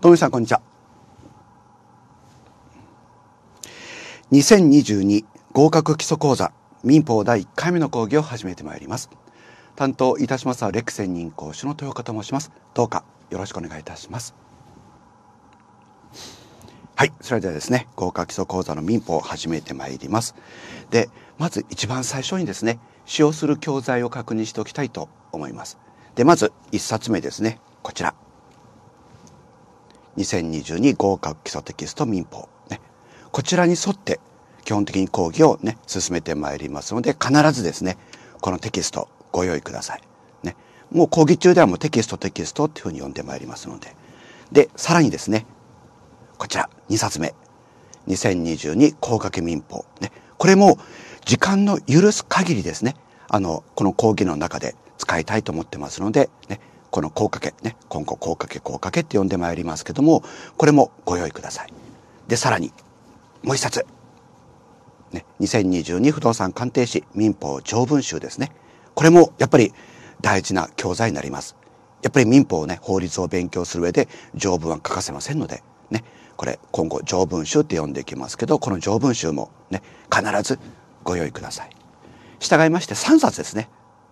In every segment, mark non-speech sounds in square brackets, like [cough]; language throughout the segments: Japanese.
トミさん、こんにちは。2022合格基礎講座民法第1回目の講義を始めてまいります。担当いたしますはレクセ専任講師の豊方と申します。どうかよろしくお願いいたします。はい、それではですね、合格基礎講座の民法を始めてまいります。で、まず一番最初にですね、使用する教材を確認しておきたいと思います。で、まず1冊目ですね、こちら。2022合格基礎テキスト民法、ね、こちらに沿って基本的に講義をね、進めてまいりますので、必ずですね、このテキストご用意ください。ね。もう講義中ではもうテキストテキストっていうふうに読んでまいりますので。で、さらにですね、こちら2冊目。2022高掛民法。ね。これも時間の許す限りですね、あの、この講義の中で使いたいと思ってますので、ね、この高掛けね、今後高掛け高掛けって呼んでまいりますけども、これもご用意ください。で、さらに、もう一冊。ね、2022不動産鑑定士民法条文集ですね。これもやっぱり大事な教材になります。やっぱり民法ね、法律を勉強する上で条文は欠かせませんので、ね、これ今後条文集って呼んでいきますけど、この条文集もね、必ずご用意ください。従いまして3冊ですね。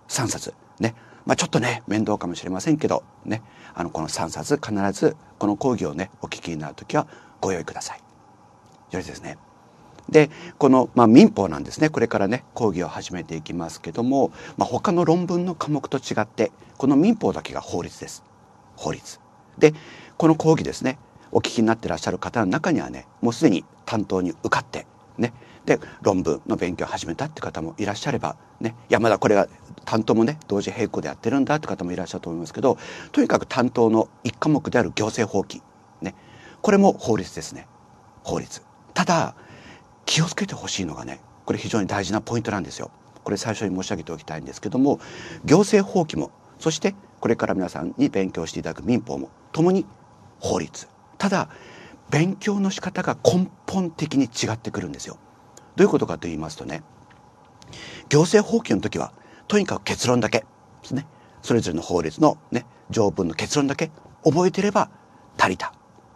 3冊。ね、まあ、ちょっとね、面倒かもしれませんけど、ね、あの、この3冊必ずこの講義をね、お聞きになるときはご用意ください。よろしいですね。で、この、まあ、民法なんですね。これからね、講義を始めていきますけども、まあ、他の論文の科目と違って、この民法だけが法律です。法律。で、この講義ですね、お聞きになってらっしゃる方の中にはね、もうすでに担当に受かって、ね、で論文の勉強を始めたって方もいらっしゃればねいやまだこれが担当もね同時並行でやってるんだって方もいらっしゃると思いますけどとにかく担当の一科目である行政法規ねこれも法律ですね法律ただ気をつけてほしいのがねこれ非常に大事なポイントなんですよこれ最初に申し上げておきたいんですけども行政法規もそしてこれから皆さんに勉強していただく民法もともに法律ただ勉強の仕方が根本的に違ってくるんですよどういうことかと言いますとね行政法規の時はとにかく結論だけですねそれぞれの法律の、ね、条文の結論だけ覚えてれば足りた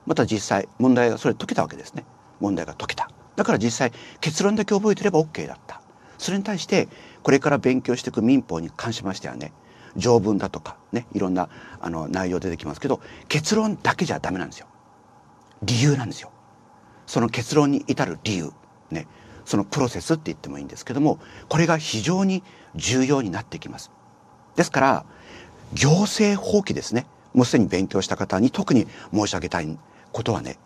また実際問題がそれ解けたわけですね問題が解けただから実際結論だけ覚えてれば OK だったそれに対してこれから勉強していく民法に関しましてはね条文だとかねいろんなあの内容出てきますけど結論だけじゃダメなんですよ理由なんですよその結論に至る理由ねそのプロセスって言ってもいいんですけどもこれが非常に重要になってきますですから行政法規ですねもうすでに勉強した方に特に申し上げたいことはね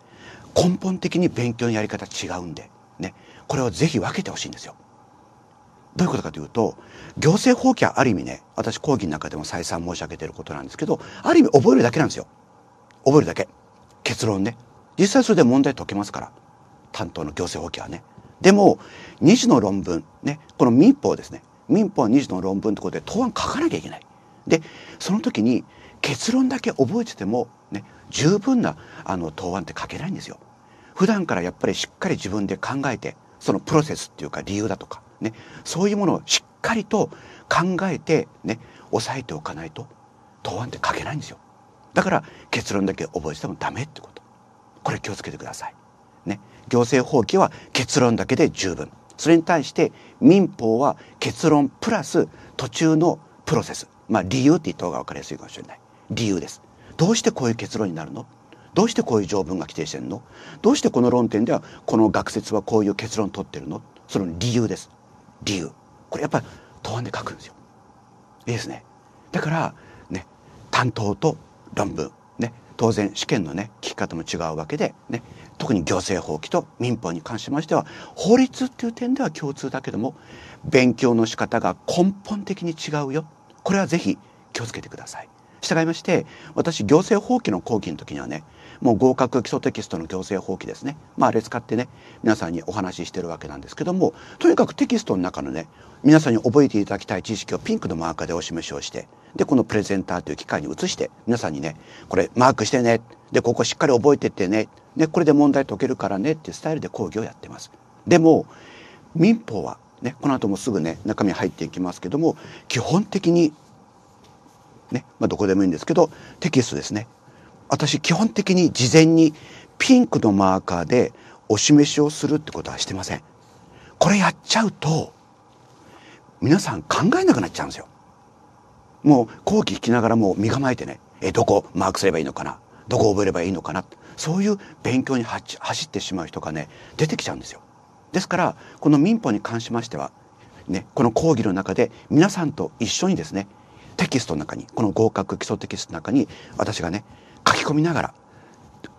根本的に勉強のやり方違うんでねこれをぜひ分けてほしいんですよどういうことかというと行政法規はある意味ね私講義の中でも再三申し上げていることなんですけどある意味覚えるだけなんですよ覚えるだけ結論ね実際それで問題解けますから担当の行政法規はねでも2次の論文、ね、この民法ですね民法2次の論文ってことで答案書かなきゃいけない。でその時に結論だけ覚えてても、ね、十分なあの答案って書けないんですよ。普段からやっぱりしっかり自分で考えてそのプロセスっていうか理由だとか、ね、そういうものをしっかりと考えて、ね、抑えておかないと答案って書けないんですよ。だから結論だけ覚えててもダメってこと。これ気をつけてください。ね。行政法規は結論だけで十分それに対して民法は結論プラス途中のプロセスまあ理由って言った方が分かりやすいかもしれない理由ですどうしてこういう結論になるのどうしてこういう条文が規定してるのどうしてこの論点ではこの学説はこういう結論を取ってるのその理由です理由これやっぱり答案で書くんですよいいですねだからね担当と論文ね当然試験のね聞き方も違うわけでね特に行政法規と民法に関しましては法律っていう点では共通だけども勉強の仕方が根本的に違うよこれはぜひ気をつけてください。従いまして私行政法規の講義の時にはねもう合格基礎テキストの行政法規ですねまああれ使ってね皆さんにお話ししてるわけなんですけどもとにかくテキストの中のね皆さんに覚えていただきたい知識をピンクのマーカーでお示しをしてでこのプレゼンターという機械に移して皆さんにねこれマークしてねでここしっかり覚えてってねね、これで問題解けるからねっていうスタイルで講義をやってます。でも民法は、ね、この後もすぐね中身入っていきますけども基本的に、ねまあ、どこでもいいんですけどテキストですね私基本的に事前にピンクのマーカーでお示しをするってことはしてません。これやっちゃうと皆さん考えなくなっちゃうんですよ。もう講義聞きながらもう身構えてねえどこマークすればいいのかなどこ覚えればいいのかなそういう勉強に走ってしまう人がね出てきちゃうんですよ。ですからこの民法に関しましては、ね、この講義の中で皆さんと一緒にですねテキストの中にこの合格基礎テキストの中に私がね書き込みながら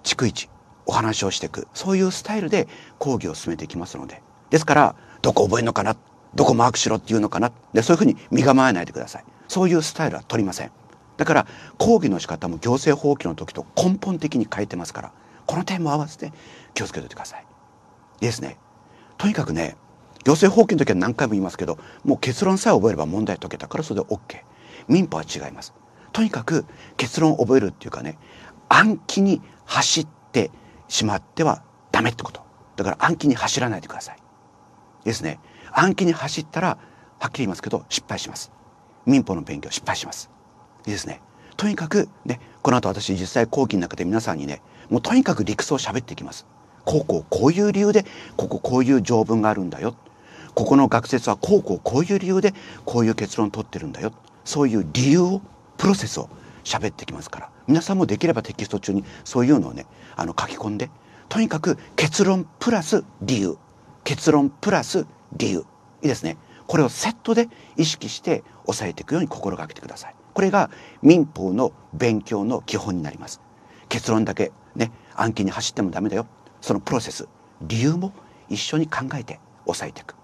逐一お話をしていくそういうスタイルで講義を進めていきますのでですからどこ覚えるのかなどこマークしろっていうのかなでそういうふうに身構えないでくださいそういうスタイルは取りません。だから抗議の仕方も行政放棄の時と根本的に変えてますからこの点も合わせて気をつけておいてください。いですね。とにかくね行政放棄の時は何回も言いますけどもう結論さえ覚えれば問題解けたからそれで OK 民法は違いますとにかく結論を覚えるっていうかね暗記に走ってしまってはダメってことだから暗記に走らないでくださいですね暗記に走ったらはっきり言いますけど失敗します民法の勉強失敗しますいいですね。とにかく、ね、この後私実際後期の中で皆さんにね、もうとにかく理屈を喋っていきます。こうこうこういう理由で、こここういう条文があるんだよ。ここの学説はこうこうこういう理由で、こういう結論を取ってるんだよ。そういう理由を、プロセスを喋ってきますから。皆さんもできればテキスト中にそういうのをね、あの書き込んで、とにかく結論プラス理由。結論プラス理由。いいですね。これをセットで意識して押さえていくように心がけてください。これが民法の勉強の基本になります結論だけね暗記に走ってもダメだよそのプロセス理由も一緒に考えて押さえていくい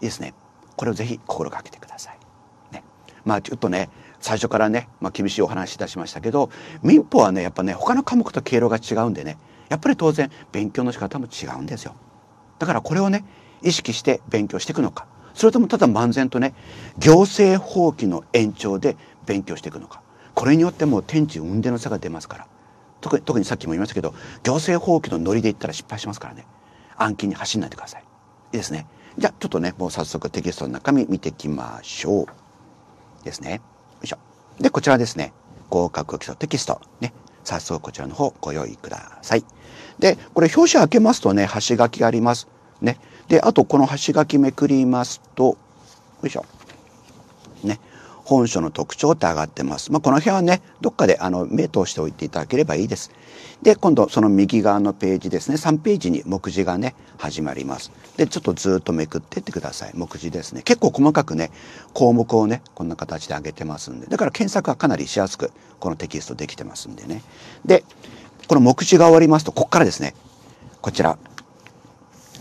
いですねこれをぜひ心がけてくださいねまあちょっとね最初からね、まあ、厳しいお話したしましたけど民法はねやっぱね他の科目と経路が違うんでねやっぱり当然勉強の仕方も違うんですよだからこれをね意識して勉強していくのかそれともただ漫然とね行政法規の延長で勉強していくのかこれによっても天地雲泥の差が出ますから特に特にさっきも言いましたけど行政放棄のノリで言ったら失敗しますからね暗記に走んないでくださいいいですねじゃあちょっとねもう早速テキストの中身見ていきましょうですねよいしょでこちらですね合格基礎テキストね早速こちらの方ご用意くださいでこれ表紙開けますとね端書きがありますねであとこの端書きめくりますとよいしょね本書の特徴って上がってます。まあ、この辺はね、どっかであの目通しておいていただければいいです。で、今度その右側のページですね、3ページに目次がね、始まります。で、ちょっとずっとめくってってください。目次ですね。結構細かくね、項目をね、こんな形で上げてますんで。だから検索はかなりしやすく、このテキストできてますんでね。で、この目次が終わりますと、ここからですね、こちら、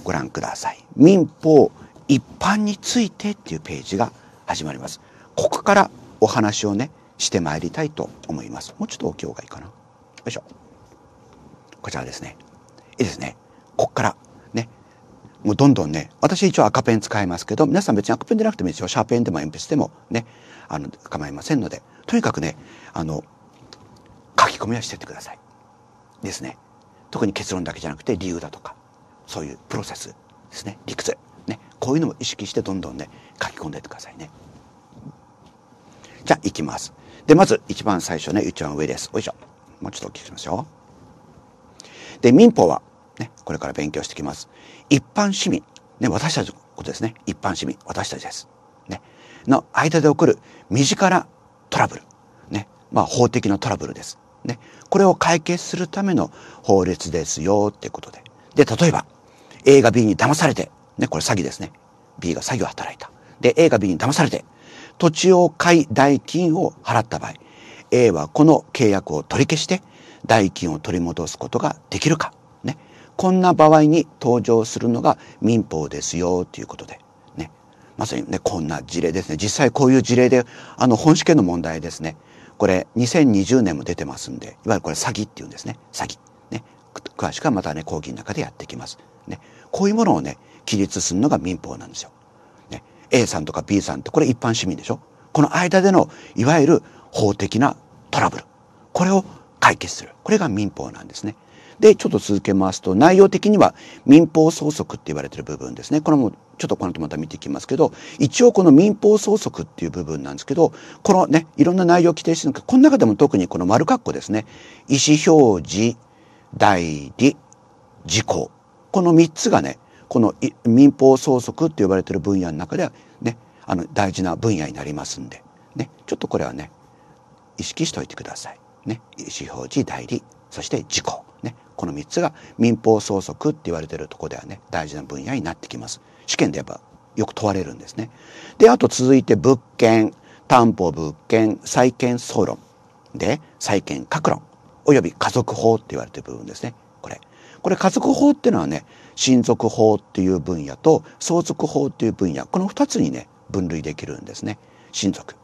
ご覧ください。民法一般についてっていうページが始まります。ここからお話をねしてまいりたいと思いますもうちょっとお経がいいかなよいしょこちらですねいいですねこっからねもうどんどんね私一応赤ペン使いますけど皆さん別に赤ペンでなくてもいいですよシャーペンでも鉛筆でもねあの構いませんのでとにかくねあの書き込みはしてってくださいですね特に結論だけじゃなくて理由だとかそういうプロセスですね理屈ねこういうのも意識してどんどんね書き込んでってくださいね。じゃあ、行きます。で、まず、一番最初ね、一番上です。おいしょ。もうちょっと大きくしますよ。で、民法は、ね、これから勉強してきます。一般市民、ね、私たちのことですね。一般市民、私たちです。ね、の間で起こる身近なトラブル。ね、まあ、法的なトラブルです。ね、これを解決するための法律ですよってことで。で、例えば、A が B に騙されて、ね、これ詐欺ですね。B が詐欺を働いた。で、A が B に騙されて、土地を買い代金を払った場合、A はこの契約を取り消して代金を取り戻すことができるか。ね。こんな場合に登場するのが民法ですよということで。ね。まさにね、こんな事例ですね。実際こういう事例で、あの本試験の問題ですね。これ2020年も出てますんで、いわゆるこれ詐欺っていうんですね。詐欺。ね。詳しくはまたね、講義の中でやってきます。ね。こういうものをね、起立するのが民法なんですよ。A さんとか B さんってこれ一般市民でしょこの間でのいわゆる法的なトラブルこれを解決するこれが民法なんですね。でちょっと続けますと内容的には民法相則って言われてる部分ですねこれもちょっとこの後また見ていきますけど一応この民法相則っていう部分なんですけどこのねいろんな内容を規定してるんかこの中でも特にこの丸括弧ですね意思表示代理事項この3つがねこの民法総則と呼ばれてる分野の中ではねあの大事な分野になりますんで、ね、ちょっとこれはね意識しておいてください。ね、意思表示代理そして事項、ね、この3つが民法総則って言われてるとこではね大事な分野になってきます。試験でやっぱよく問われるんですね。であと続いて物件担保物件債権総論で債権各論および家族法って言われてる部分ですねこれ。これ家族法っていうのはね親族法っていう分野と相続法っていう分野この2つにね分類できるんですね親族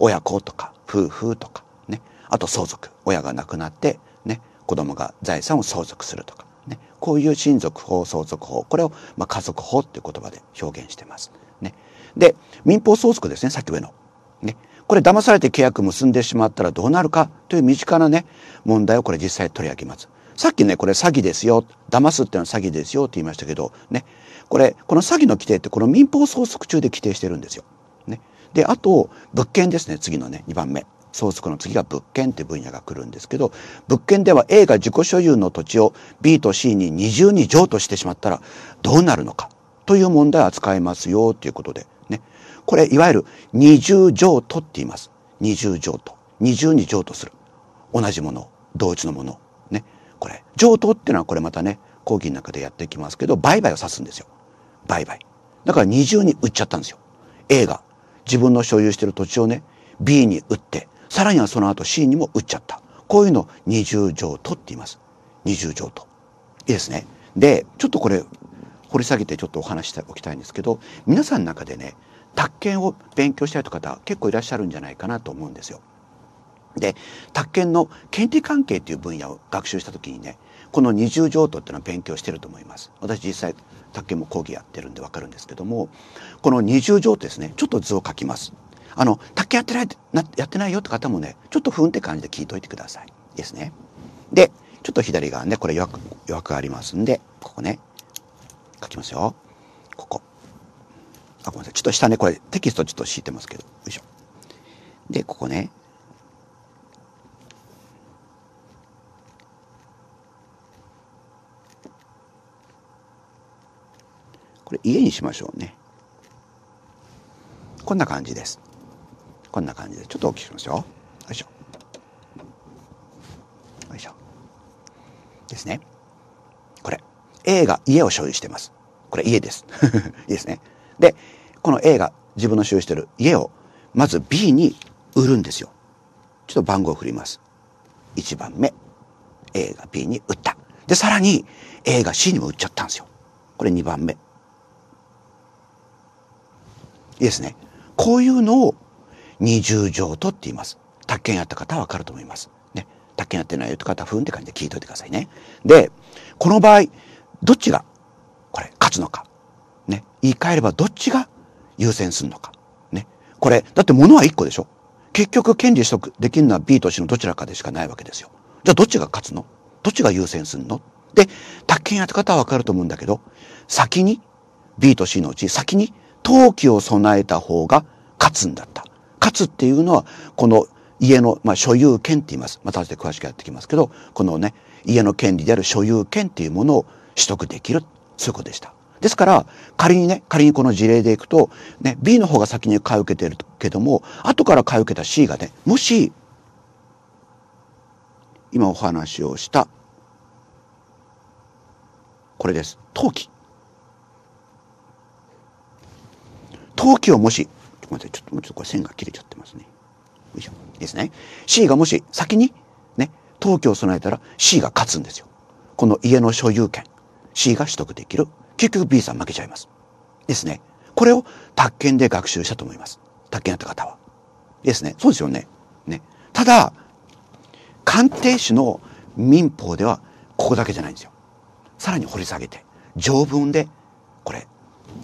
親子とか夫婦とかねあと相続親が亡くなってね子供が財産を相続するとかねこういう親族法相続法これを、まあ、家族法っていう言葉で表現してますねで民法相続ですねさっき上のねこれ騙されて契約結んでしまったらどうなるかという身近なね問題をこれ実際取り上げますさっきね、これ詐欺ですよ。騙すってのは詐欺ですよって言いましたけど、ね。これ、この詐欺の規定ってこの民法相則中で規定してるんですよ。ね。で、あと、物件ですね。次のね、2番目。相続の次が物件って分野が来るんですけど、物件では A が自己所有の土地を B と C に二重に譲渡してしまったらどうなるのかという問題を扱いますよということで、ね。これ、いわゆる二重譲渡って言います。二重譲渡。二重に譲渡する。同じもの同一のものこれ。譲渡っていうのはこれまたね、講義の中でやっていきますけど、売買を指すんですよ。売買。だから二重に売っちゃったんですよ。A が自分の所有している土地をね、B に売って、さらにはその後 C にも売っちゃった。こういうのを二重譲渡って言います。二重譲渡。いいですね。で、ちょっとこれ、掘り下げてちょっとお話しておきたいんですけど、皆さんの中でね、宅建を勉強したいという方結構いらっしゃるんじゃないかなと思うんですよ。で宅建の権利関係っていう分野を学習した時にねこの二重譲渡っていうのは勉強してると思います私実際宅建も講義やってるんでわかるんですけどもこの二重譲渡ですねちょっと図を書きますあの宅建やってないやってないよって方もねちょっとふんって感じで聞いといてくださいですねでちょっと左側ねこれ予約予約ありますんでここね書きますよここあごめんなさいちょっと下ねこれテキストちょっと敷いてますけどよいしょでここねこれ家にしましょうね。こんな感じです。こんな感じで、ちょっと大きくしますよ。よいしょ。よいしょ。ですね。これ。A が家を所有してます。これ家です。[laughs] いいですね。で、この A が自分の所有してる家を、まず B に売るんですよ。ちょっと番号を振ります。1番目。A が B に売った。で、さらに A が C にも売っちゃったんですよ。これ2番目。いいですね。こういうのを二重譲渡って言います。宅建やった方はわかると思います。ね。宅建やってないよって方はふんって感じで聞いといてくださいね。で、この場合、どっちが、これ、勝つのか。ね。言い換えればどっちが優先するのか。ね。これ、だって物は1個でしょ結局権利取得できるのは B と C のどちらかでしかないわけですよ。じゃあどっちが勝つのどっちが優先するので、宅建やった方はわかると思うんだけど、先に B と C のうち先に陶器を備えた方が勝つんだった。勝つっていうのは、この家の、まあ、所有権って言います。また後で詳しくやってきますけど、このね、家の権利である所有権っていうものを取得できる。そういうことでした。ですから、仮にね、仮にこの事例でいくと、ね、B の方が先に買い受けてるけども、後から買い受けた C がね、もし、今お話をした、これです。陶器。陶器をもし、ごめんなさい、ちょっと、もうちょっとこれ線が切れちゃってますね。よいしょ。いいですね。C がもし先に、ね、陶器を備えたら C が勝つんですよ。この家の所有権。C が取得できる。結局 B さん負けちゃいます。ですね。これを宅建で学習したと思います。宅建やった方は。ですね。そうですよね。ね。ただ、鑑定士の民法ではここだけじゃないんですよ。さらに掘り下げて、条文で、これ、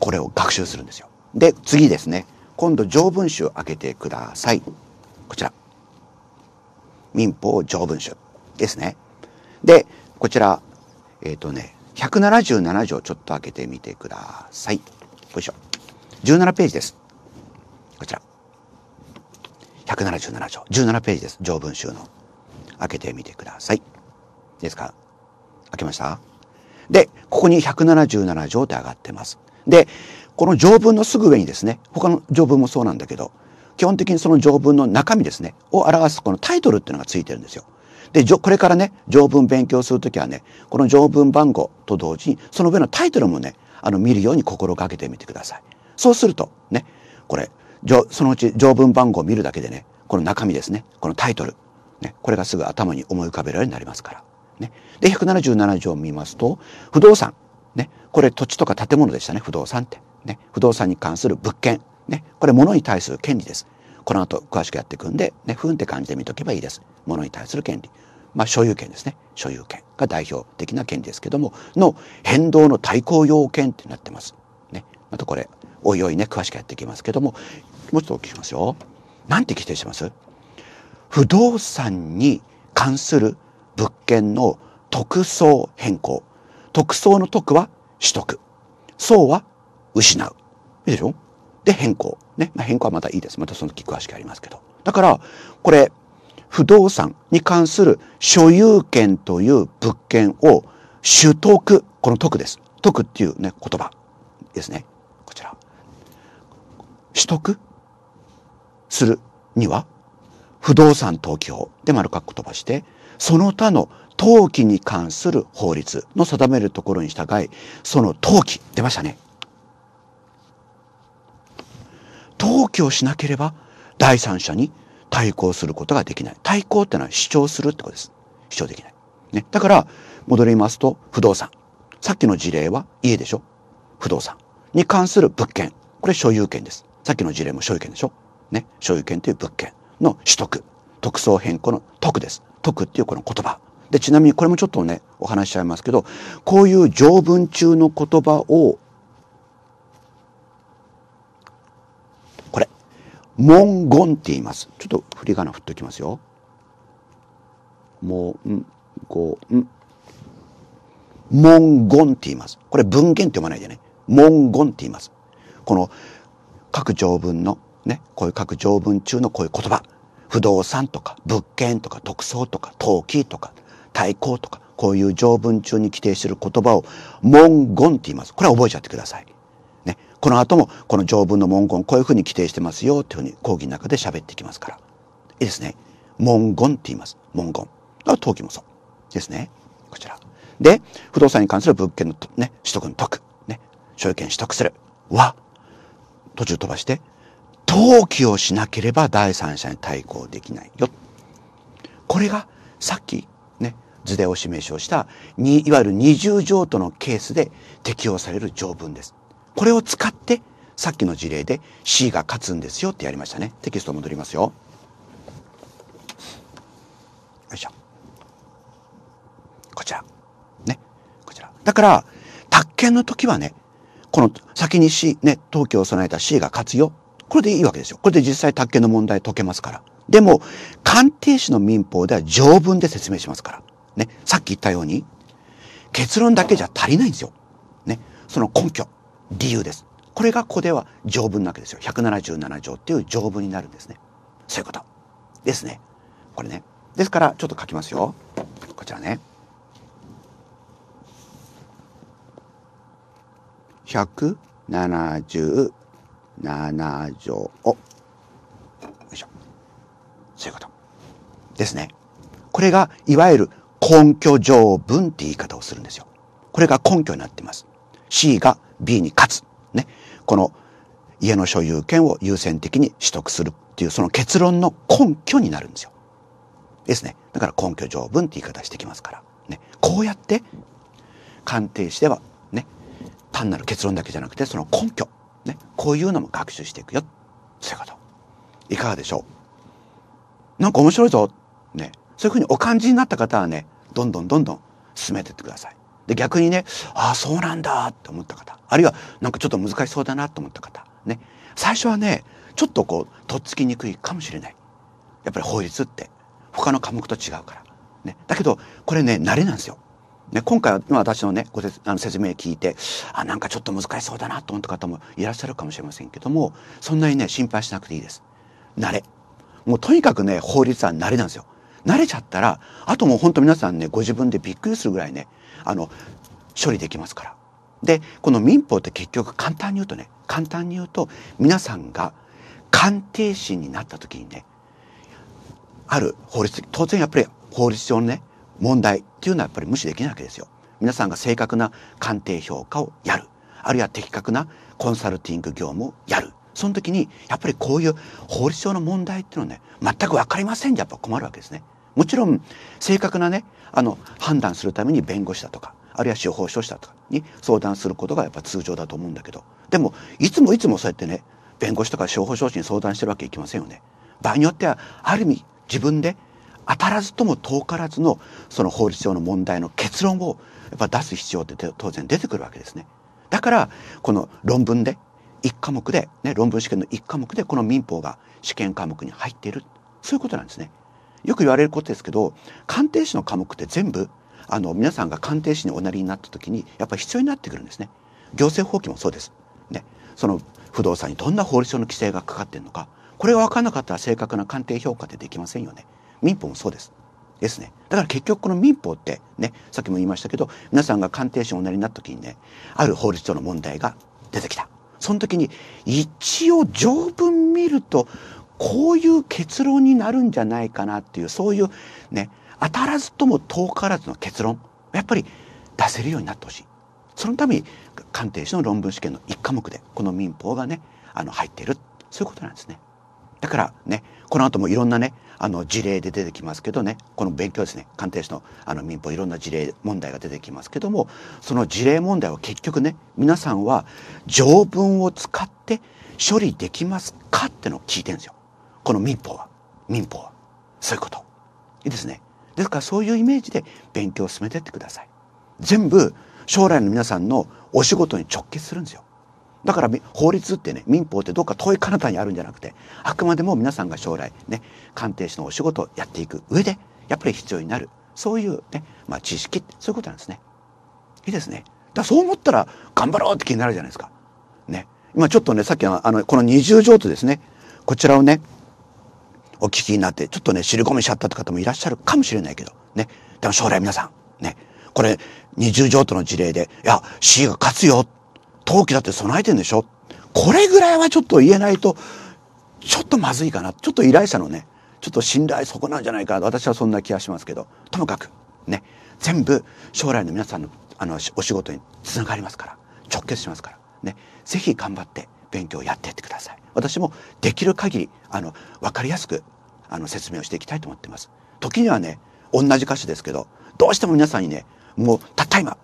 これを学習するんですよ。で次ですね今度条文集を開けてくださいこちら民法条文集ですねでこちらえっ、ー、とね177条ちょっと開けてみてくださいよいしょ17ページですこちら177条17ページです条文集の開けてみてくださいですか開けましたでここに177条って上がってますでこの条文のすぐ上にですね、他の条文もそうなんだけど、基本的にその条文の中身ですね、を表すこのタイトルっていうのがついてるんですよ。で、これからね、条文勉強するときはね、この条文番号と同時に、その上のタイトルもね、あの、見るように心がけてみてください。そうすると、ね、これ、そのうち条文番号を見るだけでね、この中身ですね、このタイトル、ね、これがすぐ頭に思い浮かべられるようになりますから。ね。で、177条を見ますと、不動産、ね、これ土地とか建物でしたね、不動産って。ね、不動産に関する物件、ね、これ物に対する権利です。この後詳しくやっていくんで、ね、ふんって感じで見とけばいいです。物に対する権利。まあ、所有権ですね。所有権が代表的な権利ですけども、の変動の対抗要件ってなってます。ね。あとこれ、おいおいね、詳しくやっていきますけども、もうちょっとお聞きしますよ。なんて規定します不動産に関する物件の特層変更。特層の特は取得。層は失う。いいでしょで、変更。ね。まあ、変更はまたいいです。またその聞くしくありますけど。だから、これ、不動産に関する所有権という物件を取得。この得です。得っていうね、言葉ですね。こちら。取得するには、不動産登記法で丸括弧飛ばして、その他の登記に関する法律の定めるところに従い、その登記、出ましたね。登記をしなければ第三者に対抗することができない。対抗ってのは主張するってことです。主張できない。ね。だから、戻りますと、不動産。さっきの事例は家でしょ不動産。に関する物件。これ所有権です。さっきの事例も所有権でしょね。所有権という物件の取得。特装変更の得です。得っていうこの言葉。で、ちなみにこれもちょっとね、お話しちゃいますけど、こういう条文中の言葉を文言って言います。ちょっと振り仮名振っときますよ。もん、ごん。文言って言います。これ文言って読まないでね。文言って言います。この各条文のね、こういう各条文中のこういう言葉。不動産とか物件とか特捜とか登記とか対抗とかこういう条文中に規定している言葉を文言って言います。これは覚えちゃってください。この後もこの条文の文言こういうふうに規定してますよというふうに講義の中で喋ってきますから。いいですね。文言って言います。文言。あ、登記もそう。ですね。こちら。で、不動産に関する物件のね、取得の得。ね、所有権取得する。は、途中飛ばして、登記をしなければ第三者に対抗できないよ。これがさっきね、図でお示しをした、に、いわゆる二重譲渡のケースで適用される条文です。これを使ってさっきの事例で C が勝つんですよってやりましたね。テキスト戻りますよ。よいしょ。こちら。ね。こちら。だから、宅建の時はね、この先に C、ね、東京を備えた C が勝つよ。これでいいわけですよ。これで実際宅建の問題解けますから。でも、鑑定士の民法では条文で説明しますから。ね。さっき言ったように、結論だけじゃ足りないんですよ。ね。その根拠。理由です。これがここでは条文なわけですよ。177条っていう条文になるんですね。そういうこと。ですね。これね。ですから、ちょっと書きますよ。こちらね。177条を。よいしょ。そういうこと。ですね。これが、いわゆる根拠条文って言い方をするんですよ。これが根拠になっています。C が B に勝つ。ね。この家の所有権を優先的に取得するっていうその結論の根拠になるんですよ。ですね。だから根拠条文って言い方してきますから。ね。こうやって鑑定してはね、単なる結論だけじゃなくてその根拠。ね。こういうのも学習していくよ。そういうこと。いかがでしょうなんか面白いぞ。ね。そういうふうにお感じになった方はね、どんどんどんどん進めてってください。で逆にねああそうなんだって思った方あるいはなんかちょっと難しそうだなと思った方ね最初はねちょっとこうとっつきにくいかもしれないやっぱり法律って他の科目と違うから、ね、だけどこれね慣れなんですよ。ね、今回は私のねご説あの説明聞いてあなんかちょっと難しそうだなと思った方もいらっしゃるかもしれませんけどもそんなにね心配しなくていいです。慣れ。もうとにかくね法律は慣れなんですよ。慣れちゃったらあともう本当皆さんねご自分でびっくりするぐらいねあの処理できますから。でこの民法って結局簡単に言うとね簡単に言うと皆さんが鑑定士になった時にねある法律当然やっぱり法律上のね問題っていうのはやっぱり無視できないわけですよ。皆さんが正確な鑑定評価をやるあるいは的確なコンサルティング業務をやるその時にやっぱりこういう法律上の問題っていうのはね全く分かりませんじゃやっぱ困るわけですね。もちろん正確なねあの判断するために弁護士だとかあるいは司法書士だとかに相談することがやっぱ通常だと思うんだけどでもいつもいつもそうやってね弁護士とか司法書士に相談してるわけいきませんよね。場合によってはある意味自分で当たらずとも遠からずのその法律上の問題の結論をやっぱ出す必要って当然出てくるわけですね。だからこの論文で1科目で、ね、論文試験の1科目でこの民法が試験科目に入っているそういうことなんですね。よく言われることですけど鑑定士の科目って全部あの皆さんが鑑定士におなりになった時にやっぱり必要になってくるんですね。行政法規もそうです。ね、その不動産にどんな法律上の規制がかかってるのかこれが分からなかったら正確な鑑定評価ってできませんよね。民法もそうです。ですね。だから結局この民法ってね、さっきも言いましたけど、皆さんが鑑定士おなりになった時にね、ある法律上の問題が出てきた。その時に、一応条文見ると、こういう結論になるんじゃないかなっていう、そういうね、当たらずとも遠からずの結論、やっぱり出せるようになってほしい。そのために鑑定士の論文試験の1科目で、この民法がね、あの、入っている。そういうことなんですね。だからね、この後もいろんなね、あの事例で出てきますけどね、この勉強ですね、鑑定士のあの民法いろんな事例問題が出てきますけども、その事例問題を結局ね、皆さんは条文を使って処理できますかってのを聞いてるんですよ。この民法は民法はそういうこといいですねですからそういうイメージで勉強を進めてってください全部将来の皆さんのお仕事に直結するんですよだから法律ってね民法ってどっか遠い彼方にあるんじゃなくてあくまでも皆さんが将来ね鑑定士のお仕事をやっていく上でやっぱり必要になるそういうね、まあ、知識ってそういうことなんですねいいですねだそう思ったら頑張ろうって気になるじゃないですかね今ちょっとねさっきのあのこの二重譲渡ですねこちらをねお聞きになって、ちょっとね、尻込みしちゃったって方もいらっしゃるかもしれないけど、ね。でも将来皆さん、ね。これ、二重譲渡の事例で、いや、C が勝つよ。陶器だって備えてんでしょ。これぐらいはちょっと言えないと、ちょっとまずいかな。ちょっと依頼者のね、ちょっと信頼そこなんじゃないかな。私はそんな気がしますけど、ともかく、ね。全部、将来の皆さんの、あの、お仕事につながりますから。直結しますから。ね。ぜひ頑張って、勉強をやってってください私もできる限りあの分かりやすくあの説明をしていきたいと思ってます時にはね同じ歌詞ですけどどうしても皆さんにねもうたった今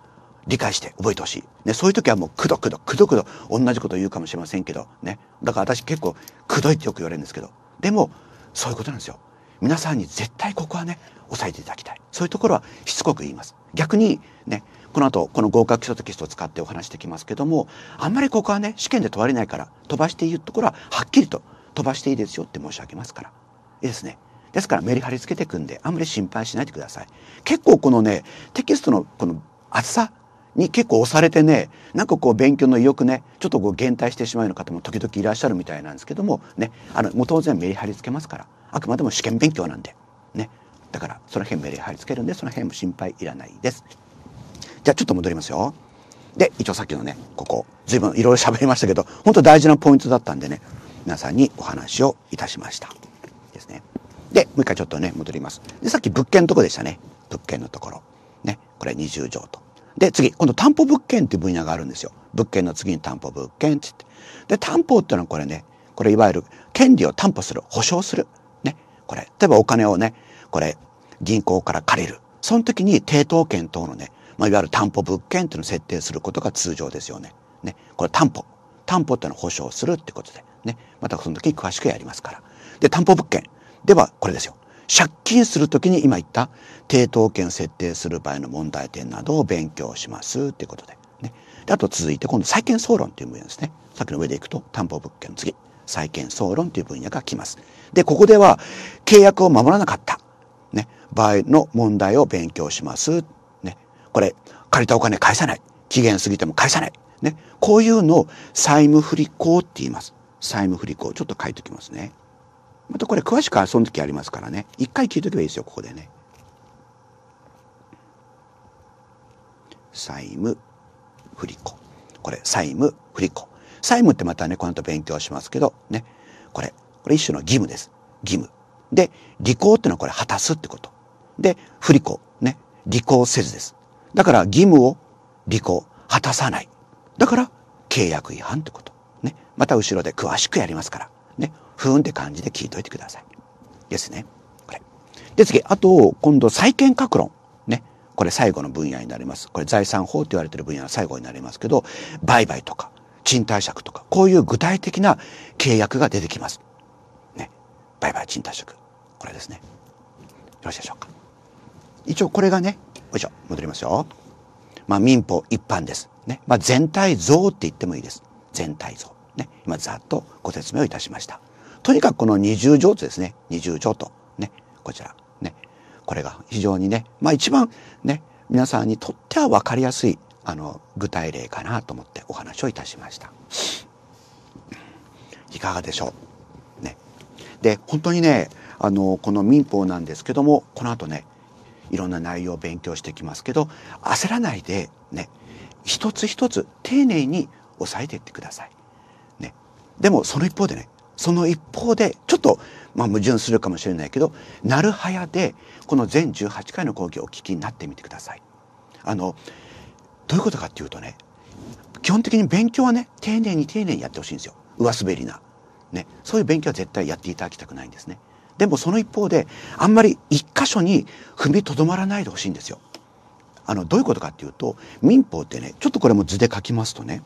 理解して覚えてほしい、ね、そういう時はもうくどくどくどくど同じこと言うかもしれませんけどねだから私結構くどいってよく言われるんですけどでもそういうことなんですよ皆さんに絶対ここはね抑えていただきたいそういうところはしつこく言います逆にねこの後、この合格基礎テキストを使ってお話してきますけども、あんまりここはね、試験で問われないから、飛ばしていいところは、はっきりと飛ばしていいですよって申し上げますから。いいですね。ですからメリハリつけていくんで、あんまり心配しないでください。結構このね、テキストのこの厚さに結構押されてね、なんかこう勉強の意欲ね、ちょっとこう減退してしまうような方も時々いらっしゃるみたいなんですけども、ね、あの、もう当然メリハリつけますから、あくまでも試験勉強なんで、ね。だから、その辺メリハリつけるんで、その辺も心配いらないです。じゃあちょっと戻りますよ。で、一応さっきのね、ここ、随分いろいろ喋りましたけど、本当大事なポイントだったんでね、皆さんにお話をいたしました。ですね。で、もう一回ちょっとね、戻ります。で、さっき物件のとこでしたね。物件のところ。ね。これ20畳と。で、次、今度担保物件っていう分野があるんですよ。物件の次に担保物件って言って。で、担保ってのはこれね、これいわゆる権利を担保する、保証する。ね。これ、例えばお金をね、これ、銀行から借りる。その時に抵当権等のね、まあ、いわゆる担保物件っていうのを設定することが通常ですよね。ね。これ担保。担保っていうのを保証するってことで。ね。またその時に詳しくやりますから。で、担保物件。では、これですよ。借金するときに今言った抵当権設定する場合の問題点などを勉強しますっていうことで。ね。であと続いて今度債権総論という分野ですね。さっきの上でいくと担保物件の次。債権総論という分野が来ます。で、ここでは契約を守らなかった。ね。場合の問題を勉強します。これ、借りたお金返さない。期限過ぎても返さない。ね。こういうのを債務不履行って言います。債務不履行。ちょっと書いときますね。またこれ詳しくはその時ありますからね。一回聞いておけばいいですよ、ここでね。債務不履行。これ、債務不履行。債務ってまたね、この後勉強しますけど、ね。これ、これ一種の義務です。義務。で、履行ってのはこれ果たすってこと。で、不履行。ね。履行せずです。だから義務を履行、果たさない。だから契約違反ってこと。ね。また後ろで詳しくやりますから。ね。ふーんって感じで聞いといてください。ですね。これ。で次、あと、今度債権格論。ね。これ最後の分野になります。これ財産法って言われてる分野の最後になりますけど、売買とか、賃貸借とか、こういう具体的な契約が出てきます。ね。売買賃貸借。これですね。よろしいでしょうか。一応これがね、いしょ、戻りますよ。まあ民法一般です。ね。まあ全体像って言ってもいいです。全体像。ね。今ざっとご説明をいたしました。とにかくこの二重条とですね、二重条と、ね。こちら、ね。これが非常にね、まあ一番ね、皆さんにとっては分かりやすい、あの、具体例かなと思ってお話をいたしました。いかがでしょうね。で、本当にね、あの、この民法なんですけども、この後ね、いろんな内容を勉強してきますけど焦らないでね一つ一つ丁寧に押さえていってください。ね、でもその一方でねその一方でちょっとまあ矛盾するかもしれないけどなるはやでこの全18回の講義をお聞きになってみてください。あのどういうことかっていうとね基本的に勉強はね丁寧に丁寧にやってほしいんですよ上滑りな、ね、そういう勉強は絶対やっていただきたくないんですね。でもその一方であんまり一箇所に踏みとどまらないでほしいんですよ。あのどういうことかっていうと民法ってねちょっとこれも図で書きますとね、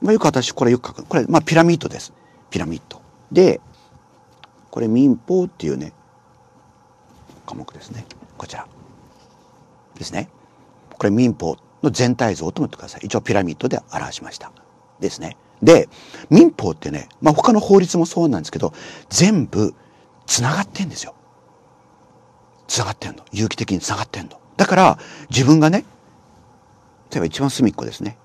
まあ、よく私これよく書くこれ、まあ、ピラミッドですピラミッド。でこれ民法っていうね科目ですねこちらですね。これ民法の全体像と思ってください。一応ピラミッドで表しました。ですね。で、民法ってね、まあ、他の法律もそうなんですけど、全部繋がってんですよ。繋がってんの。有機的に繋がってんの。だから、自分がね、例えば一番隅っこですね。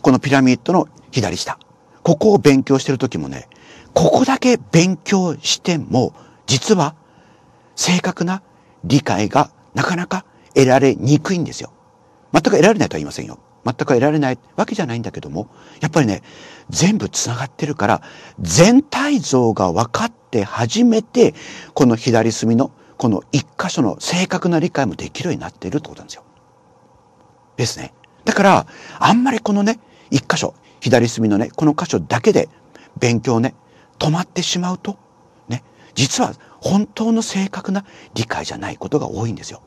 このピラミッドの左下。ここを勉強してる時もね、ここだけ勉強しても、実は正確な理解がなかなか得られにくいんですよ。全く得られないとは言いませんよ。全く得られないわけじゃないんだけども、やっぱりね、全部繋がってるから、全体像が分かって初めて、この左隅の、この一箇所の正確な理解もできるようになっているってことなんですよ。ですね。だから、あんまりこのね、一箇所、左隅のね、この箇所だけで勉強ね、止まってしまうと、ね、実は本当の正確な理解じゃないことが多いんですよ。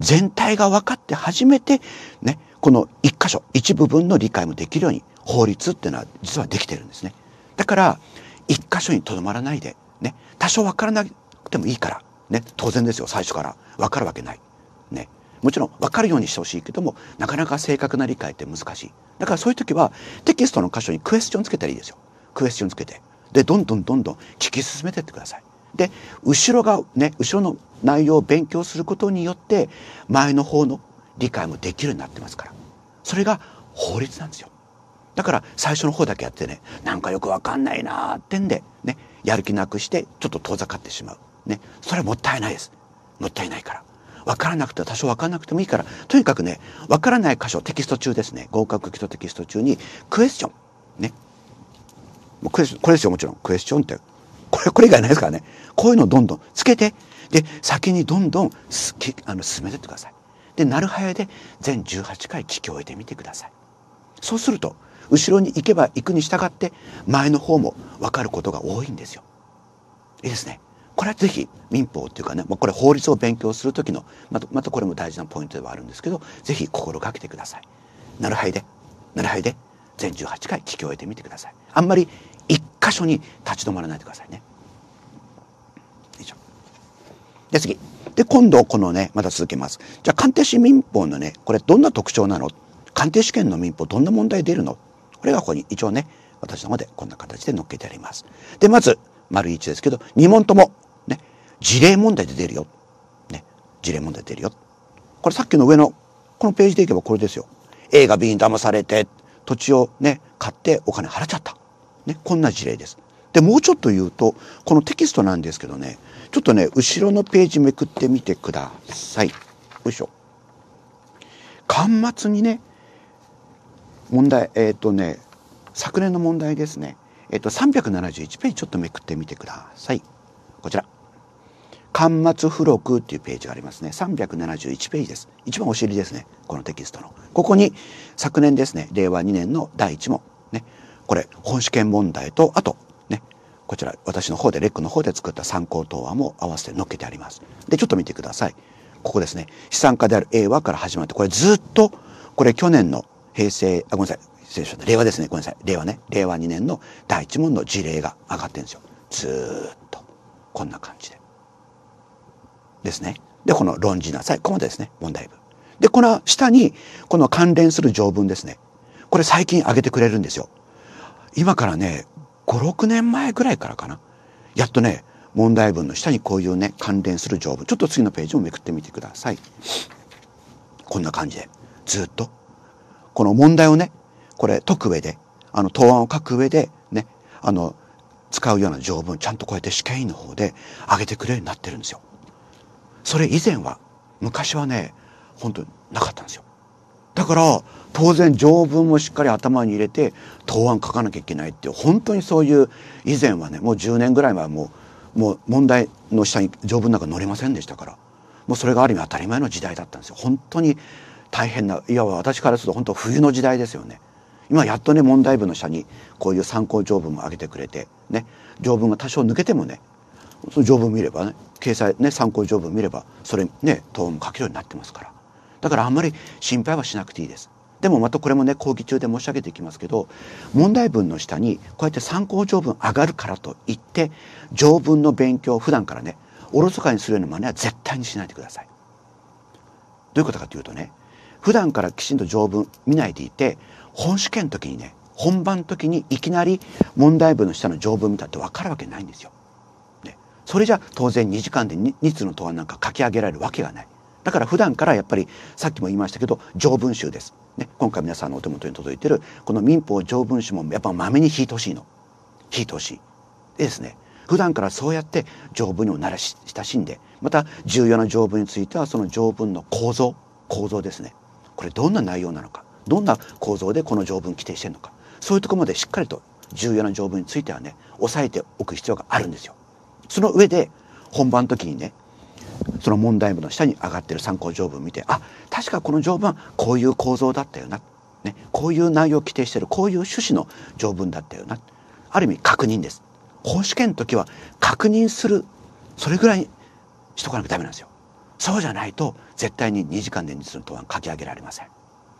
全体が分かって初めて、ね、この一箇所一部分の理解もできるように法律っていうのは実はできてるんですねだから一箇所にとどまらないでね多少分からなくてもいいからね当然ですよ最初から分かるわけないねもちろん分かるようにしてほしいけどもなかなか正確な理解って難しいだからそういう時はテキストの箇所にクエスチョンつけたらいいですよクエスチョンつけてでどんどんどんどん聞き進めてってくださいで後ろがね後ろの内容を勉強することによって前の方の理解もできるようになってますからそれが法律なんですよだから最初の方だけやってねなんかよくわかんないなーってんでねやる気なくしてちょっと遠ざかってしまうねそれはもったいないですもったいないから分からなくて多少分からなくてもいいからとにかくね分からない箇所テキスト中ですね合格基礎テキスト中にクエスチョンねこれこれですよもちろんクエスチョンってこれこれ以外ないですからねこういうのをどんどんつけてで先にどんどんすあの進めてってくださいでなるはやで全18回聞き終えてみてくださいそうすると後ろに行けば行くに従って前の方もわかることが多いんですよいいですねこれはぜひ民法っていうかね、まあ、これ法律を勉強するときのまたまたこれも大事なポイントではあるんですけどぜひ心がけてくださいなるはやでなるはやで全18回聞き終えてみてくださいあんまり一箇所に立ち止まらないでくださいねで、次。で、今度、このね、また続けます。じゃあ、鑑定士民法のね、これどんな特徴なの鑑定試験の民法どんな問題出るのこれがここに一応ね、私の方でこんな形で載っけてあります。で、まず、丸1ですけど、2問とも、ね、事例問題で出るよ。ね、事例問題出るよ。これさっきの上の、このページでいけばこれですよ。A が B に騙されて、土地をね、買ってお金払っちゃった。ね、こんな事例です。で、もうちょっと言うと、このテキストなんですけどね、ちょっとね、後ろのページめくってみてください。よいしょ。端末にね、問題、えっ、ー、とね、昨年の問題ですね。えっ、ー、と、371ページちょっとめくってみてください。こちら。端末付録っていうページがありますね。371ページです。一番お尻ですね。このテキストの。ここに昨年ですね、令和2年の第1問。ね。これ、本試験問題と、あと、こちら私の方でレックの方で作った参考答案も合わせて載っけてあります。で、ちょっと見てください。ここですね。資産家である A はから始まって、これずっと、これ去年の平成、あ、ごめんなさい。失礼しました。令和ですね。ごめんなさい。令和ね。令和2年の第一問の事例が上がってるんですよ。ずっと。こんな感じで。ですね。で、この論じなさい。ここまでですね。問題文。で、この下に、この関連する条文ですね。これ最近上げてくれるんですよ。今からね、5、6年前ぐらいからかな。やっとね、問題文の下にこういうね、関連する条文。ちょっと次のページをめくってみてください。こんな感じで、ずっと。この問題をね、これ解く上で、あの、答案を書く上で、ね、あの、使うような条文、ちゃんとこうやって試験員の方で上げてくれるようになってるんですよ。それ以前は、昔はね、本当になかったんですよ。だから当然条文もしっかり頭に入れて答案書かなきゃいけないっていう本当にそういう以前はねもう10年ぐらい前もうもう問題の下に条文なんか載れませんでしたからもうそれがある意味当たり前の時代だったんですよ。本当に大変ないわば私からすると本当冬の時代ですよね。今やっとね問題文の下にこういう参考条文も上げてくれてね条文が多少抜けてもねその条文見ればね掲載ね参考条文見ればそれね答案も書けるようになってますからだからあんまり心配はしなくていいです。でもまたこれもね、講義中で申し上げていきますけど、問題文の下に、こうやって参考条文上がるからといって、条文の勉強を普段からね、おろそかにするような真似は絶対にしないでください。どういうことかというとね、普段からきちんと条文見ないでいて、本試験の時にね、本番の時にいきなり問題文の下の条文見たって分かるわけないんですよ。ね、それじゃ当然2時間で 2, 2通の答案なんか書き上げられるわけがない。だから普段からやっぱりさっきも言いましたけど条文集です、ね、今回皆さんのお手元に届いてるこの民法条文集もやっぱまめに引いてほしいの引いてほしいでですね普段からそうやって条文にも慣れ親しんでまた重要な条文についてはその条文の構造構造ですねこれどんな内容なのかどんな構造でこの条文規定してるのかそういうとこまでしっかりと重要な条文についてはね押さえておく必要があるんですよ。その上で本番の時にねその問題文の下に上がってる参考条文見てあ確かこの条文はこういう構造だったよな、ね、こういう内容を規定してるこういう趣旨の条文だったよなある意味確認です。法試験の時は確認するそれぐらいしとかなきゃダメなんですよ。そうじゃないと絶対に2時間で実の答案書き上げられません。い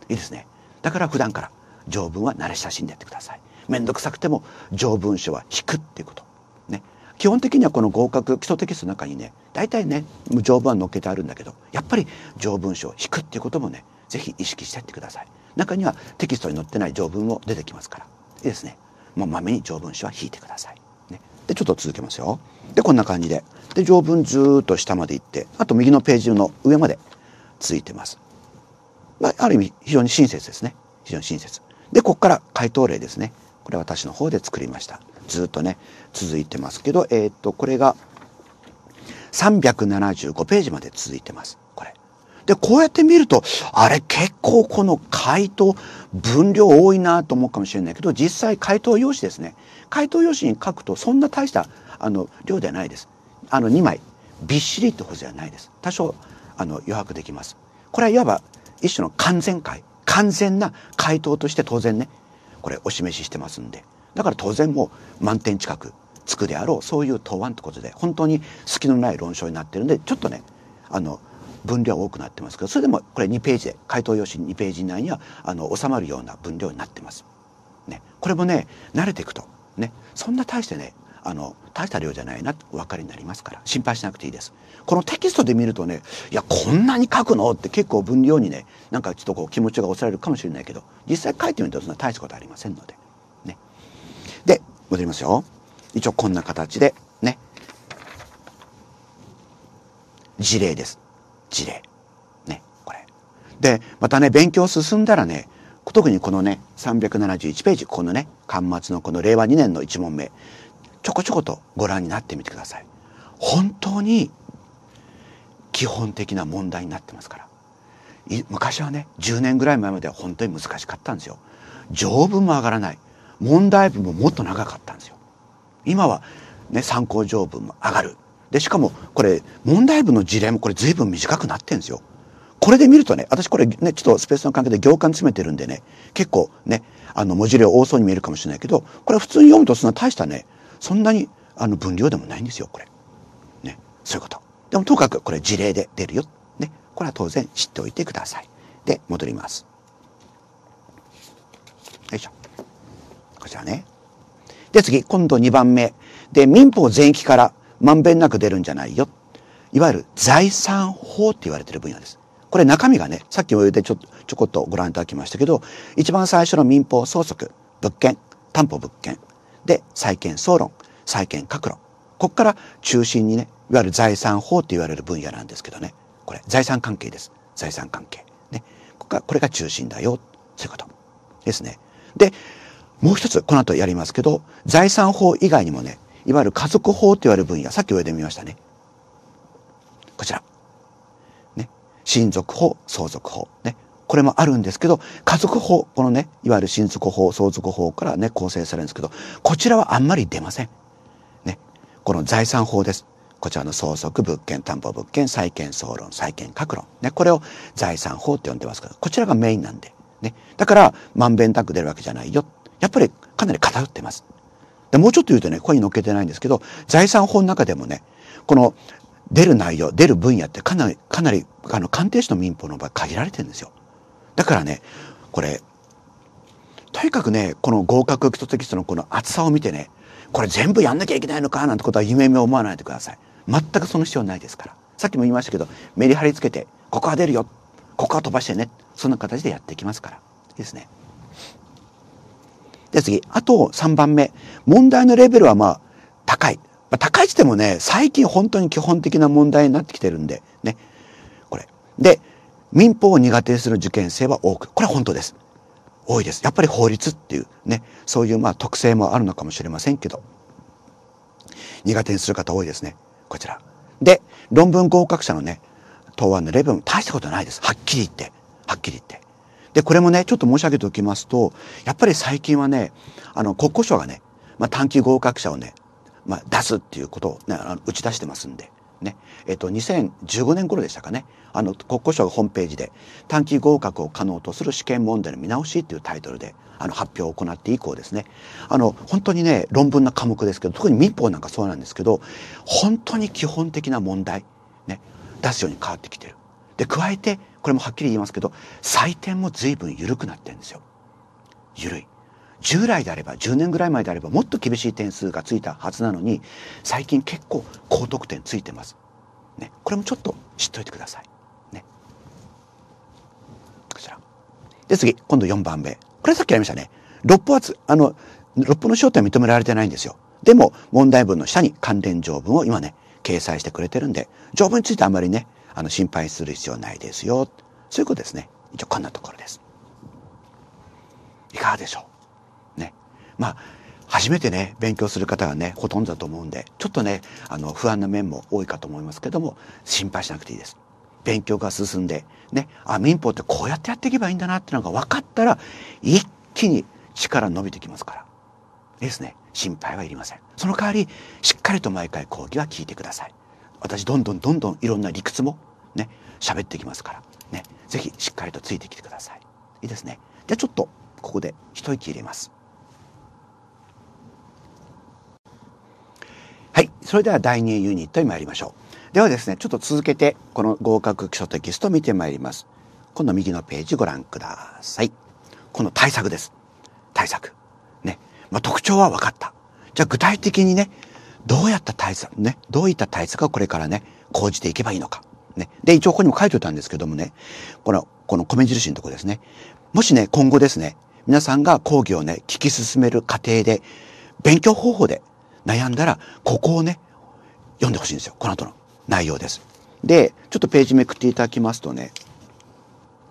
いですね。だから普段から条文は慣れ親しんでやってください。面倒くさくても条文書は引くっていうこと。基本的にはこの合格基礎テキストの中にね大体ね条文は載っけてあるんだけどやっぱり条文書を引くっていうこともねぜひ意識してってください中にはテキストに載ってない条文も出てきますからいいですねもうまめに条文書は引いてください、ね、でちょっと続けますよでこんな感じでで条文ずっと下まで行ってあと右のページの上までついてます、まあ、ある意味非常に親切ですね非常に親切でここから回答例ですねこれ私の方で作りましたずっとね続いてますけど、えっ、と、これが375ページまで続いてます。これ。で、こうやって見ると、あれ結構この回答、分量多いなと思うかもしれないけど、実際回答用紙ですね。回答用紙に書くとそんな大したあの量ではないです。あの2枚、びっしりってほどではないです。多少あの余白できます。これはいわば一種の完全解、完全な回答として当然ね、これお示ししてますんで。だから当然もう満点近くつくであろうそういう答案ってことで本当に隙のない論証になってるんでちょっとねあの分量多くなってますけどそれでもこれ2ページで回答用紙2ページ以内にはあの収まるような分量になってます。ね、これもね慣れていくとねそんな大してねあの大した量じゃないなってお分かりになりますから心配しなくていいです。このテキストで見るとねいやこんなに書くのって結構分量にねなんかちょっとこう気持ちが押されるかもしれないけど実際書いてみるとそんな大したことありませんのでね。で戻りますよ。一応こんな形で、ね。事例です。事例。ね、これ。で、またね、勉強進んだらね、特にこのね、371ページ、このね、端末のこの令和2年の1問目、ちょこちょことご覧になってみてください。本当に基本的な問題になってますから。昔はね、10年ぐらい前までは本当に難しかったんですよ。条文も上がらない。問題文ももっと長かったんですよ。今は、ね、参考条文も上がる。で、しかも、これ、問題文の事例もこれ随分短くなってるんですよ。これで見るとね、私これね、ちょっとスペースの関係で行間詰めてるんでね、結構ね、あの、文字量多そうに見えるかもしれないけど、これ普通に読むとそんな大したね、そんなに、あの、分量でもないんですよ、これ。ね、そういうこと。でも、とにかくこれ事例で出るよ。ね、これは当然知っておいてください。で、戻ります。よいしょ。こちらね。で、次、今度2番目。で、民法全域からまんべんなく出るんじゃないよ。いわゆる財産法って言われてる分野です。これ中身がね、さっきも言うてちょちょこっとご覧いただきましたけど、一番最初の民法相続、物件、担保物件。で、債権総論、債権各論。ここから中心にね、いわゆる財産法って言われる分野なんですけどね。これ、財産関係です。財産関係。ね。ここが、これが中心だよ。そういうこと。ですね。で、もう一つ、この後やりますけど、財産法以外にもね、いわゆる家族法と言われる分野、さっき上で見ましたね。こちら。ね。親族法、相続法。ね。これもあるんですけど、家族法、このね、いわゆる親族法、相続法からね、構成されるんですけど、こちらはあんまり出ません。ね。この財産法です。こちらの相続、物件、担保物件、債権総論、債権各論。ね。これを財産法って呼んでますけど、こちらがメインなんで。ね。だから、まんべんなく出るわけじゃないよ。やっぱりかなり偏ってます。でもうちょっと言うとね、ここに載っけてないんですけど、財産法の中でもね、この出る内容、出る分野ってかなり、かなり、あの、鑑定士の民法の場合限られてるんですよ。だからね、これ、とにかくね、この合格基礎テキストのこの厚さを見てね、これ全部やんなきゃいけないのかなんてことは夢を思わないでください。全くその必要ないですから。さっきも言いましたけど、メリハリつけて、ここは出るよ、ここは飛ばしてね、そんな形でやっていきますから。いいですね。で、次。あと3番目。問題のレベルはまあ、高い。まあ、高いって言ってもね、最近本当に基本的な問題になってきてるんで、ね。これ。で、民法を苦手にする受験生は多く。これは本当です。多いです。やっぱり法律っていうね、そういうまあ特性もあるのかもしれませんけど、苦手にする方多いですね。こちら。で、論文合格者のね、答案のレベルも大したことないです。はっきり言って。はっきり言って。で、これもね、ちょっと申し上げておきますと、やっぱり最近はね、あの、国交省がね、まあ、短期合格者をね、まあ、出すっていうことを、ね、あの打ち出してますんで、ね、えっと、2015年頃でしたかね、あの、国交省がホームページで、短期合格を可能とする試験問題の見直しっていうタイトルで、あの、発表を行って以降ですね、あの、本当にね、論文な科目ですけど、特に民法なんかそうなんですけど、本当に基本的な問題、ね、出すように変わってきてる。で、加えて、これもはっきり言いますけど採点も随分緩くなってるんですよ。緩い。従来であれば10年ぐらい前であればもっと厳しい点数がついたはずなのに最近結構高得点ついてます。ね、これもちょっと知っといてください。ね、こちらで次今度4番目これさっきありましたね六法圧、あの六法の焦点は認められてないんですよ。でも問題文の下に関連条文を今ね掲載してくれてるんで条文についてあんまりねあの心配する必要ないですよそういうことですね一応こんなところですいかがでしょうねまあ初めてね勉強する方がねほとんどだと思うんでちょっとねあの不安な面も多いかと思いますけども心配しなくていいです勉強が進んでねあ民法ってこうやってやっていけばいいんだなってのが分かったら一気に力伸びてきますからですね心配はいりませんその代わりしっかりと毎回講義は聞いてください私どんどんどんどんいろんな理屈もね喋ってきますからね是非しっかりとついてきてくださいいいですねじゃあちょっとここで一息入れますはいそれでは第2ユニットに参りましょうではですねちょっと続けてこの合格基礎テキスト見てまいります今度右のページご覧くださいこの対策です対策ねまあ、特徴は分かったじゃあ具体的にねどうやった対策、ね、どういった対策をこれからね、講じていけばいいのか。ね。で、一応ここにも書いておいたんですけどもね、この、この米印のとこですね。もしね、今後ですね、皆さんが講義をね、聞き進める過程で、勉強方法で悩んだら、ここをね、読んでほしいんですよ。この後の内容です。で、ちょっとページめくっていただきますとね、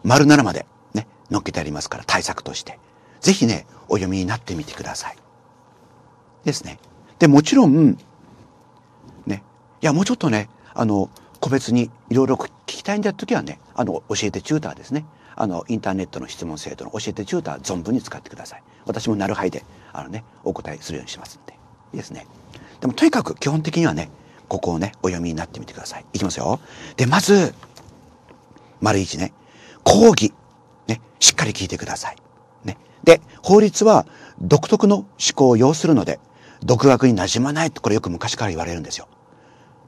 丸7までね、載っけてありますから、対策として。ぜひね、お読みになってみてください。ですね。で、もちろん、ね、いや、もうちょっとね、あの、個別にいろいろ聞きたいんだときはね、あの、教えてチューターですね。あの、インターネットの質問制度の教えてチューター存分に使ってください。私もなるはいで、あのね、お答えするようにしますんで。いいですね。でもとにかく基本的にはね、ここをね、お読みになってみてください。いきますよ。で、まず、丸一ね、講義。ね、しっかり聞いてください。ね。で、法律は独特の思考を要するので、独学に馴染まないってこれよく昔から言われるんですよ。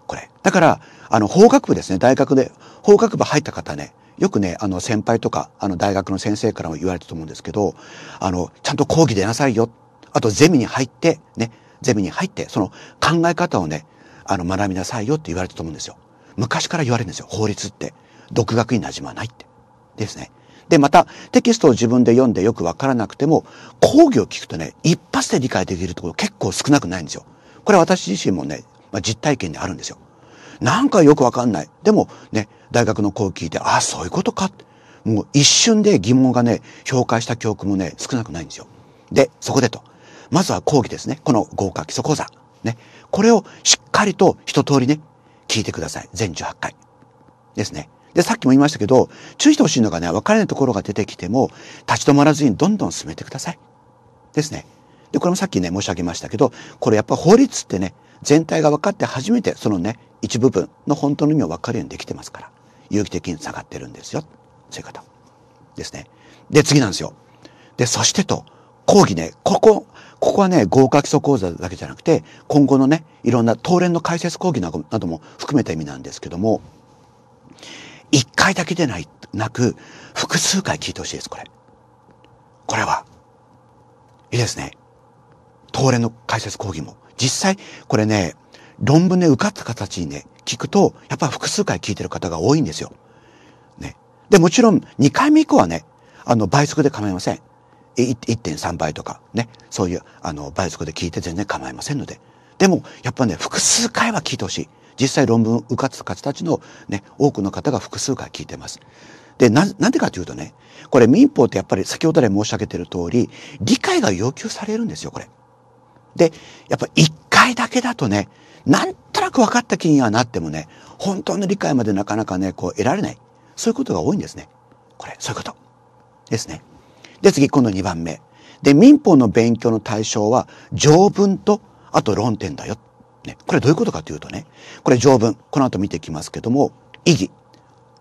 これ。だから、あの、法学部ですね、大学で、法学部入った方ね、よくね、あの、先輩とか、あの、大学の先生からも言われたと思うんですけど、あの、ちゃんと講義出なさいよ。あと、ゼミに入って、ね、ゼミに入って、その考え方をね、あの、学びなさいよって言われたと思うんですよ。昔から言われるんですよ、法律って。独学に馴染まないって。ですね。で、また、テキストを自分で読んでよくわからなくても、講義を聞くとね、一発で理解できるところ結構少なくないんですよ。これ私自身もね、まあ、実体験であるんですよ。なんかよくわかんない。でも、ね、大学の講義聞いて、ああ、そういうことか。もう一瞬で疑問がね、評価した教訓もね、少なくないんですよ。で、そこでと。まずは講義ですね。この合格基礎講座。ね。これをしっかりと一通りね、聞いてください。全18回。ですね。で、さっきも言いましたけど、注意してほしいのがね、分からないところが出てきても、立ち止まらずにどんどん進めてください。ですね。で、これもさっきね、申し上げましたけど、これやっぱ法律ってね、全体が分かって初めて、そのね、一部分の本当の意味を分かるようにできてますから、有機的に下がってるんですよ。そういう方。ですね。で、次なんですよ。で、そしてと、講義ね、ここ、ここはね、合格基礎講座だけじゃなくて、今後のね、いろんな当連の解説講義なども含めた意味なんですけども、一回だけでない、なく、複数回聞いてほしいです、これ。これは。いいですね。東レの解説講義も。実際、これね、論文で受かった形にね、聞くと、やっぱ複数回聞いてる方が多いんですよ。ね。で、もちろん、二回目以降はね、あの、倍速で構いません。1.3倍とか、ね。そういう、あの、倍速で聞いて全然構いませんので。でもやっぱね複数回は聞いてほしい実際論文受かつかたちのね多くの方が複数回聞いてます。でななんでかというとねこれ民法ってやっぱり先ほど来申し上げてる通り理解が要求されるんですよこれ。でやっぱ1回だけだとねなんとなく分かった気にはなってもね本当の理解までなかなかねこう得られないそういうことが多いんですね。これそういうことですね。で次今度2番目。で民法の勉強の対象は条文と「あと論点だよ。ね。これどういうことかというとね、これ条文、この後見ていきますけども、意義、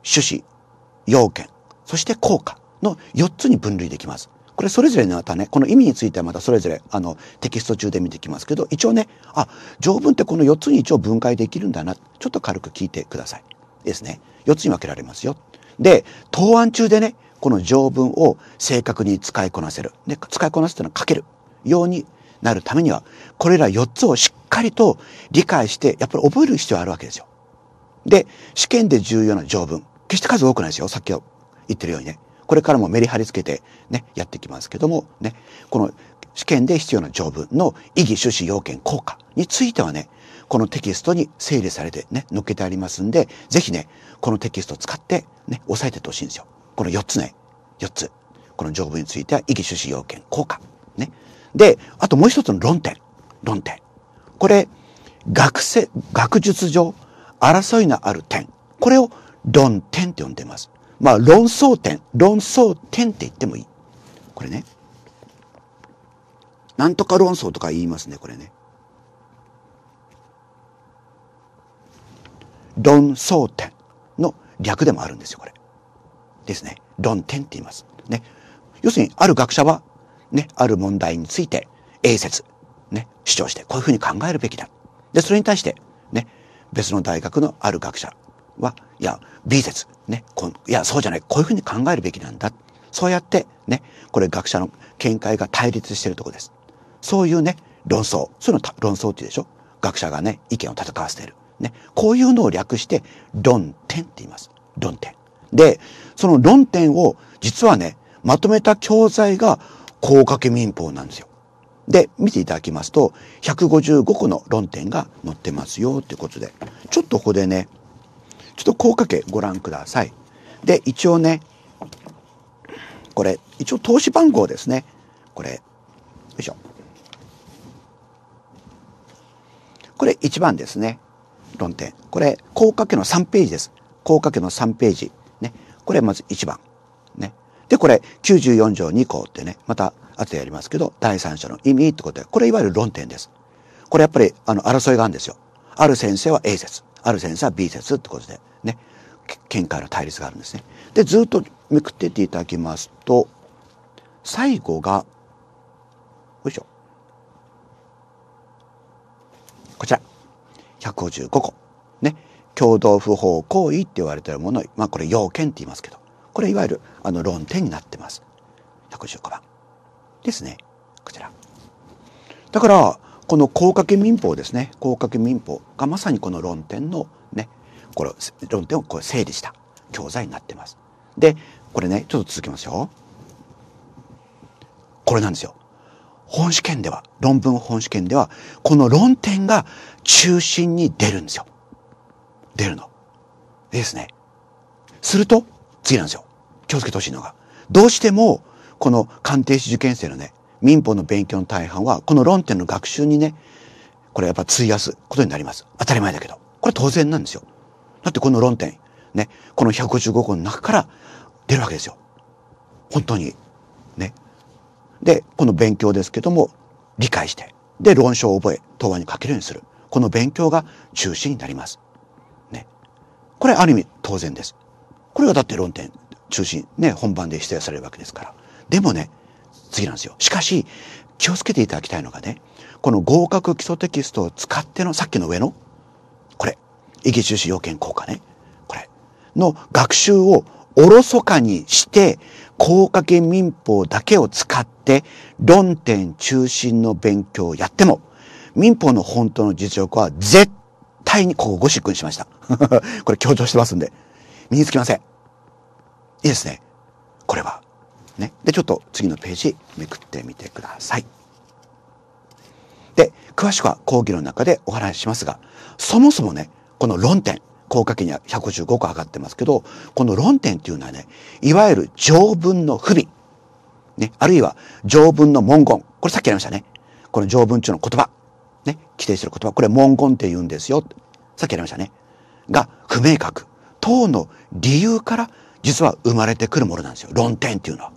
趣旨、要件、そして効果の4つに分類できます。これそれぞれのまたね、この意味についてはまたそれぞれ、あの、テキスト中で見ていきますけど、一応ね、あ、条文ってこの4つに一応分解できるんだな。ちょっと軽く聞いてください。ですね。4つに分けられますよ。で、答案中でね、この条文を正確に使いこなせる。で、使いこなすというのは書けるようになるためには、これら4つをしっかりと理解して、やっぱり覚える必要があるわけですよ。で、試験で重要な条文。決して数多くないですよ。さっき言ってるようにね。これからもメリハリつけてね、やっていきますけども、ね、この試験で必要な条文の意義、趣旨、要件、効果についてはね、このテキストに整理されてね、載っけてありますんで、ぜひね、このテキストを使ってね、押さえててほしいんですよ。この4つね、4つ。この条文については、意義、趣旨、要件、効果。ね。で、あともう一つの論点。論点。これ、学生、学術上、争いのある点。これを論点って呼んでます。まあ、論争点、論争点って言ってもいい。これね。なんとか論争とか言いますね、これね。論争点の略でもあるんですよ、これ。ですね。論点って言います。ね。要するに、ある学者はね、ある問題について、A 説、ね、主張して、こういうふうに考えるべきだ。で、それに対して、ね、別の大学のある学者は、いや、B 説、ね、こいや、そうじゃない、こういうふうに考えるべきなんだ。そうやって、ね、これ学者の見解が対立しているところです。そういうね、論争、そういうの論争って言うでしょ学者がね、意見を戦わせている。ね、こういうのを略して、論点って言います。論点。で、その論点を、実はね、まとめた教材が高掛け民法なんですよ。で、見ていただきますと、155個の論点が載ってますよということで、ちょっとここでね、ちょっと高掛けご覧ください。で、一応ね、これ、一応投資番号ですね。これ、よいしょ。これ1番ですね。論点。これ、高掛けの3ページです。高掛けの3ページ。ね。これまず1番。ね。で、これ、94条2項ってね、また後でやりますけど、第三者の意味ってことで、これいわゆる論点です。これやっぱり、あの、争いがあるんですよ。ある先生は A 説、ある先生は B 説ってことで、ね、見解の対立があるんですね。で、ずっとめくっていっていただきますと、最後が、よいしょ。こちら。155個。ね。共同不法行為って言われてるもの、まあこれ要件って言いますけど。これいわゆるあの論点になってます。115番。ですね。こちら。だから、この高け民法ですね。高け民法がまさにこの論点のね、これ、論点をこう整理した教材になってます。で、これね、ちょっと続きますよ。これなんですよ。本試験では、論文本試験では、この論点が中心に出るんですよ。出るの。ですね。すると、次なんですよ。気をつけてほしいのが。どうしても、この鑑定士受験生のね、民法の勉強の大半は、この論点の学習にね、これやっぱ費やすことになります。当たり前だけど。これ当然なんですよ。だってこの論点、ね、この155個の中から出るわけですよ。本当に。ね。で、この勉強ですけども、理解して、で、論証を覚え、答案にかけるようにする。この勉強が中心になります。ね。これある意味当然です。これがだって論点中心、ね、本番で指定されるわけですから。でもね、次なんですよ。しかし、気をつけていただきたいのがね、この合格基礎テキストを使っての、さっきの上の、これ、意義中止要件効果ね、これ、の学習をおろそかにして、高架圏民法だけを使って論点中心の勉強をやっても、民法の本当の実力は絶対に、ここゴシックにしました。[laughs] これ強調してますんで。身につきません。いいですね。これは。ね。で、ちょっと次のページめくってみてください。で、詳しくは講義の中でお話ししますが、そもそもね、この論点、効果期には155個上がってますけど、この論点っていうのはね、いわゆる条文の不備。ね、あるいは条文の文言。これさっきやりましたね。この条文中の言葉。ね、規定する言葉。これ文言って言うんですよ。さっきやりましたね。が、不明確。等の理由から実は生まれてくるものなんですよ。論点っていうのは。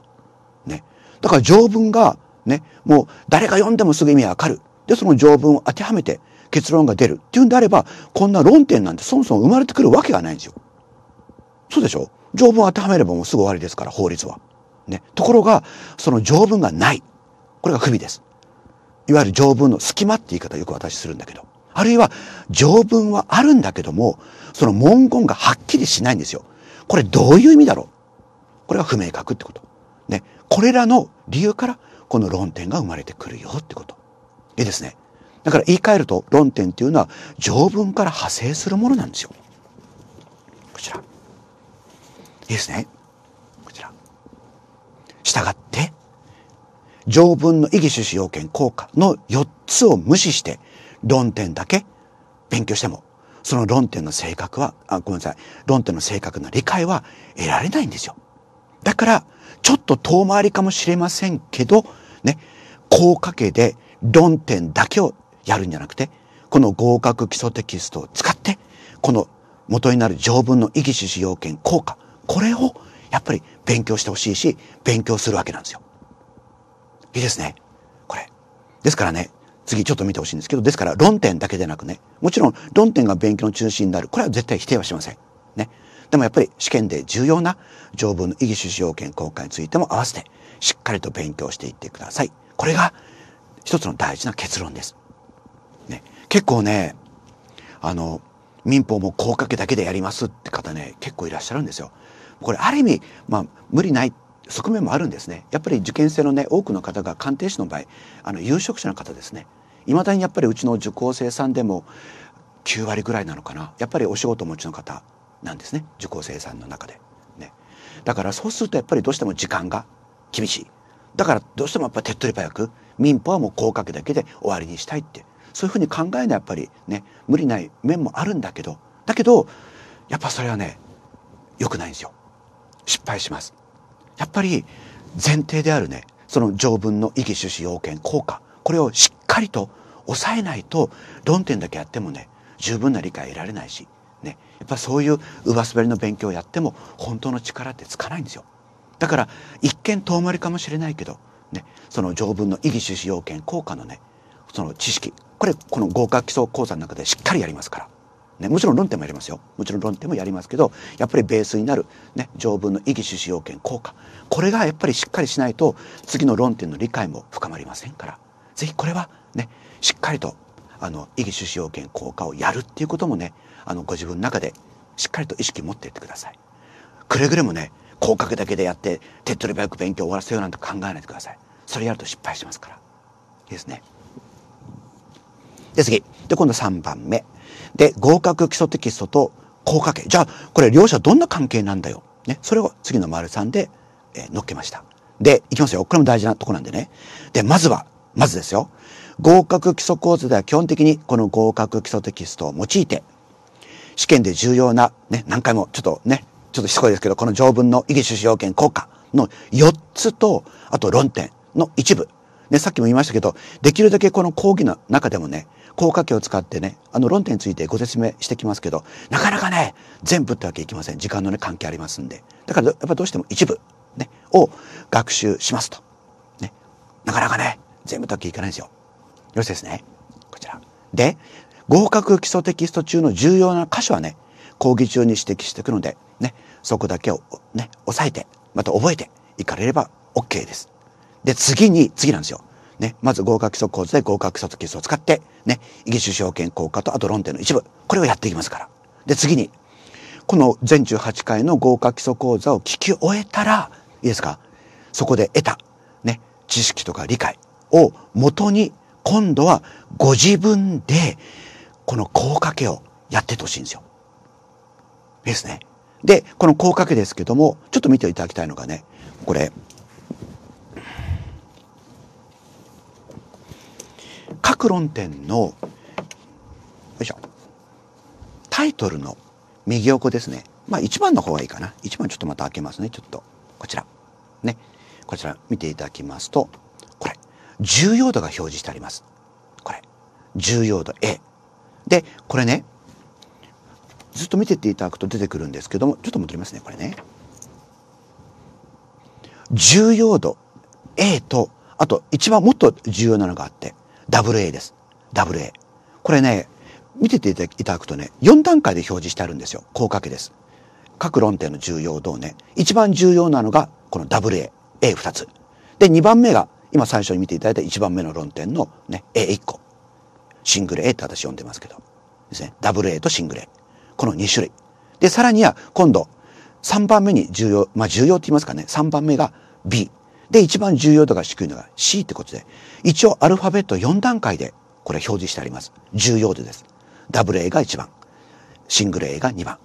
ね。だから条文がね、もう誰が読んでもすぐ意味わかる。で、その条文を当てはめて結論が出るっていうんであれば、こんな論点なんてそもそも生まれてくるわけがないんですよ。そうでしょ条文を当てはめればもうすぐ終わりですから、法律は。ね。ところが、その条文がない。これが不備です。いわゆる条文の隙間って言い方よく私するんだけど。あるいは条文はあるんだけども、その文言がはっきりしないんですよ。これどういう意味だろうこれは不明確ってこと。ね。これらの理由からこの論点が生まれてくるよってこと。いいですね。だから言い換えると論点っていうのは条文から派生するものなんですよ。こちら。いいですね。こちら。従って、条文の意義趣旨要件効果の4つを無視して論点だけ勉強してもその論点の性格は、あ、ごめんなさい。論点の性格の理解は得られないんですよ。だから、ちょっと遠回りかもしれませんけど、ね、高掛けで論点だけをやるんじゃなくて、この合格基礎テキストを使って、この元になる条文の意義主旨要件効果、これをやっぱり勉強してほしいし、勉強するわけなんですよ。いいですね。これ。ですからね、次ちょっと見てほしいんですけど、ですから論点だけでなくね、もちろん論点が勉強の中心になる。これは絶対否定はしません。ね。でもやっぱり試験で重要な条文の意義趣旨要件公開についても合わせてしっかりと勉強していってください。これが一つの大事な結論です。ね。結構ね、あの、民法も高掛だけでやりますって方ね、結構いらっしゃるんですよ。これある意味、まあ、無理ない側面もあるんですね。やっぱり受験生のね、多くの方が鑑定士の場合、あの、有職者の方ですね。いまだにやっぱりうちの受講生さんでも9割ぐらいなのかなやっぱりお仕事持ちの方なんですね受講生さんの中で。ね、だからそうするとやっぱりどうしても時間が厳しい。だからどうしてもやっぱり手っ取り早く民法はもうこ格だけで終わりにしたいってそういうふうに考えのやっぱりね無理ない面もあるんだけどだけどやっぱそれはね良くないんですよ。失敗します。やっぱり前提であるねその条文の意義趣旨要件効果これをしっかりと抑えないと論点だけやってもね十分な理解得られないし、ね、やっぱそういう上滑りの勉強をやっても本当の力ってつかないんですよ。だから一見遠回りかもしれないけど、ね、その条文の意義趣旨要件効果のねその知識これこの合格基礎講座の中でしっかりやりますから。ね、もちろん論点もやりますよ。もちろん論点もやりますけど、やっぱりベースになる、ね、条文の意義趣旨要件効果。これがやっぱりしっかりしないと、次の論点の理解も深まりませんから。是非これはね、しっかりとあの異議趣旨要件効果をやるっていうこともねあのご自分の中でしっかりと意識持っていってくださいくれぐれもね口角だけでやって手っ取り早く勉強終わらせようなんて考えないでくださいそれやると失敗しますからいいですねで次で今度3番目で合格基礎テキストと効果系じゃあこれ両者どんな関係なんだよ、ね、それを次の丸んで、えー、乗っけましたでいきますよこれも大事なとこなんでねでまずはまずですよ合格基礎講座では基本的にこの合格基礎テキストを用いて、試験で重要な、ね、何回もちょっとね、ちょっとしつこいですけど、この条文の意義趣旨要件効果の4つと、あと論点の一部。ね、さっきも言いましたけど、できるだけこの講義の中でもね、効果器を使ってね、あの論点についてご説明してきますけど、なかなかね、全部ってわけいきません。時間のね、関係ありますんで。だから、やっぱどうしても一部、ね、を学習しますと。ね、なかなかね、全部だけいかないんですよ。よしですね。こちら。で、合格基礎テキスト中の重要な箇所はね、講義中に指摘していくので、ね、そこだけをね、押さえて、また覚えていかれれば OK です。で、次に、次なんですよ。ね、まず合格基礎講座で合格基礎テキストを使って、ね、意義主証券効果とあと論点の一部、これをやっていきますから。で、次に、この全18回の合格基礎講座を聞き終えたら、いいですかそこで得た、ね、知識とか理解を元に今度はご自分でこの効果けをやっててほしいんですよ。ですね。で、この効果けですけども、ちょっと見ていただきたいのがね、これ、各論点の、よいしょ、タイトルの右横ですね。まあ1番の方がいいかな。1番ちょっとまた開けますね、ちょっと。こちら。ね。こちら見ていただきますと、重要度が表示してあります。これ。重要度 A。で、これね、ずっと見てていただくと出てくるんですけども、ちょっと戻りますね、これね。重要度 A と、あと一番もっと重要なのがあって、WA です。WA。これね、見てていただくとね、4段階で表示してあるんですよ。高掛けです。各論点の重要度をね、一番重要なのがこの WA、A2 つ。で、2番目が今最初に見ていただいた一番目の論点のね、A1 個。シングル A って私呼んでますけど。ですね。ダブル A とシングル A。この2種類。で、さらには今度、3番目に重要、まあ重要って言いますかね。3番目が B。で、一番重要度が低いのが C ってことで、一応アルファベット4段階でこれ表示してあります。重要度です。ダブル A が1番。シングル A が2番。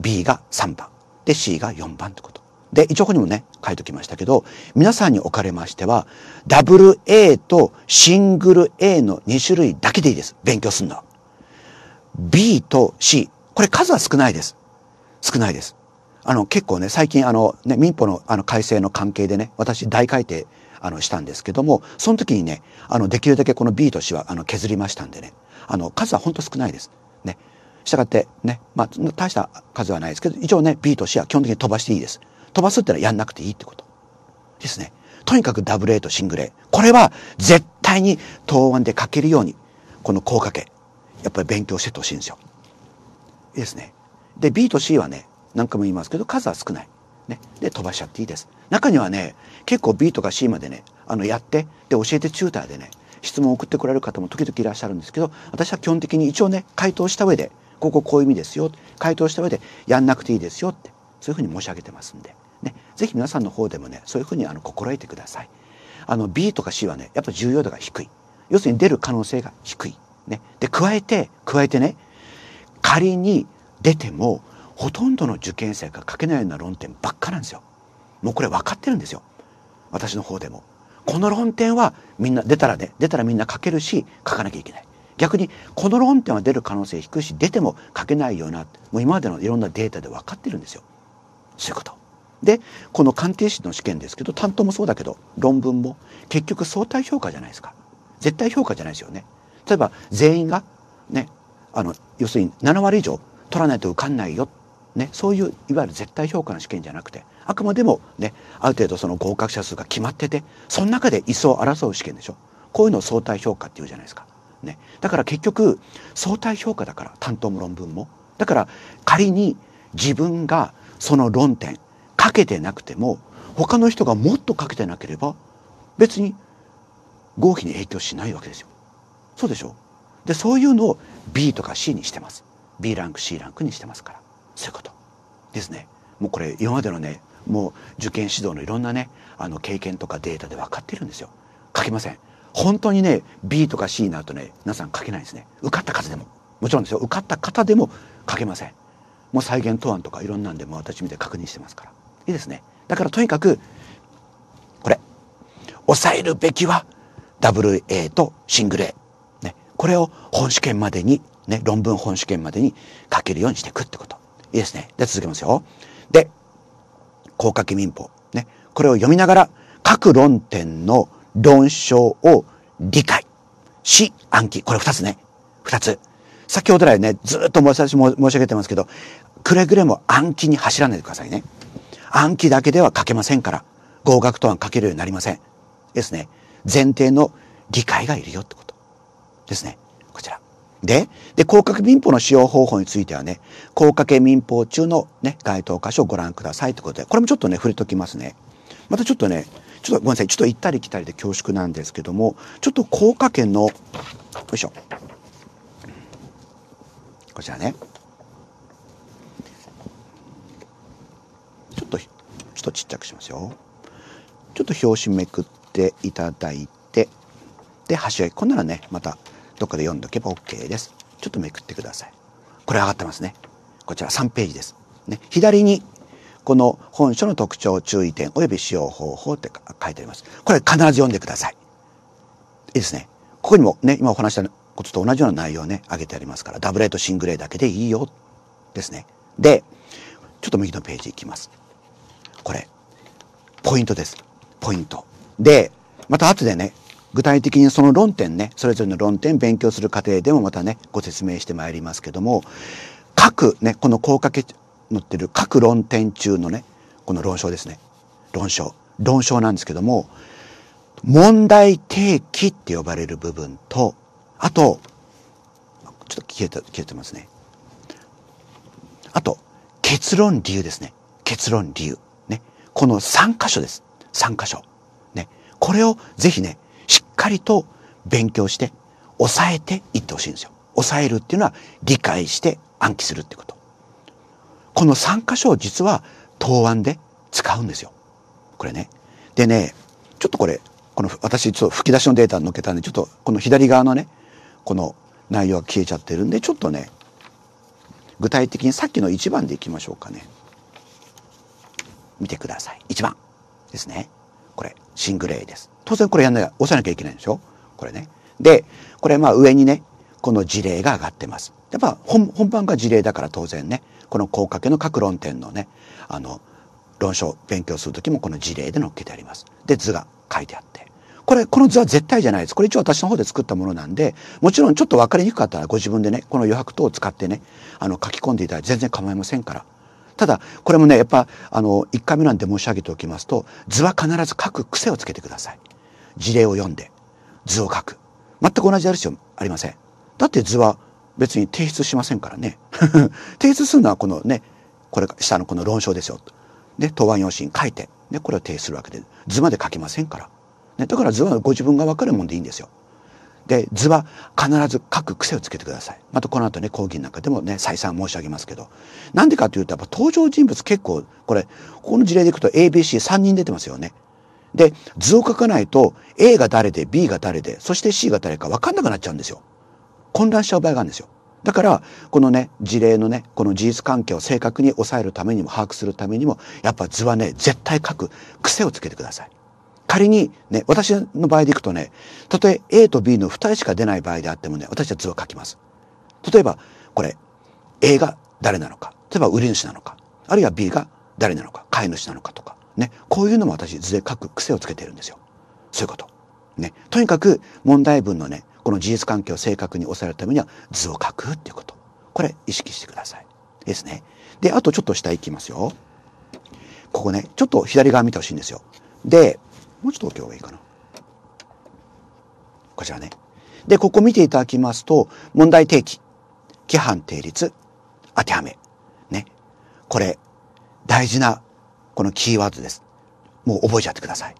B が3番。で、C が4番ってこと。で、一応ここにもね、書いときましたけど、皆さんにおかれましては、ダブル A とシングル A の2種類だけでいいです。勉強するのは。B と C。これ数は少ないです。少ないです。あの、結構ね、最近あの、ね、民法のあの改正の関係でね、私大改定、あの、したんですけども、その時にね、あの、できるだけこの B と C は、あの、削りましたんでね、あの、数は本当少ないです。ね。したがって、ね、まあ、大した数はないですけど、一応ね、B と C は基本的に飛ばしていいです。飛ばすってのはやんなくていいってことですね。とにかくダブル A とシングル A。これは絶対に答案で書けるように、この高掛け、やっぱり勉強してってほしいんですよ。いいですね。で、B と C はね、何回も言いますけど、数は少ない。ね。で、飛ばしちゃっていいです。中にはね、結構 B とか C までね、あの、やって、で、教えてチューターでね、質問を送ってこられる方も時々いらっしゃるんですけど、私は基本的に一応ね、回答した上で、こここういう意味ですよ。回答した上で、やんなくていいですよって、そういうふうに申し上げてますんで。ぜひ皆さんの方でもねそういうふうにあの心得てくださいあの B とか C はねやっぱ重要度が低い要するに出る可能性が低い、ね、で加えて加えてね仮に出てもほとんどの受験生が書けないような論点ばっかなんですよもうこれ分かってるんですよ私の方でもこの論点はみんな出たらね出たらみんな書けるし書かなきゃいけない逆にこの論点は出る可能性低いし出ても書けないようなもう今までのいろんなデータで分かってるんですよそういうことでこの鑑定士の試験ですけど担当もそうだけど論文も結局相対評価じゃないですか絶対評価じゃないですよね例えば全員がねあの要するに7割以上取らないと受かんないよ、ね、そういういわゆる絶対評価の試験じゃなくてあくまでもねある程度その合格者数が決まっててその中で一層争う試験でしょこういうのを相対評価っていうじゃないですか。ね、だから結局相対評価だから担当も論文もだから仮に自分がその論点かけてなくても他の人がもっとかけてなければ別に合否に影響しないわけですよ。そうでしょでそういうのを B とか C にしてます。B ランク C ランクにしてますからそういうことですね。もうこれ今までのねもう受験指導のいろんなねあの経験とかデータで分かってるんですよ。書けません。本当にね B とか C になるとね皆さん書けないんですね。受かった数でももちろんですよ受かった方でも書けません。もう再現答案とかいろんなんでも私見て確認してますから。いいですねだからとにかくこれ抑えるべきは WA とシングル A、ね、これを本試験までに、ね、論文本試験までに書けるようにしていくってこといいですねで続けますよで高架民法ねこれを読みながら各論点の論証を理解し暗記これ2つね2つ先ほど来ねずっと申し上げてますけどくれぐれも暗記に走らないでくださいね暗記だけでは書けませんから、合格とは書けるようになりません。ですね。前提の理解がいるよってこと。ですね。こちら。で、で、降格民法の使用方法についてはね、降格民法中のね、該当箇所をご覧くださいってことで、これもちょっとね、触れときますね。またちょっとね、ちょっとごめんなさい、ちょっと行ったり来たりで恐縮なんですけども、ちょっと高架圏の、よいしょ。こちらね。ちょっとちょっとちっちゃくしますよちょっと表紙めくっていただいてで端折りこんならねまたどっかで読んどけば OK ですちょっとめくってくださいこれ上がってますねこちら3ページですね左にこの本書の特徴注意点及び使用方法って書いてありますこれ必ず読んでくださいいいですねここにもね今お話したことと同じような内容ね挙げてありますからダブル A とシングル A だけでいいよですねでちょっと右のページいきますこれ。ポイントです。ポイント。で、また後でね、具体的にその論点ね、それぞれの論点勉強する過程でもまたね、ご説明してまいりますけども、各ね、この効果け載ってる各論点中のね、この論証ですね。論証。論証なんですけども、問題提起って呼ばれる部分と、あと、ちょっと消えて、消えてますね。あと、結論理由ですね。結論理由。この3箇所です。3箇所。ね。これをぜひね、しっかりと勉強して、抑えていってほしいんですよ。抑えるっていうのは理解して暗記するってこと。この3箇所を実は答案で使うんですよ。これね。でね、ちょっとこれ、この私ちょっと吹き出しのデータに載っけたんで、ちょっとこの左側のね、この内容が消えちゃってるんで、ちょっとね、具体的にさっきの1番でいきましょうかね。見てください1番ですねこれシングルです当然これやんなきゃ押さなきゃいけないんでしょこれねでこれまあ上にねこの事例が上がってますやっぱ本本番が事例だから当然ねこの高掛けの各論点のねあの論証勉強する時もこの事例で載っけてありますで図が書いてあってこれ、この図は絶対じゃないです。これ一応私の方で作ったものなんで、もちろんちょっと分かりにくかったらご自分でね、この余白等を使ってね、あの書き込んでいただいて全然構いませんから。ただ、これもね、やっぱ、あの、1回目なんで申し上げておきますと、図は必ず書く癖をつけてください。事例を読んで、図を書く。全く同じある必要ありません。だって図は別に提出しませんからね。[laughs] 提出するのはこのね、これ下のこの論証ですよ。ね、答案用紙に書いて、ね、これを提出するわけで、図まで書けませんから。ね、だから図はご自分がわかるもんでいいんですよ。で図は必ず書く癖をつけてくださいまたこの後ね講義の中でもね再三申し上げますけどなんでかというとやっぱ登場人物結構これここの事例でいくと ABC3 人出てますよねで図を書かないと A が誰で B が誰でそして C が誰か分かんなくなっちゃうんですよ混乱しちゃう場合があるんですよだからこのね事例のねこの事実関係を正確に抑えるためにも把握するためにもやっぱ図はね絶対書く癖をつけてください仮にね、私の場合でいくとね、たとえ A と B の二重しか出ない場合であってもね、私は図を書きます。例えば、これ、A が誰なのか、例えば売り主なのか、あるいは B が誰なのか、買い主なのかとか、ね、こういうのも私図で書く癖をつけてるんですよ。そういうこと。ね、とにかく問題文のね、この事実関係を正確に抑えるためには図を書くっていうこと。これ意識してください。ですね。で、あとちょっと下行きますよ。ここね、ちょっと左側見てほしいんですよ。で、もうちょっと大きい方がいいかな。こちらね。で、ここ見ていただきますと、問題提起、規範定律、当てはめ。ね。これ、大事な、このキーワードです。もう覚えちゃってください。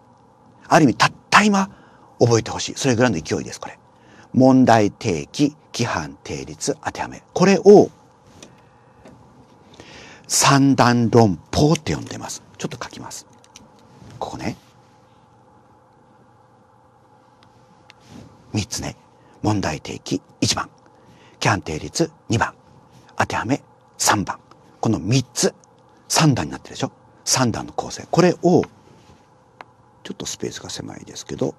ある意味、たった今、覚えてほしい。それぐらいの勢いです、これ。問題提起、規範定律、当てはめ。これを、三段論法って呼んでます。ちょっと書きます。ここね。3つ目、問題提起1番、キャン定率2番、当てはめ3番。この3つ、3段になってるでしょ ?3 段の構成。これを、ちょっとスペースが狭いですけど、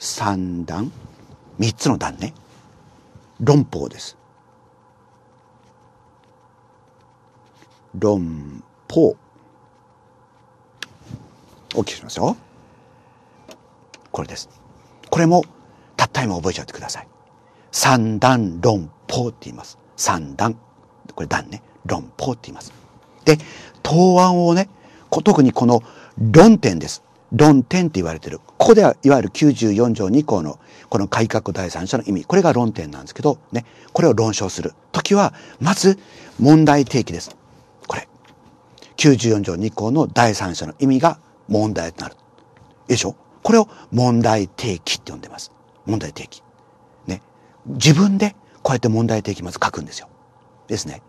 3段、3つの段ね。論法です。論法。大きくしますよ。これです。これもたった今覚えちゃってください。三段論法って言います。三段。これ段ね。論法って言います。で、答案をね、特にこの論点です。論点って言われてる。ここでは、いわゆる94条2項の、この改革第三者の意味。これが論点なんですけど、ね。これを論証する。ときは、まず、問題提起です。これ。94条2項の第三者の意味が問題となる。でしょこれを問題提起って呼んでます。問題提起。ね。自分でこうやって問題提起まず書くんですよ。ですね。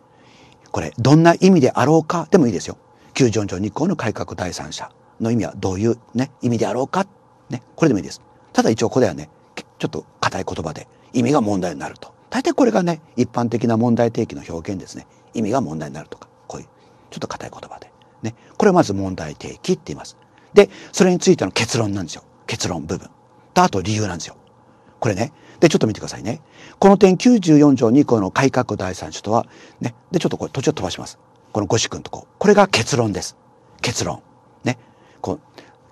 これ、どんな意味であろうかでもいいですよ。九条条日光の改革第三者の意味はどういうね、意味であろうか。ね。これでもいいです。ただ一応ここではね、ちょっと硬い言葉で意味が問題になると。大体これがね、一般的な問題提起の表現ですね。意味が問題になるとか、こういう、ちょっと硬い言葉で。ね。これをまず問題提起って言います。で、それについての結論なんですよ。結論部分。と、あと理由なんですよ。これね。で、ちょっと見てくださいね。この点94条2項の改革第3種とは、ね。で、ちょっとこれ途中飛ばします。このッ子君とこう。これが結論です。結論。ね。こう、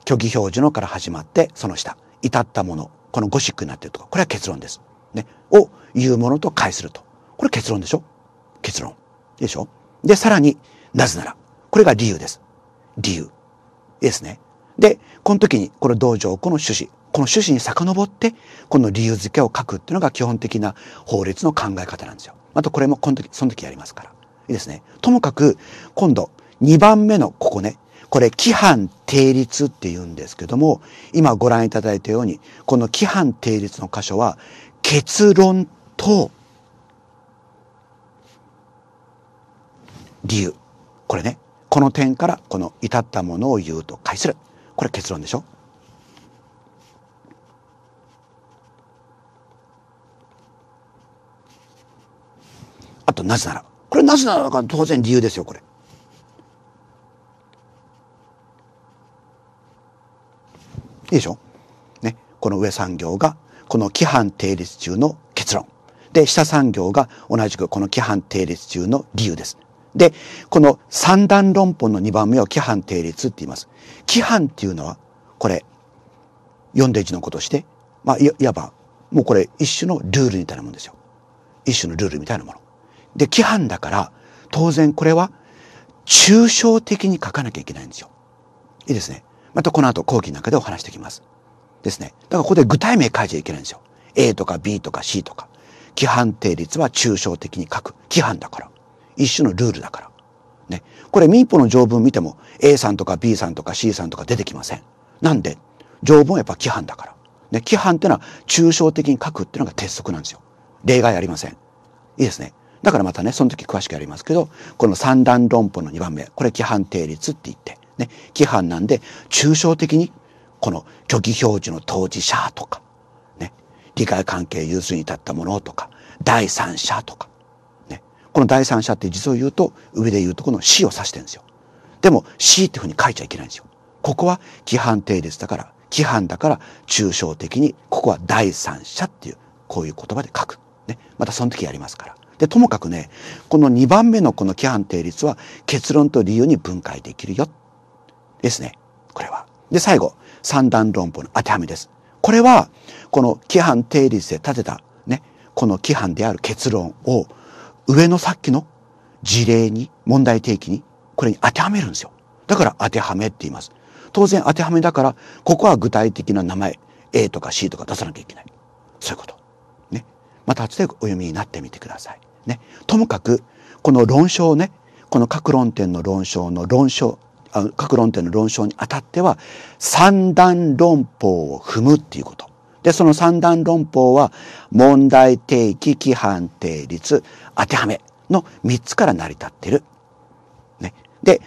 虚偽表示のから始まって、その下。至ったもの。このゴシックになっているとこ。これは結論です。ね。を言うものと解すると。これ結論でしょ結論。でしょで、さらに、なぜなら。これが理由です。理由。ですね。で、この時に、この道場、この趣旨、この趣旨に遡って、この理由付けを書くっていうのが基本的な法律の考え方なんですよ。あとこれもこの時、その時やりますから。いいですね。ともかく、今度、2番目のここね、これ、規範定律って言うんですけども、今ご覧いただいたように、この規範定律の箇所は、結論と理由。これね、この点からこの至ったものを言うと解する。これ結論でしょあとなぜならこれなぜならか当然理由ですよこれ。いいでしょね。この上産業がこの規範定律中の結論。で、下産業が同じくこの規範定律中の理由です。で、この三段論法の二番目を規範定律って言います。規範っていうのは、これ、読んで字のことして、まあ、いわば、もうこれ一種のルールみたいなもんですよ。一種のルールみたいなもの。で、規範だから、当然これは、抽象的に書かなきゃいけないんですよ。いいですね。またこの後、講義の中でお話してきます。ですね。だからここで具体名書いちゃいけないんですよ。A とか B とか C とか。規範定律は抽象的に書く。規範だから。一種のルールだから。ね。これ民法の条文見ても A さんとか B さんとか C さんとか出てきません。なんで条文はやっぱ規範だから。ね。規範ってのは抽象的に書くっていうのが鉄則なんですよ。例外ありません。いいですね。だからまたね、その時詳しくやりますけど、この三段論法の2番目、これ規範定律って言って、ね、規範なんで、抽象的に、この虚偽表示の当事者とか、ね、利害関係有数に至ったものとか、第三者とか、この第三者って実を言うと、上で言うとこの死を指してるんですよ。でも死っていうふうに書いちゃいけないんですよ。ここは規範定律だから、規範だから抽象的に、ここは第三者っていう、こういう言葉で書く。ね。またその時やりますから。で、ともかくね、この2番目のこの規範定律は結論と理由に分解できるよ。ですね。これは。で、最後、三段論法の当てはめです。これは、この規範定律で立てた、ね、この規範である結論を上のさっきの事例に、問題提起に、これに当てはめるんですよ。だから当てはめって言います。当然当てはめだから、ここは具体的な名前、A とか C とか出さなきゃいけない。そういうこと。ね。また後でお読みになってみてください。ね。ともかく、この論証ね、この各論点の論証の論証、各論点の論証にあたっては、三段論法を踏むっていうこと。で、その三段論法は、問題提起、規範定律、当てはめの3つから成り立っている。ね。で、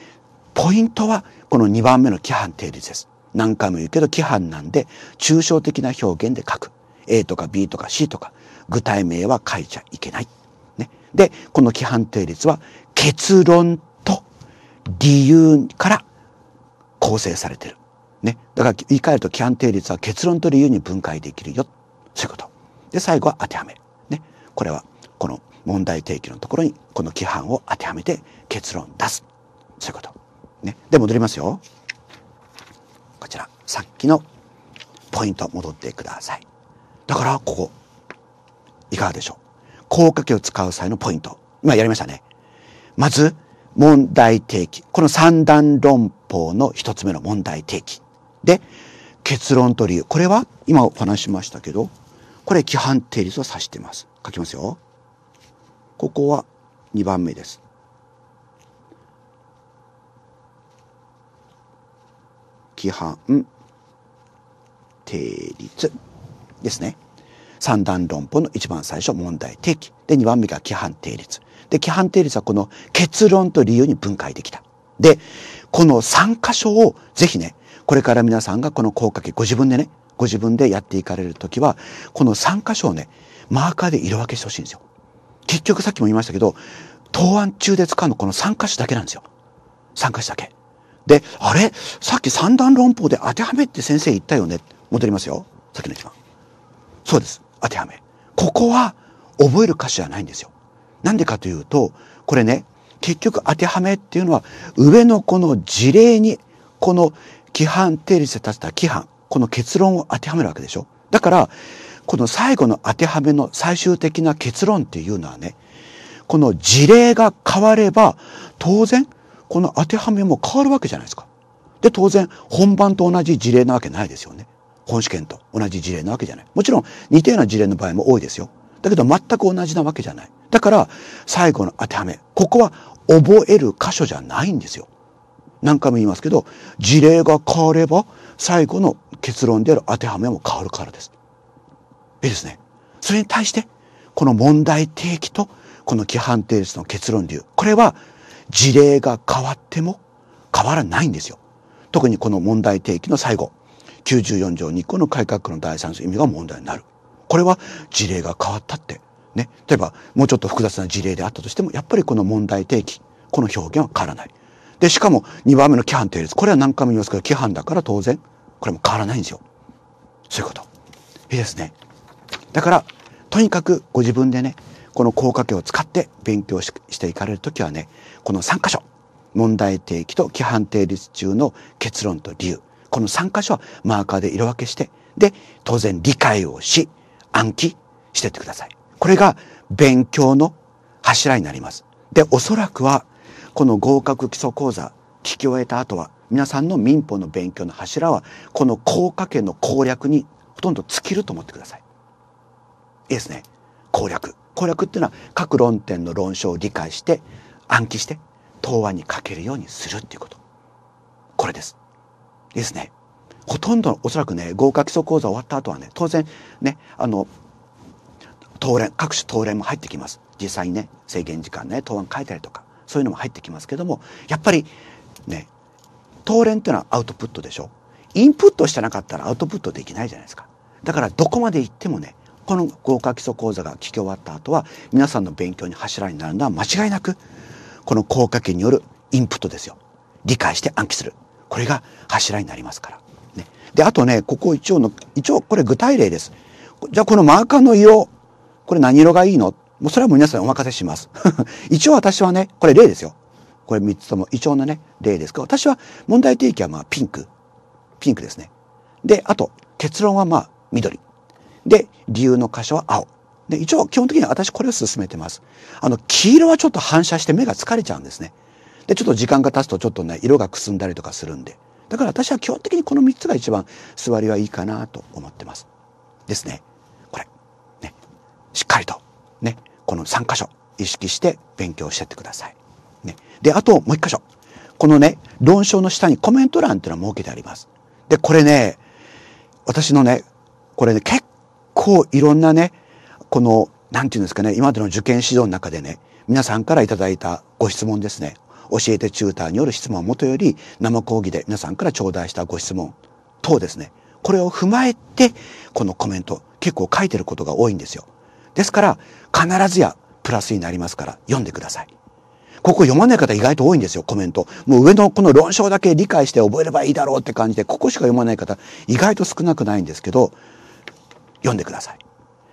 ポイントは、この2番目の規範定律です。何回も言うけど、規範なんで、抽象的な表現で書く。A とか B とか C とか、具体名は書いちゃいけない。ね。で、この規範定律は、結論と理由から構成されている。ね。だから言い換えると規範定律は結論と理由に分解できるよ。そういうこと。で、最後は当てはめる。ね。これは、この問題提起のところに、この規範を当てはめて結論出す。そういうこと。ね。で、戻りますよ。こちら、さっきのポイント戻ってください。だから、ここ。いかがでしょう効果器を使う際のポイント。今やりましたね。まず、問題提起。この三段論法の一つ目の問題提起。で、結論と理由。これは今お話しましたけど、これ規範定律を指しています。書きますよ。ここは2番目です。規範定律ですね。三段論法の一番最初問題提起。で、2番目が規範定律。で、規範定律はこの結論と理由に分解できた。で、この3箇所をぜひね、これから皆さんがこの効果器ご自分でね、ご自分でやっていかれるときは、この3箇所をね、マーカーで色分けしてほしいんですよ。結局さっきも言いましたけど、答案中で使うのこの3箇所だけなんですよ。3箇所だけ。で、あれさっき三段論法で当てはめって先生言ったよね。戻りますよ。さっきの一番。そうです。当てはめ。ここは覚える箇所じゃないんですよ。なんでかというと、これね、結局当てはめっていうのは、上のこの事例に、この規範、定理し立てた規範、この結論を当てはめるわけでしょ。だから、この最後の当てはめの最終的な結論っていうのはね、この事例が変われば、当然、この当てはめも変わるわけじゃないですか。で、当然、本番と同じ事例なわけないですよね。本試験と同じ事例なわけじゃない。もちろん、似たような事例の場合も多いですよ。だけど、全く同じなわけじゃない。だから、最後の当てはめ。ここは覚える箇所じゃないんですよ。何回も言いますけど、事例が変われば、最後の結論である当てはめも変わるからです。いいですね。それに対して、この問題提起と、この規範定律の結論流。これは、事例が変わっても変わらないんですよ。特にこの問題提起の最後、94条2項の改革の第三章意味が問題になる。これは事例が変わったって。ね。例えば、もうちょっと複雑な事例であったとしても、やっぱりこの問題提起、この表現は変わらない。で、しかも2番目の規範定律。これは何回も言いますけど、規範だから当然、これも変わらないんですよ。そういうこと。いいですね。だから、とにかくご自分でね、この効果形を使って勉強していかれるときはね、この3箇所、問題提起と規範定律中の結論と理由、この3箇所はマーカーで色分けして、で、当然理解をし、暗記してってください。これが勉強の柱になります。で、おそらくはこの合格基礎講座聞き終えた後は皆さんの民法の勉強の柱はこの高果圏の攻略にほとんど尽きると思ってください。いいですね。攻略。攻略っていうのは各論点の論証を理解して暗記して答案に書けるようにするっていうこと。これです。いいですね。ほとんどおそらくね合格基礎講座終わった後はね当然ねあの当連各種当連も入ってきます。実際にね制限時間ね答案書いたりとかそういうのも入ってきますけども、やっぱりね、当連っていうのはアウトプットでしょ。インプットしてなかったらアウトプットできないじゃないですか。だからどこまで行ってもね、この合格基礎講座が聞き終わった後は、皆さんの勉強に柱になるのは間違いなく、この効果圏によるインプットですよ。理解して暗記する。これが柱になりますから。ね、で、あとね、ここ一応の、一応これ具体例です。じゃあこのマーカーの色、これ何色がいいのもうそれはもう皆さんお任せします。[laughs] 一応私はね、これ例ですよ。これ3つとも一応のね、例ですが、私は問題提起はまあピンク。ピンクですね。で、あと、結論はまあ緑。で、理由の箇所は青。で、一応基本的には私これを進めてます。あの、黄色はちょっと反射して目が疲れちゃうんですね。で、ちょっと時間が経つとちょっとね、色がくすんだりとかするんで。だから私は基本的にこの3つが一番座りはいいかなと思ってます。ですね。これ。ね。しっかりと。ね。この3箇所意識して勉強してってください。ね。で、あともう1箇所。このね、論証の下にコメント欄っていうのは設けてあります。で、これね、私のね、これね、結構いろんなね、この、なんていうんですかね、今までの受験指導の中でね、皆さんからいただいたご質問ですね。教えてチューターによる質問はもとより生講義で皆さんから頂戴したご質問等ですね。これを踏まえて、このコメント結構書いてることが多いんですよ。ですから必ずやプラスになりますから読んでください。ここ読まない方意外と多いんですよ、コメント。もう上のこの論証だけ理解して覚えればいいだろうって感じで、ここしか読まない方意外と少なくないんですけど、読んでください。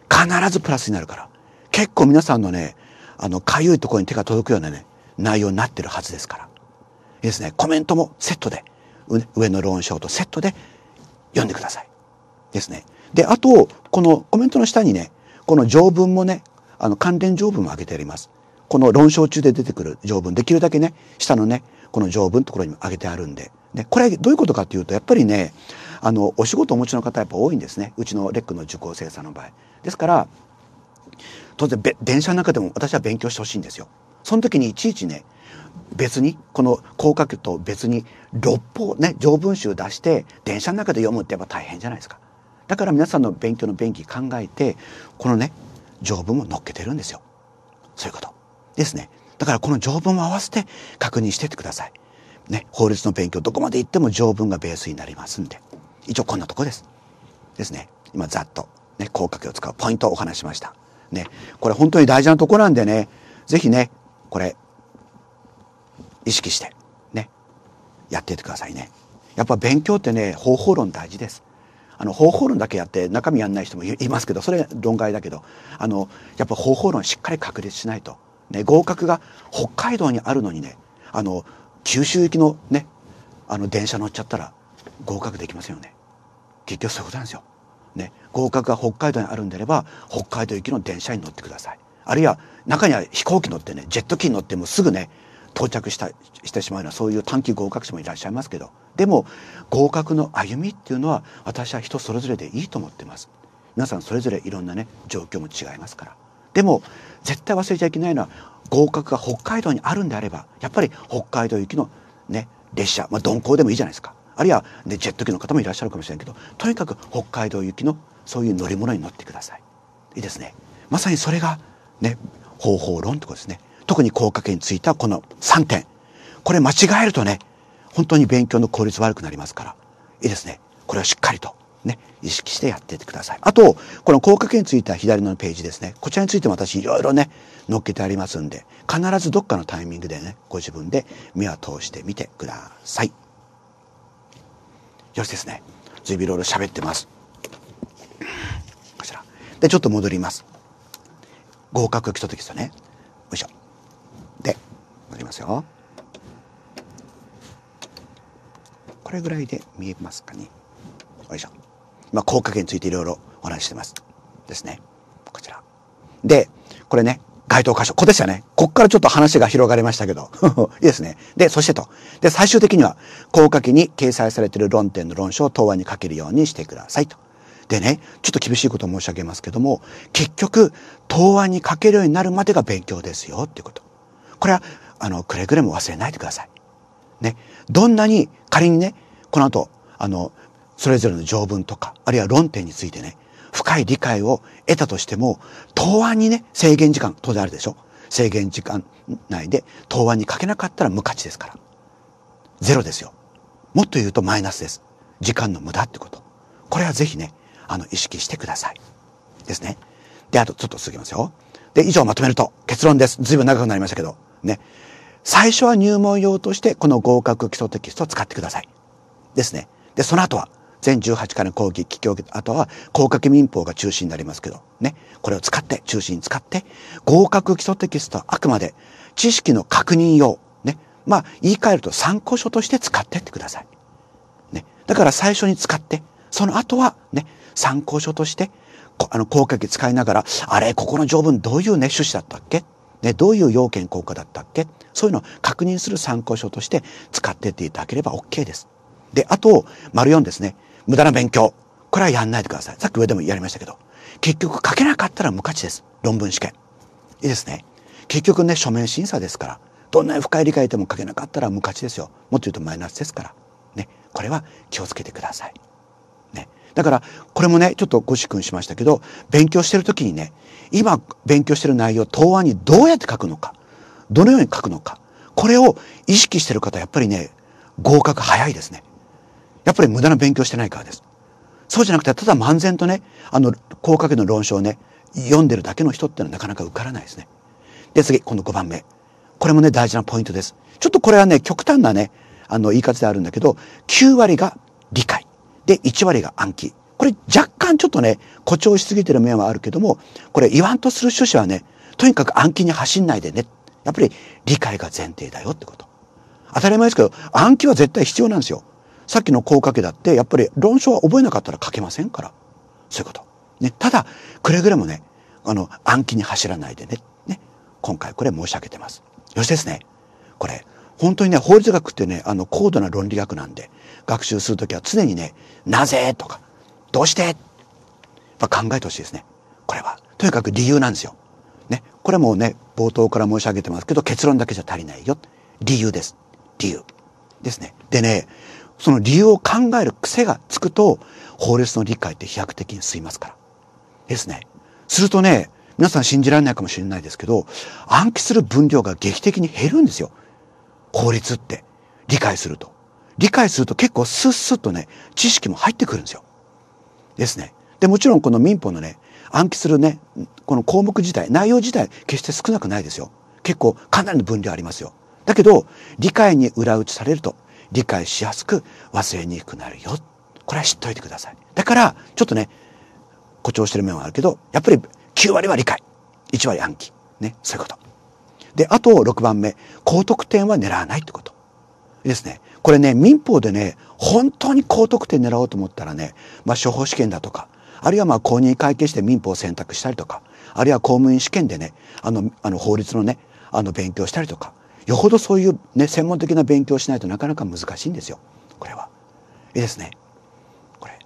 必ずプラスになるから。結構皆さんのね、あの、かゆいところに手が届くようなね、内容になってるはずですから。いいですね。コメントもセットで、上の論証とセットで読んでください。ですね。で、あと、このコメントの下にね、この条文もね、あの関連条文も挙げてあります。この論証中で出てくる条文、できるだけね、下のね、この条文のところにも挙げてあるんで。ね、これどういうことかというと、やっぱりね、あの、お仕事をお持ちの方やっぱ多いんですね。うちのレックの受講生さんの場合。ですから、当然、電車の中でも私は勉強してほしいんですよ。その時にいちいちね、別に、この高架橋と別に、六法ね、条文集出して、電車の中で読むってやっぱ大変じゃないですか。だから皆さんの勉強の便宜考えてこのね条文を載っけてるんですよそういうことですねだからこの条文を合わせて確認してってくださいね法律の勉強どこまで行っても条文がベースになりますんで一応こんなとこですですね今ざっとね広角を使うポイントをお話しましたねこれ本当に大事なとこなんでねぜひねこれ意識してねやっていってくださいねやっぱ勉強ってね方法論大事ですあの方法論だけやって中身やんない人もいますけどそれ論外だけどあのやっぱ方法論しっかり確立しないと、ね、合格が北海道にあるのにねあの九州行きのねあの電車乗っちゃったら合格できませんよね結局そういうことなんですよ。ね、合格が北海道にあるんであれば北海道行きの電車に乗ってくださいあるいは中には飛行機乗ってねジェット機に乗ってもすぐね到着したしてしまうようなそういう短期合格者もいらっしゃいますけどでも合格の歩みっていうのは私は人それぞれでいいと思ってます皆さんそれぞれいろんなね状況も違いますからでも絶対忘れちゃいけないのは合格が北海道にあるんであればやっぱり北海道行きのね列車、まあ、鈍行でもいいじゃないですかあるいは、ね、ジェット機の方もいらっしゃるかもしれないけどとにかく北海道行きのそういう乗り物に乗ってくださいいいですねまさにそれがね方法論とですね特に効果圏についてはこの3点。これ間違えるとね、本当に勉強の効率悪くなりますから、いいですね。これはしっかりと。ね、意識してやっていってください。あと、この効果圏については左のページですね。こちらについても私いろいろね、載っけてありますんで、必ずどっかのタイミングでね、ご自分で目は通してみてください。よろしいですね。ずいぶんいろいろ喋ってます。こちら。で、ちょっと戻ります。合格が来た時ですよね。よいしょ。で塗りますよこれぐらいで見えますかねよいしょあ、効果についていろいろお話してますですねこちらでこれね該当箇所。ここですよね。ここからちょっと話が広がりましたけど。[laughs] いいですね。で、そしてと。で、最終的には、効果器に掲載されている論点の論書を答案に書けるようにしてくださいと。でね、ちょっと厳しいことを申し上げますけども、結局、答案に書けるようになるまでが勉強ですよっていうこと。これは、あの、くれぐれも忘れないでください。ね。どんなに、仮にね、この後、あの、それぞれの条文とか、あるいは論点についてね、深い理解を得たとしても、答案にね、制限時間、当然あるでしょ制限時間内で答案にかけなかったら無価値ですから。ゼロですよ。もっと言うとマイナスです。時間の無駄ってこと。これはぜひね、あの、意識してください。ですね。で、あとちょっと続きますよ。で、以上まとめると結論です。随分長くなりましたけど。ね。最初は入門用としてこの合格基礎テキストを使ってください。ですね。で、その後は、全18回の講義、聞き受け、あとは、合格民法が中心になりますけど、ね。これを使って、中心に使って、合格基礎テキストはあくまで知識の確認用、ね。まあ、言い換えると参考書として使ってってください。ね。だから最初に使って、その後は、ね、参考書として、あの、効果器使いながら、あれ、ここの条文どういうね、趣旨だったっけね、どういう要件効果だったっけそういうのを確認する参考書として使ってっていただければ OK です。で、あと、丸4ですね。無駄な勉強。これはやんないでください。さっき上でもやりましたけど。結局書けなかったら無価値です。論文試験。いいですね。結局ね、書面審査ですから。どんなに深い理解でも書けなかったら無価値ですよ。もっと言うとマイナスですから。ね。これは気をつけてください。ね。だから、これもね、ちょっとご主君しましたけど、勉強してる時にね、今勉強してる内容、答案にどうやって書くのか、どのように書くのか、これを意識してる方、やっぱりね、合格早いですね。やっぱり無駄な勉強してないからです。そうじゃなくて、ただ漫然とね、あの、高格の論書をね、読んでるだけの人ってのはなかなか受からないですね。で、次、この5番目。これもね、大事なポイントです。ちょっとこれはね、極端なね、あの、言い方であるんだけど、9割が理解。で、1割が暗記。これ若干ちょっとね、誇張しすぎてる面はあるけども、これ言わんとする趣旨はね、とにかく暗記に走んないでね。やっぱり理解が前提だよってこと。当たり前ですけど、暗記は絶対必要なんですよ。さっきの効果けだって、やっぱり論証は覚えなかったら書けませんから。そういうこと。ね。ただ、くれぐれもね、あの、暗記に走らないでね。ね。今回これ申し上げてます。よしですね。これ、本当にね、法律学ってね、あの、高度な論理学なんで、学習するときは常にね、なぜとか、どうしてまあ、考えてほしいですね。これは。とにかく理由なんですよ。ね。これもね、冒頭から申し上げてますけど、結論だけじゃ足りないよ。理由です。理由。ですね。でね、その理由を考える癖がつくと、法律の理解って飛躍的に進みますから。ですね。するとね、皆さん信じられないかもしれないですけど、暗記する分量が劇的に減るんですよ。法律って。理解すると。理解すると結構スッスッとね、知識も入ってくるんですよ。ですね。で、もちろんこの民法のね、暗記するね、この項目自体、内容自体、決して少なくないですよ。結構かなりの分量ありますよ。だけど、理解に裏打ちされると、理解しやすく忘れにくくなるよ。これは知っておいてください。だから、ちょっとね、誇張してる面はあるけど、やっぱり9割は理解。1割暗記。ね、そういうこと。で、あと6番目、高得点は狙わないってこと。ですね。これね、民法でね、本当に高得点狙おうと思ったらね、まあ、方試験だとか、あるいはまあ公認会計士で民法を選択したりとか、あるいは公務員試験でね、あの、あの法律のね、あの勉強したりとか、よほどそういうね、専門的な勉強をしないとなかなか難しいんですよ。これは。いいですね。これ。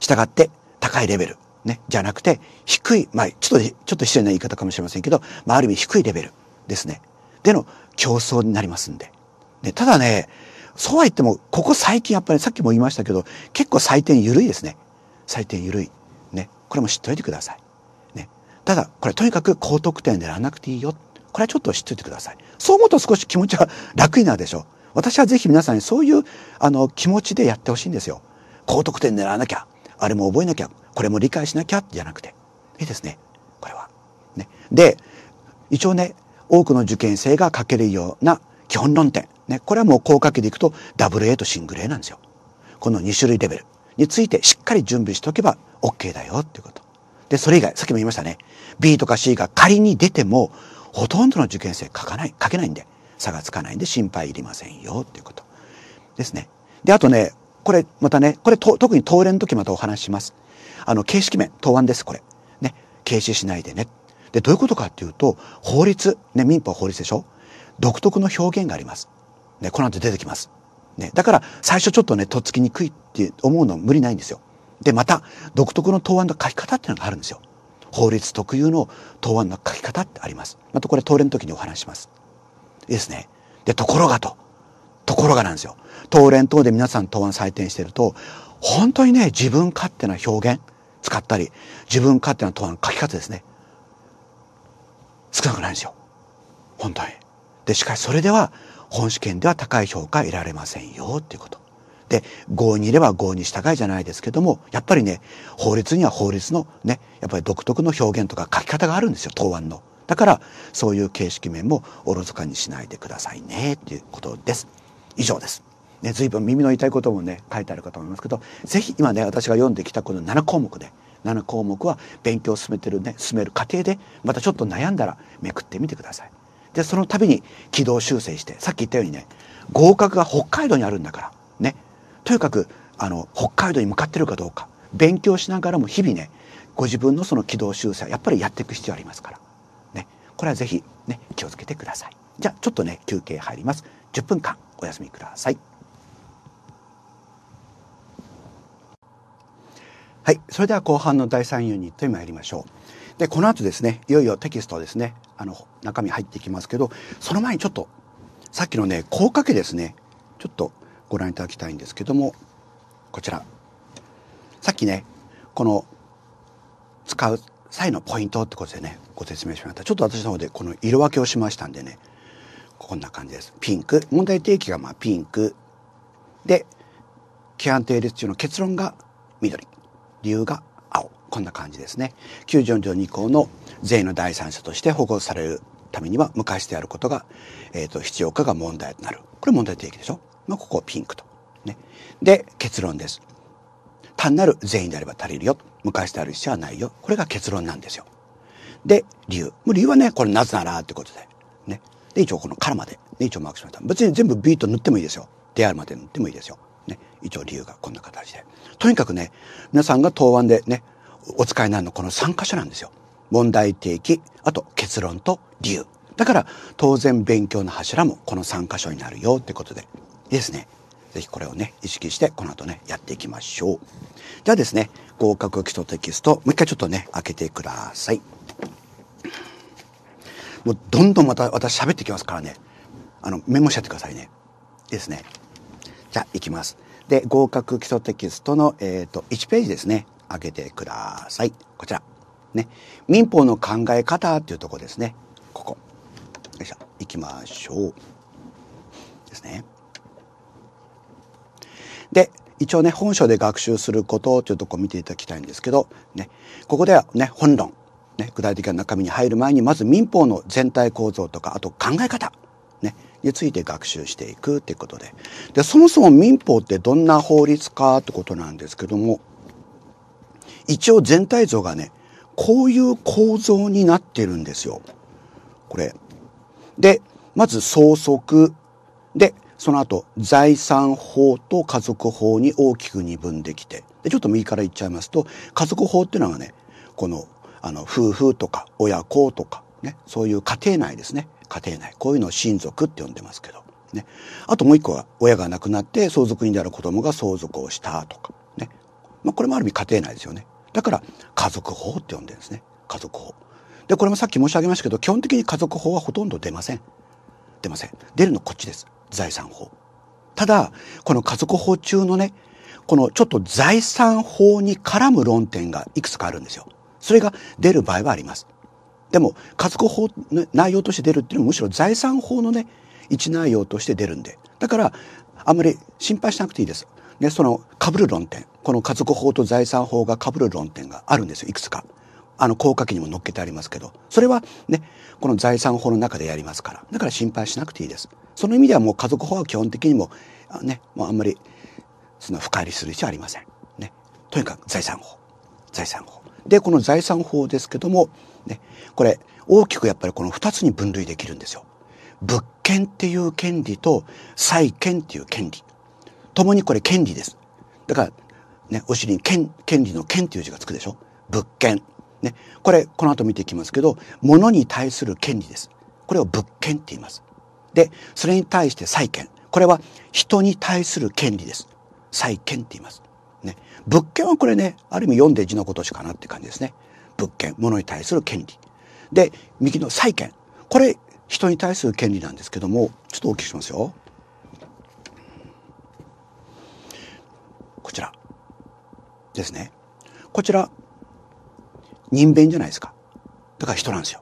従って、高いレベル。ね、じゃなくて、低い、まあ、ちょっと、ちょっと失礼な言い方かもしれませんけど、まあ、ある意味低いレベルですね。での競争になりますんで。ね、ただね、そうは言っても、ここ最近やっぱり、さっきも言いましたけど、結構採点緩いですね。採点緩い。ね。これも知っておいてください。ね。ただ、これとにかく高得点狙わなくていいよ。これはちょっと知っておいてください。そう思うと少し気持ちは楽になるでしょう。私はぜひ皆さんにそういうあの気持ちでやってほしいんですよ。高得点狙わなきゃ、あれも覚えなきゃ、これも理解しなきゃじゃなくて。いいですね。これは。ね。で、一応ね、多くの受験生が書けるような基本論点。ね、これはもうこうかけていくとダブル A とシングル A なんですよ。この2種類レベルについてしっかり準備しておけば OK だよっていうこと。で、それ以外、さっきも言いましたね。B とか C が仮に出ても、ほとんどの受験生書かない、書けないんで、差がつかないんで心配いりませんよっていうこと。ですね。で、あとね、これ、またね、これ特に当連の時またお話します。あの、形式面、答案です、これ。ね。軽視しないでね。で、どういうことかっていうと、法律、ね、民法法律でしょ独特の表現があります。ね、この後出てきます。ね、だから最初ちょっとね、とっつきにくいって思うの無理ないんですよ。で、また、独特の答案の書き方っていうのがあるんですよ。法律特有の答案の書き方ってあります。またこれ、答例の時にお話します。いいですね。で、ところがと。ところがなんですよ。答練等で皆さん答案採点してると、本当にね、自分勝手な表現使ったり、自分勝手な答案の書き方ですね。少なくないんですよ。本当に。で、しかしそれでは、本試験では高い評価得られませんよっていうこと。で、合にいれば合に従いじゃないですけども、やっぱりね、法律には法律のね、やっぱり独特の表現とか書き方があるんですよ、答案の。だから、そういう形式面もおろそかにしないでくださいね、っていうことです。以上です。ね、随分耳の痛いこともね、書いてあるかと思いますけど、是非今ね、私が読んできたこの7項目で、7項目は勉強を進めてるね、進める過程で、またちょっと悩んだらめくってみてください。でその度に軌道修正してさっき言ったようにね合格が北海道にあるんだからねとにかくあの北海道に向かってるかどうか勉強しながらも日々ねご自分のその軌道修正やっぱりやっていく必要ありますからねこれは是非ね気をつけてくださいじゃあちょっとね休憩入ります10分間お休みくださいはいそれでは後半の第3ユニットに参りましょうで、この後ですね、いよいよテキストですね、あの、中身入っていきますけど、その前にちょっと、さっきのね、うかけですね、ちょっとご覧いただきたいんですけども、こちら。さっきね、この、使う際のポイントってことでね、ご説明しました。ちょっと私の方でこの色分けをしましたんでね、こんな感じです。ピンク。問題提起がまあピンク。で、規範定律中の結論が緑。理由がこんな感じですね。94条2項の税の第三者として保護されるためには、無でしてることが、えっ、ー、と、必要かが問題となる。これ問題提起でしょまあ、ここをピンクと。ね。で、結論です。単なる善意であれば足りるよ。無でしてある必要はないよ。これが結論なんですよ。で、理由。もう理由はね、これなぜならってことで。ね。で、一応このカラまで、ね、一応マークしました。別に全部ビート塗ってもいいですよ。出会うまで塗ってもいいですよ。ね。一応理由がこんな形で。とにかくね、皆さんが答案でね、お使いになるのこの3箇所なんですよ。問題提起、あと結論と理由。だから当然勉強の柱もこの3箇所になるよってことで。いいですね。ぜひこれをね、意識してこの後ね、やっていきましょう。じゃあですね、合格基礎テキスト、もう一回ちょっとね、開けてください。もうどんどんまた私喋ってきますからね。あの、メモしちゃってくださいね。いいですね。じゃあ、いきます。で、合格基礎テキストの、えっ、ー、と、1ページですね。あげてください。こちら。ね。民法の考え方っていうとこですね。ここ。よいしょ。行きましょう。ですね。で、一応ね、本書で学習することというとこを見ていただきたいんですけど、ね、ここではね、本論、ね、具体的な中身に入る前に、まず民法の全体構造とか、あと考え方、ね、について学習していくっていうことで。で、そもそも民法ってどんな法律かってことなんですけども、一応全体像がね、こういう構造になってるんですよ。これ。で、まず相続。で、その後、財産法と家族法に大きく二分できて。で、ちょっと右から言っちゃいますと、家族法っていうのはね、この、あの、夫婦とか親子とか、ね、そういう家庭内ですね。家庭内。こういうのを親族って呼んでますけど。ね。あともう一個は、親が亡くなって相続人である子供が相続をしたとか。ね。まあ、これもある意味家庭内ですよね。だから家族法って呼んでるんですね。家族法。で、これもさっき申し上げましたけど、基本的に家族法はほとんど出ません。出ません。出るのこっちです。財産法。ただ、この家族法中のね、このちょっと財産法に絡む論点がいくつかあるんですよ。それが出る場合はあります。でも、家族法の内容として出るっていうのはむしろ財産法のね、一内容として出るんで。だから、あんまり心配しなくていいです。ね、その被る論点。この家族法と財産法が被る論点があるんですよ、いくつか。あの、効果期にも載っけてありますけど、それはね、この財産法の中でやりますから。だから心配しなくていいです。その意味ではもう家族法は基本的にも、ね、もうあんまり、その深入りする必要はありません。ね。とにかく財産法。財産法。で、この財産法ですけども、ね、これ、大きくやっぱりこの二つに分類できるんですよ。物件っていう権利と債権っていう権利。共にこれ権利です。だから、ね、お尻に権、権利の権っていう字がつくでしょ物件。ね。これ、この後見ていきますけど、物に対する権利です。これを物件って言います。で、それに対して債権。これは人に対する権利です。債権って言います。ね。物件はこれね、ある意味読んで字のことしかなって感じですね。物件、物に対する権利。で、右の債権。これ、人に対する権利なんですけども、ちょっとお聞きしますよ。こちらですね。こちら、人弁じゃないですか。だから人なんですよ。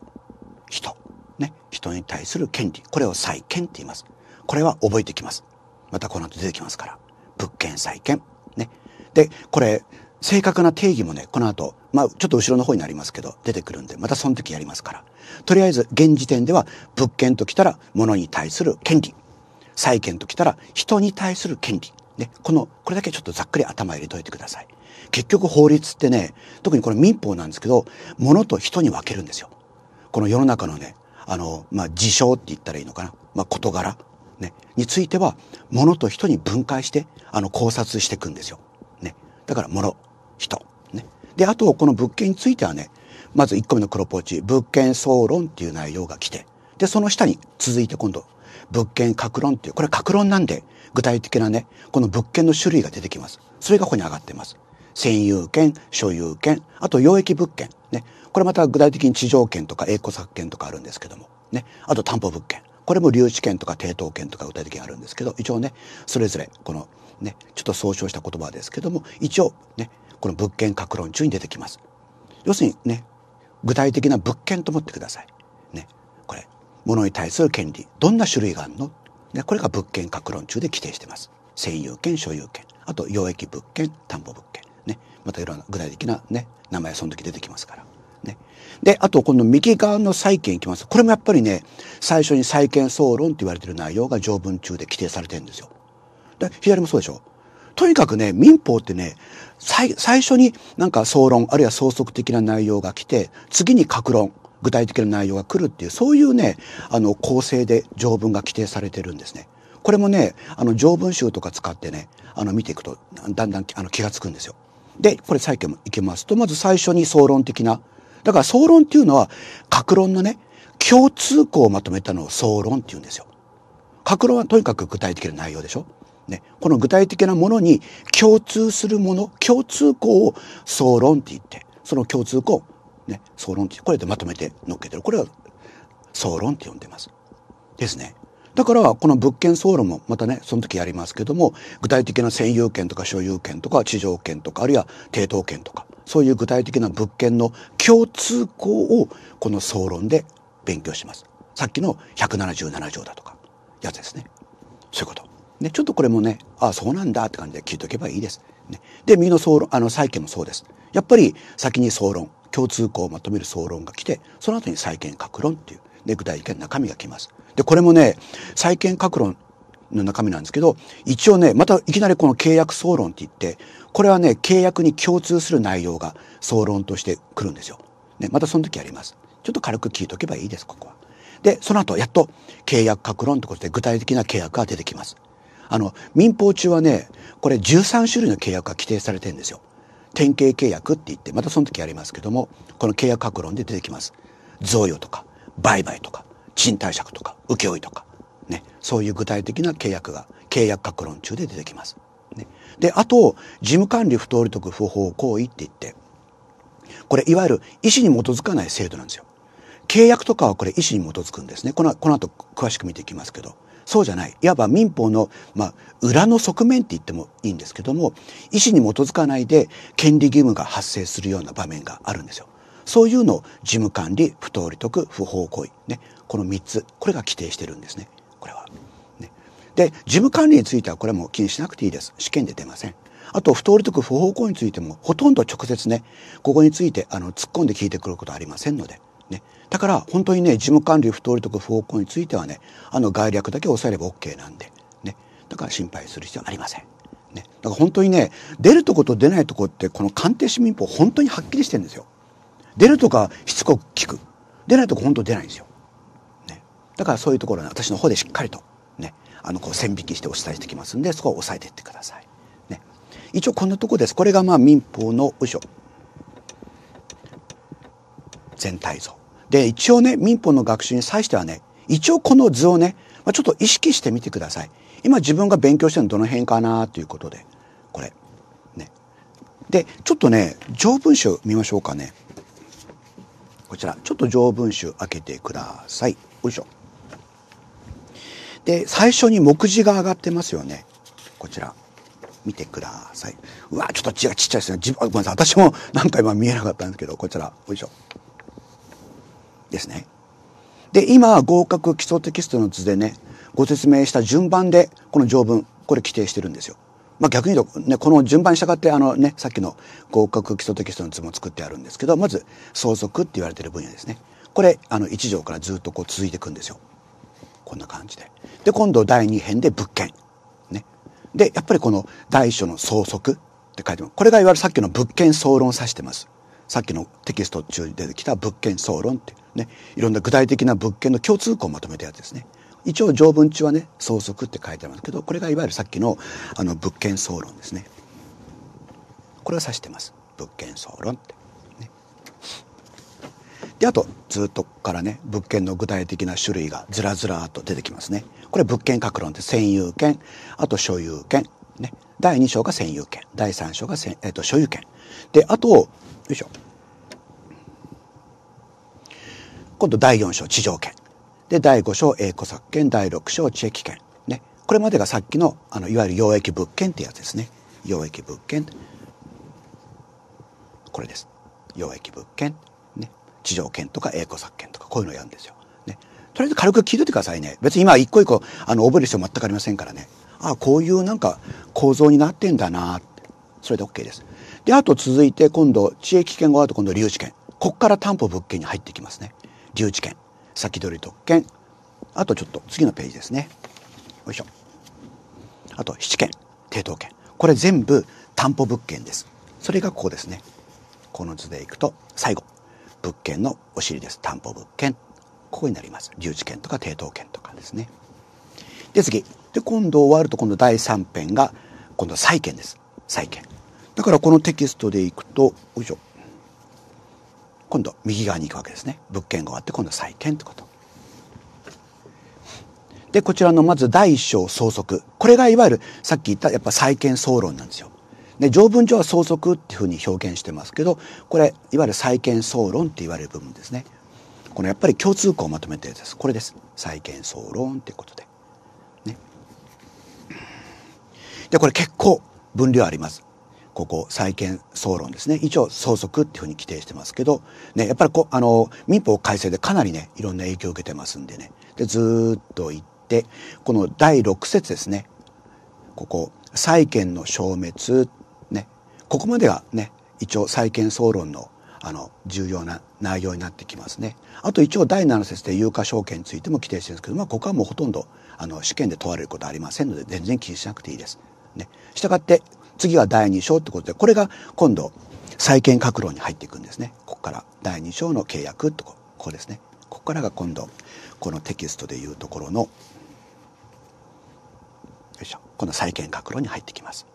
人。ね。人に対する権利。これを債権って言います。これは覚えてきます。またこの後出てきますから。物件債権。ね。で、これ、正確な定義もね、この後、まあ、ちょっと後ろの方になりますけど、出てくるんで、またその時やりますから。とりあえず、現時点では、物件ときたら、物に対する権利。債権ときたら、人に対する権利。ね、この、これだけちょっとざっくり頭入れといてください。結局法律ってね、特にこれ民法なんですけど、物と人に分けるんですよ。この世の中のね、あの、まあ、事象って言ったらいいのかな。まあ、事柄。ね。については、物と人に分解して、あの、考察していくんですよ。ね。だから、物、人。ね。で、あと、この物件についてはね、まず1個目の黒ポーチ、物件総論っていう内容が来て、で、その下に続いて今度、物件格論っていう、これ格論なんで、具体的なね、この物件の種類が出てきます。それがここに上がっています。占有権、所有権、あと養益物件。ね。これまた具体的に地上権とか栄光作権とかあるんですけども。ね。あと担保物件。これも留置権とか抵当権とか具体的にあるんですけど、一応ね、それぞれ、このね、ちょっと総称した言葉ですけども、一応ね、この物件格論中に出てきます。要するにね、具体的な物件と思ってください。ね。これ。物に対する権利。どんな種類があるのでこれが物件格論中で規定してます占有権所有権あと溶液物件担保物件ねまたいろんな具体的なね名前その時出てきますから。ね、であとこの右側の債権いきますこれもやっぱりね最初に債権総論って言われてる内容が条文中で規定されてるんですよ。で左もそうでしょとにかくね、民法ってね、最初になんか総論、あるいは総則的な内容が来て、次に格論、具体的な内容が来るっていうそういうねあの構成で条文が規定されてるんですね。これもねあの条文集とか使ってねあの見ていくとだんだんあの気が付くんですよ。でこれ再建もいけますとまず最初に総論的なだから総論っていうのは格論のね共通項をまとめたのを総論っていうんですよ。格論はとにかく具体的な内容でしょ。ね、この具体的なものに共通するもの共通項を総論って言ってその共通項ね、総論って、これでまとめて載っけてる。これは総論って呼んでます。ですね。だから、この物件総論もまたね、その時やりますけども、具体的な占有権とか所有権とか地上権とか、あるいは抵当権とか、そういう具体的な物件の共通項をこの総論で勉強します。さっきの177条だとか、やつですね。そういうこと。ね、ちょっとこれもね、ああ、そうなんだって感じで聞いとけばいいです。ね、で、右の総論、あの、債権もそうです。やっぱり先に総論。共通項をまとめる総論が来て、その後に再建各論っていう、で、具体的な中身が来ます。で、これもね、再建各論の中身なんですけど、一応ね、またいきなりこの契約総論って言って、これはね、契約に共通する内容が総論として来るんですよ。ね、またその時やります。ちょっと軽く聞いとけばいいです、ここは。で、その後、やっと契約各論ってことで具体的な契約が出てきます。あの、民法中はね、これ13種類の契約が規定されてるんですよ。典型契約って言ってまたその時やりますけどもこの契約各論で出てきます贈与とか売買とか賃貸借とか請負とか、ね、そういう具体的な契約が契約各論中で出てきます。ね、であと事務管理不当利得不法行為って言ってこれいわゆる意思に基づかない制度なんですよ。契約とかはこれ意思に基づくんですね。このこの後詳しく見ていきますけど。そうじゃないいわば民法の、まあ、裏の側面って言ってもいいんですけども意思に基づかないで権利義務が発生するような場面があるんですよ。そういうのを事務管理不当利得不法行為、ね、この3つこれが規定してるんですねこれは。ね、で事務管理についてはこれはもう気にしなくていいです試験で出ません。あと不当利得不法行為についてもほとんど直接ねここについてあの突っ込んで聞いてくることはありませんので。だから本当にね事務管理不当利得不法行為についてはねあの概略だけ抑えれば OK なんで、ね、だから心配する必要ありません。ね、だから本当にね出るとこと出ないとこってこの官邸市民法本当にはっきりしてるんですよ。出るとかしつこく聞く出ないとこ本当出ないんですよ。ね、だからそういうところは、ね、私の方でしっかりとねあのこう線引きしてお伝えしてきますんでそこは押さえていってください。ね、一応こんなとこです。これがまあ民法の、よ書。全体像。で一応ね民法の学習に際してはね一応この図をね、まあ、ちょっと意識してみてください今自分が勉強してるのどの辺かなということでこれねでちょっとね条文集見ましょうかねこちらちょっと条文集開けてくださいよいしょで最初に目次が上がってますよねこちら見てくださいうわちょっと字がちっちゃいですねごめんなさい私も何回今見えなかったんですけどこちらよいしょですね。で、今、合格基礎テキストの図でね、ご説明した順番で、この条文、これ規定してるんですよ。まあ、逆に言うと、ね、この順番に従って、あのね、さっきの合格基礎テキストの図も作ってあるんですけど、まず、相続って言われてる分野ですね。これ、あの、1条からずっとこう続いていくんですよ。こんな感じで。で、今度第2編で物件。ね。で、やっぱりこの第1章の相続って書いてす。これがいわゆるさっきの物件総論を指してます。さっきのテキスト中に出てきた物件総論って。ね、いろんな具体的な物件の共通項をまとめたやつですね。一応条文中はね相続って書いてありますけどこれがいわゆるさっきのあの物件総論ですねこれを指してます物件総論って、ね、であとずっとからね物件の具体的な種類がずらずらと出てきますねこれ物件格論って占有権あと所有権ね第2章が占有権第3章が、えー、と所有権であとよいしょ今度第4章地上権。で、第5章英語作権、第6章地域権。ね。これまでがさっきの、あの、いわゆる溶液物件ってやつですね。溶液物件。これです。溶液物件。ね。地上権とか英語作権とか、こういうのをやるんですよ。ね。とりあえず軽く聞いといてくださいね。別に今一個一個、あの、覚える必要全くありませんからね。ああ、こういうなんか構造になってんだなそれで OK です。で、あと続いて今度、地域権があと今度、留置権。ここから担保物件に入ってきますね。留置権先取り特権あとちょっと次のページですねよいしょあと7件抵当権これ全部担保物件ですそれがここですねこの図でいくと最後物件のお尻です担保物件ここになります留置権とか抵当権とかですねで次で今度終わると今度第3編が今度は債権です債権だからこのテキストでいくとよいしょ今度右側に行くわけですね物件が終わって今度再建ってことでこちらのまず第一章相続これがいわゆるさっき言ったやっぱ債権総論なんですよで条文上は相続っていうふうに表現してますけどこれいわゆる債権総論って言われる部分ですねこのやっぱり共通項をまとめてですこれです債権総論っていうことでねでこれ結構分量ありますここ債権総論ですね一応相続っていうふうに規定してますけど、ね、やっぱりこあの民法改正でかなりねいろんな影響を受けてますんでねでずっといってこの第6節ですねここ債権の消滅、ね、ここまではね一応債権総論のあの重要な内容になってきますね。あと一応第7節で有価証券についても規定してるんですけど、まあ、ここはもうほとんどあの試験で問われることはありませんので全然気にしなくていいです。ね、したがって次が第2章ってことで、これが今度、債権格論に入っていくんですね。ここから、第2章の契約とこ、ここですね。ここからが今度、このテキストでいうところの、よいしょ、この債権格論に入ってきます。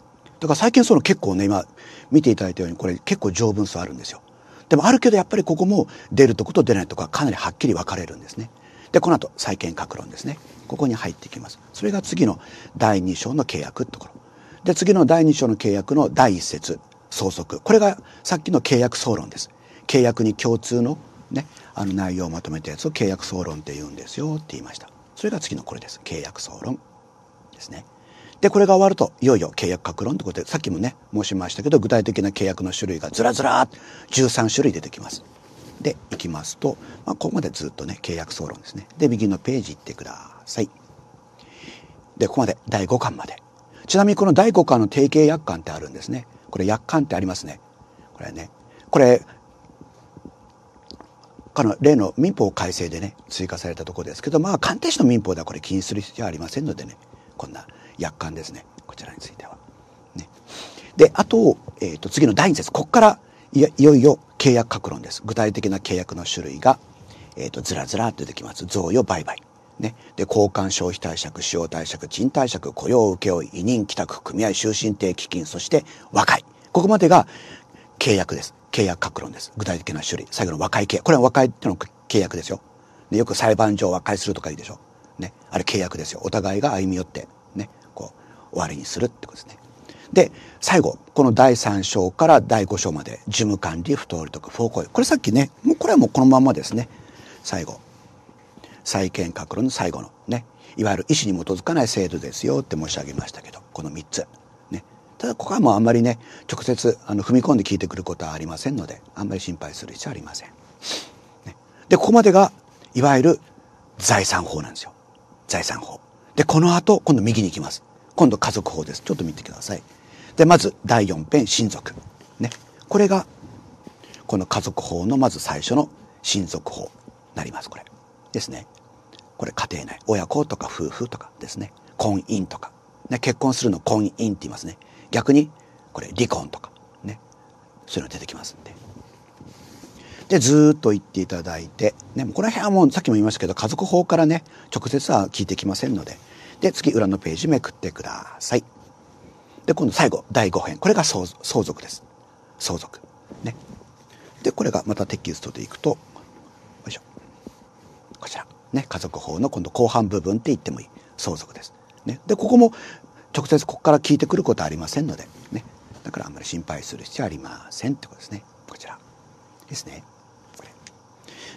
だから債権その結構ね、今、見ていただいたように、これ結構条文数あるんですよ。でもあるけど、やっぱりここも出るとこと出ないとか、かなりはっきり分かれるんですね。で、この後、債権格論ですね。ここに入ってきます。それが次の第2章の契約ってところ。で、次の第2章の契約の第1節、相続。これがさっきの契約総論です。契約に共通のね、あの内容をまとめたやつを契約総論って言うんですよって言いました。それが次のこれです。契約総論ですね。で、これが終わると、いよいよ契約格論ってことで、さっきもね、申しましたけど、具体的な契約の種類がずらずら13種類出てきます。で、いきますと、まあ、ここまでずっとね、契約総論ですね。で、右のページ行ってください。で、ここまで第5巻までちなみにこの第5巻の定型薬巻ってあるんですね。これ薬巻ってありますね。これね。これ、かの例の民法改正でね、追加されたところですけど、まあ鑑定士の民法ではこれ禁止する必要はありませんのでね、こんな約款ですね。こちらについては。ね、で、あと、えっ、ー、と、次の第2節。ここからい、やいよいよ契約格論です。具体的な契約の種類が、えっ、ー、と、ずらずらと出てきます。贈与売買。ね、で交換消費貸借使用貸借賃貸借雇用請負委任帰宅組合終身定期金そして和解ここまでが契約です契約各論です具体的な処理最後の和解契約これは和解っていうの契約ですよでよく裁判所和解するとか言うでしょねあれ契約ですよお互いが歩み寄ってねこう終わりにするってことですねで最後この第3章から第5章まで事務管理不当利得不法行為これさっきねもうこれはもうこのまんまですね最後債権確論の最後のねいわゆる意思に基づかない制度ですよって申し上げましたけどこの3つ。ね、ただここはもうあんまりね直接あの踏み込んで聞いてくることはありませんのであんまり心配する必要はありません。ね、でここまでがいわゆる財産法なんですよ財産法。でこの後今度右に行きます。今度家族法です。ちょっと見てください。でまず第4編親族。ね、これがこの家族法のまず最初の親族法なりますこれですね。これ家庭内、親子とか夫婦とかですね、婚姻とか、ね、結婚するの婚姻って言いますね。逆に、これ離婚とか、ね、そういうの出てきますんで。で、ずっと言っていただいて、ね、この辺はもうさっきも言いましたけど、家族法からね、直接は聞いてきませんので、で、次、裏のページめくってください。で、今度最後、第5編。これが相続です。相続。ね。で、これがまたテキストでいくと、よいしょ。こちら。ね、家族法の今度後半部分って言ってもいい相続です。ね、でここも直接ここから聞いてくることはありませんので、ね、だからあんまり心配する必要はありませんってことですねこちらですね。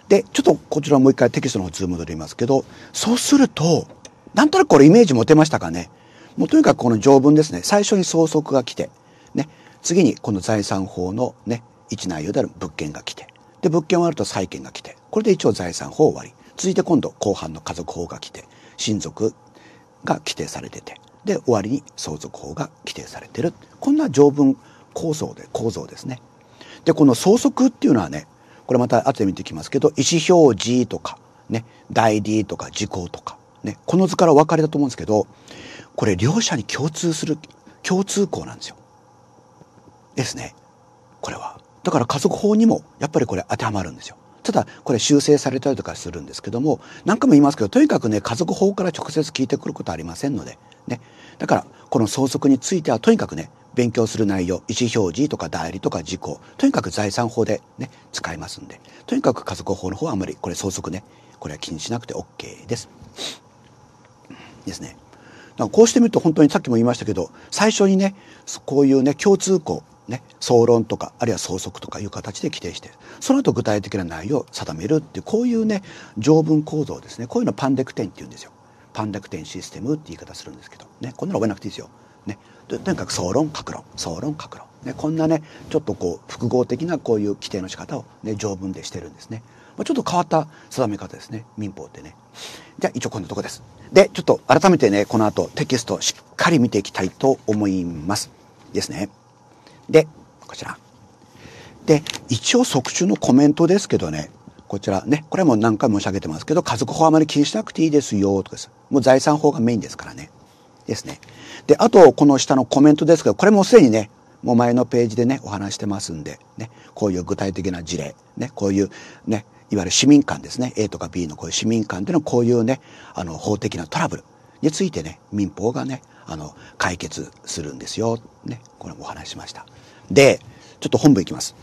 でちょっとこちらもう一回テキストの方に戻りますけどそうするとなんとなくこれイメージ持てましたかねもうとにかくこの条文ですね最初に相続が来て、ね、次にこの財産法の、ね、一内容である物件が来てで物件終わると債権が来てこれで一応財産法終わり続いて今度後半の家族法が来て親族が規定されててで終わりに相続法が規定されてるこんな条文構造で構造ですね。でこの相続っていうのはねこれまた後で見ていきますけど意思表示とかね代理とか時効とかねこの図からお分かりだと思うんですけどこれ両者に共通する共通項なんですよ。ですねこれは。だから家族法にもやっぱりこれ当てはまるんですよ。ただこれ修正されたりとかするんですけども何回も言いますけどとにかくね家族法から直接聞いてくることはありませんのでねだからこの相続についてはとにかくね勉強する内容意思表示とか代理とか事項とにかく財産法でね使えますんでとにかく家族法の方はあまりこれ相続ねこれは気にしなくて OK です。ですね。だからこうしてみると本当にさっきも言いましたけど最初にねこういうね共通項ね、総論とかあるいは総則とかいう形で規定してその後具体的な内容を定めるっていうこういうね条文構造ですねこういうのパンデクテンって言うんですよパンデクテンシステムって言い方するんですけど、ね、こんなの覚えなくていいですよ。ね、とにかく総論各論総論各論、ね、こんなねちょっとこう複合的なこういう規定の仕方をね条文でしてるんですね。まあ、ちょっと変わった定め方ですね民法ってね。じゃあ一応こんなとこです。でちょっと改めてねこの後テキストをしっかり見ていきたいと思います。ですね。で、こちら。で、一応即中のコメントですけどね、こちらね、これはもう何回申し上げてますけど、家族法あまり気にしなくていいですよ、とかです。もう財産法がメインですからね。ですね。で、あと、この下のコメントですけど、これもすでにね、もう前のページでね、お話してますんで、ね、こういう具体的な事例、ね、こういう、ね、いわゆる市民間ですね、A とか B のこういう市民間っていうのはこういうね、あの、法的なトラブルについてね、民法がね、あの、解決するんですよ、ね、これもお話しました。で、ちょっと本部いきます。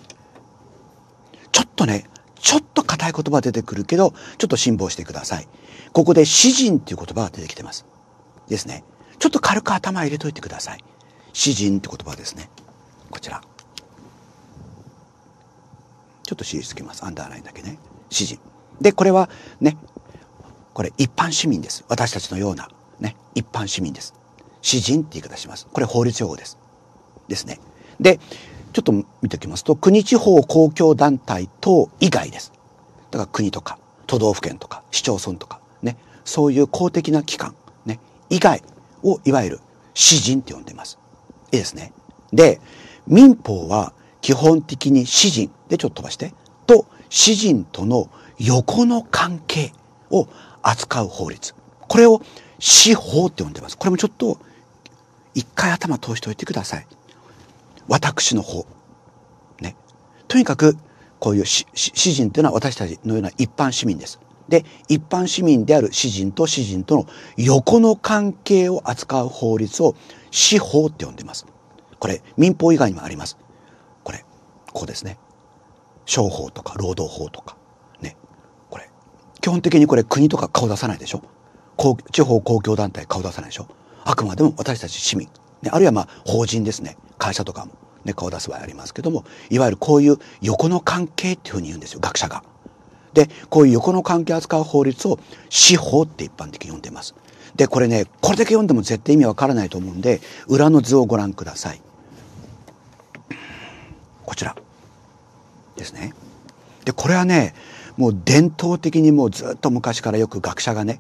ちょっとね、ちょっと硬い言葉出てくるけど、ちょっと辛抱してください。ここで詩人っていう言葉が出てきてます。ですね。ちょっと軽く頭入れといてください。詩人って言葉ですね。こちら。ちょっと示つけます。アンダーラインだけね。詩人。で、これはね、これ一般市民です。私たちのようなね、一般市民です。詩人って言い方します。これ法律用語です。ですね。で、ちょっと見ておきますと、国地方公共団体等以外です。だから国とか、都道府県とか、市町村とか、ね、そういう公的な機関、ね、以外をいわゆる私人って呼んでます。いいですね。で、民法は基本的に私人でちょっと飛ばして、と私人との横の関係を扱う法律。これを司法って呼んでます。これもちょっと一回頭通しておいてください。私の方。ね。とにかく、こういう詩人というのは私たちのような一般市民です。で、一般市民である詩人と詩人との横の関係を扱う法律を司法って呼んでます。これ、民法以外にもあります。これ、ここですね。商法とか労働法とか。ね。これ。基本的にこれ国とか顔出さないでしょ。地方公共団体顔出さないでしょ。あくまでも私たち市民。ね、あるいはまあ法人ですね。会社とかも、ね、顔出す場合ありますけどもいわゆるこういう横の関係っていうふうに言うんですよ学者が。でこういう横の関係を扱う法律を司法って一般的に呼んでます。でこれねこれだけ読んでも絶対意味わからないと思うんで裏の図をご覧ください。こちらですね。でこれはねもう伝統的にもうずっと昔からよく学者がね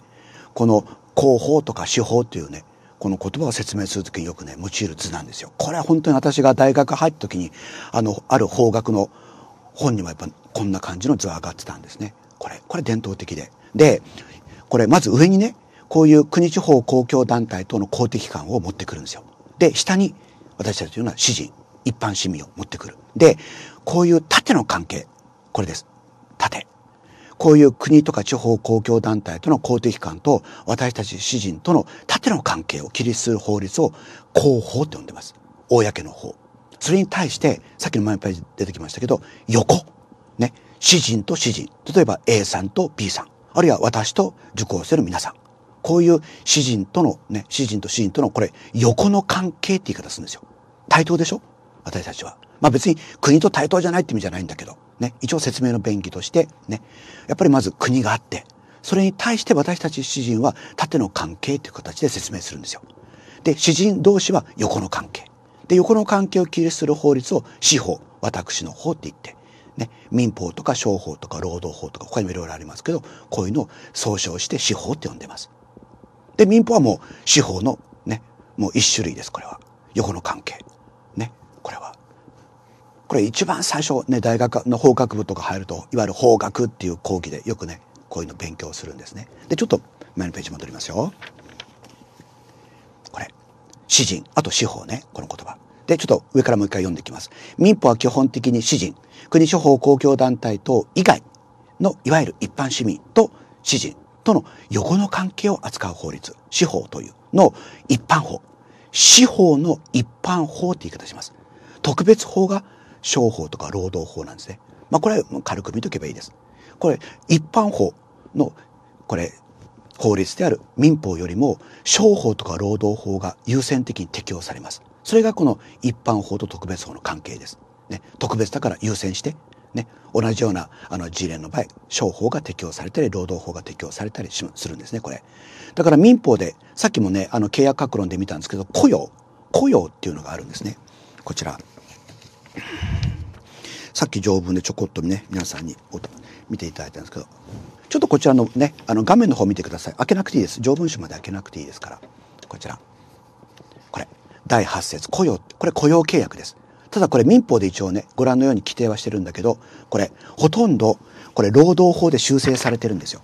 この広報とか司法というねこの言葉を説明する時によくね用いる図なんですよ。これは本当に私が大学入った時にあのある方角の本にもやっぱこんな感じの図が上がってたんですね。これこれ伝統的で。でこれまず上にねこういう国地方公共団体等の公的機関を持ってくるんですよ。で下に私たちというのは詩人一般市民を持ってくる。でこういう縦の関係これです。縦。こういう国とか地方公共団体との公的機関と私たち詩人との縦の関係を規律する法律を公法と呼んでます。公の法。それに対して、さっきの前に出てきましたけど、横。ね。詩人と詩人。例えば A さんと B さん。あるいは私と受講生の皆さん。こういう詩人とのね、詩人と詩人とのこれ、横の関係って言い方するんですよ。対等でしょ私たちは。まあ別に国と対等じゃないって意味じゃないんだけど。ね、一応説明の便宜として、ね、やっぱりまず国があって、それに対して私たち詩人は縦の関係という形で説明するんですよ。で、詩人同士は横の関係。で、横の関係を記立する法律を司法、私の法って言って、ね、民法とか商法とか労働法とか他にもいろいろありますけど、こういうのを総称して司法って呼んでます。で、民法はもう司法のね、もう一種類です、これは。横の関係。ね、これは。これ一番最初ね、大学の法学部とか入ると、いわゆる法学っていう講義でよくね、こういうの勉強するんですね。で、ちょっと前のページ戻りますよ。これ。詩人。あと司法ね。この言葉。で、ちょっと上からもう一回読んでいきます。民法は基本的に詩人、国処方公共団体等以外のいわゆる一般市民と詩人との横の関係を扱う法律、司法というのを一般法。司法の一般法って言い方します。特別法が商法とか労働法なんですね。まあ、これは軽く見とけばいいです。これ、一般法の、これ、法律である民法よりも、商法とか労働法が優先的に適用されます。それがこの一般法と特別法の関係です。ね、特別だから優先して、ね、同じようなあの事例の場合、商法が適用されたり、労働法が適用されたりするんですね、これ。だから民法で、さっきもね、あの契約格論で見たんですけど、雇用、雇用っていうのがあるんですね。こちら。[laughs] さっき条文でちょこっとね、皆さんに見ていただいたんですけど、ちょっとこちらのね、あの画面の方見てください。開けなくていいです。条文書まで開けなくていいですから。こちら。これ。第8節。雇用。これ雇用契約です。ただこれ民法で一応ね、ご覧のように規定はしてるんだけど、これ、ほとんど、これ労働法で修正されてるんですよ。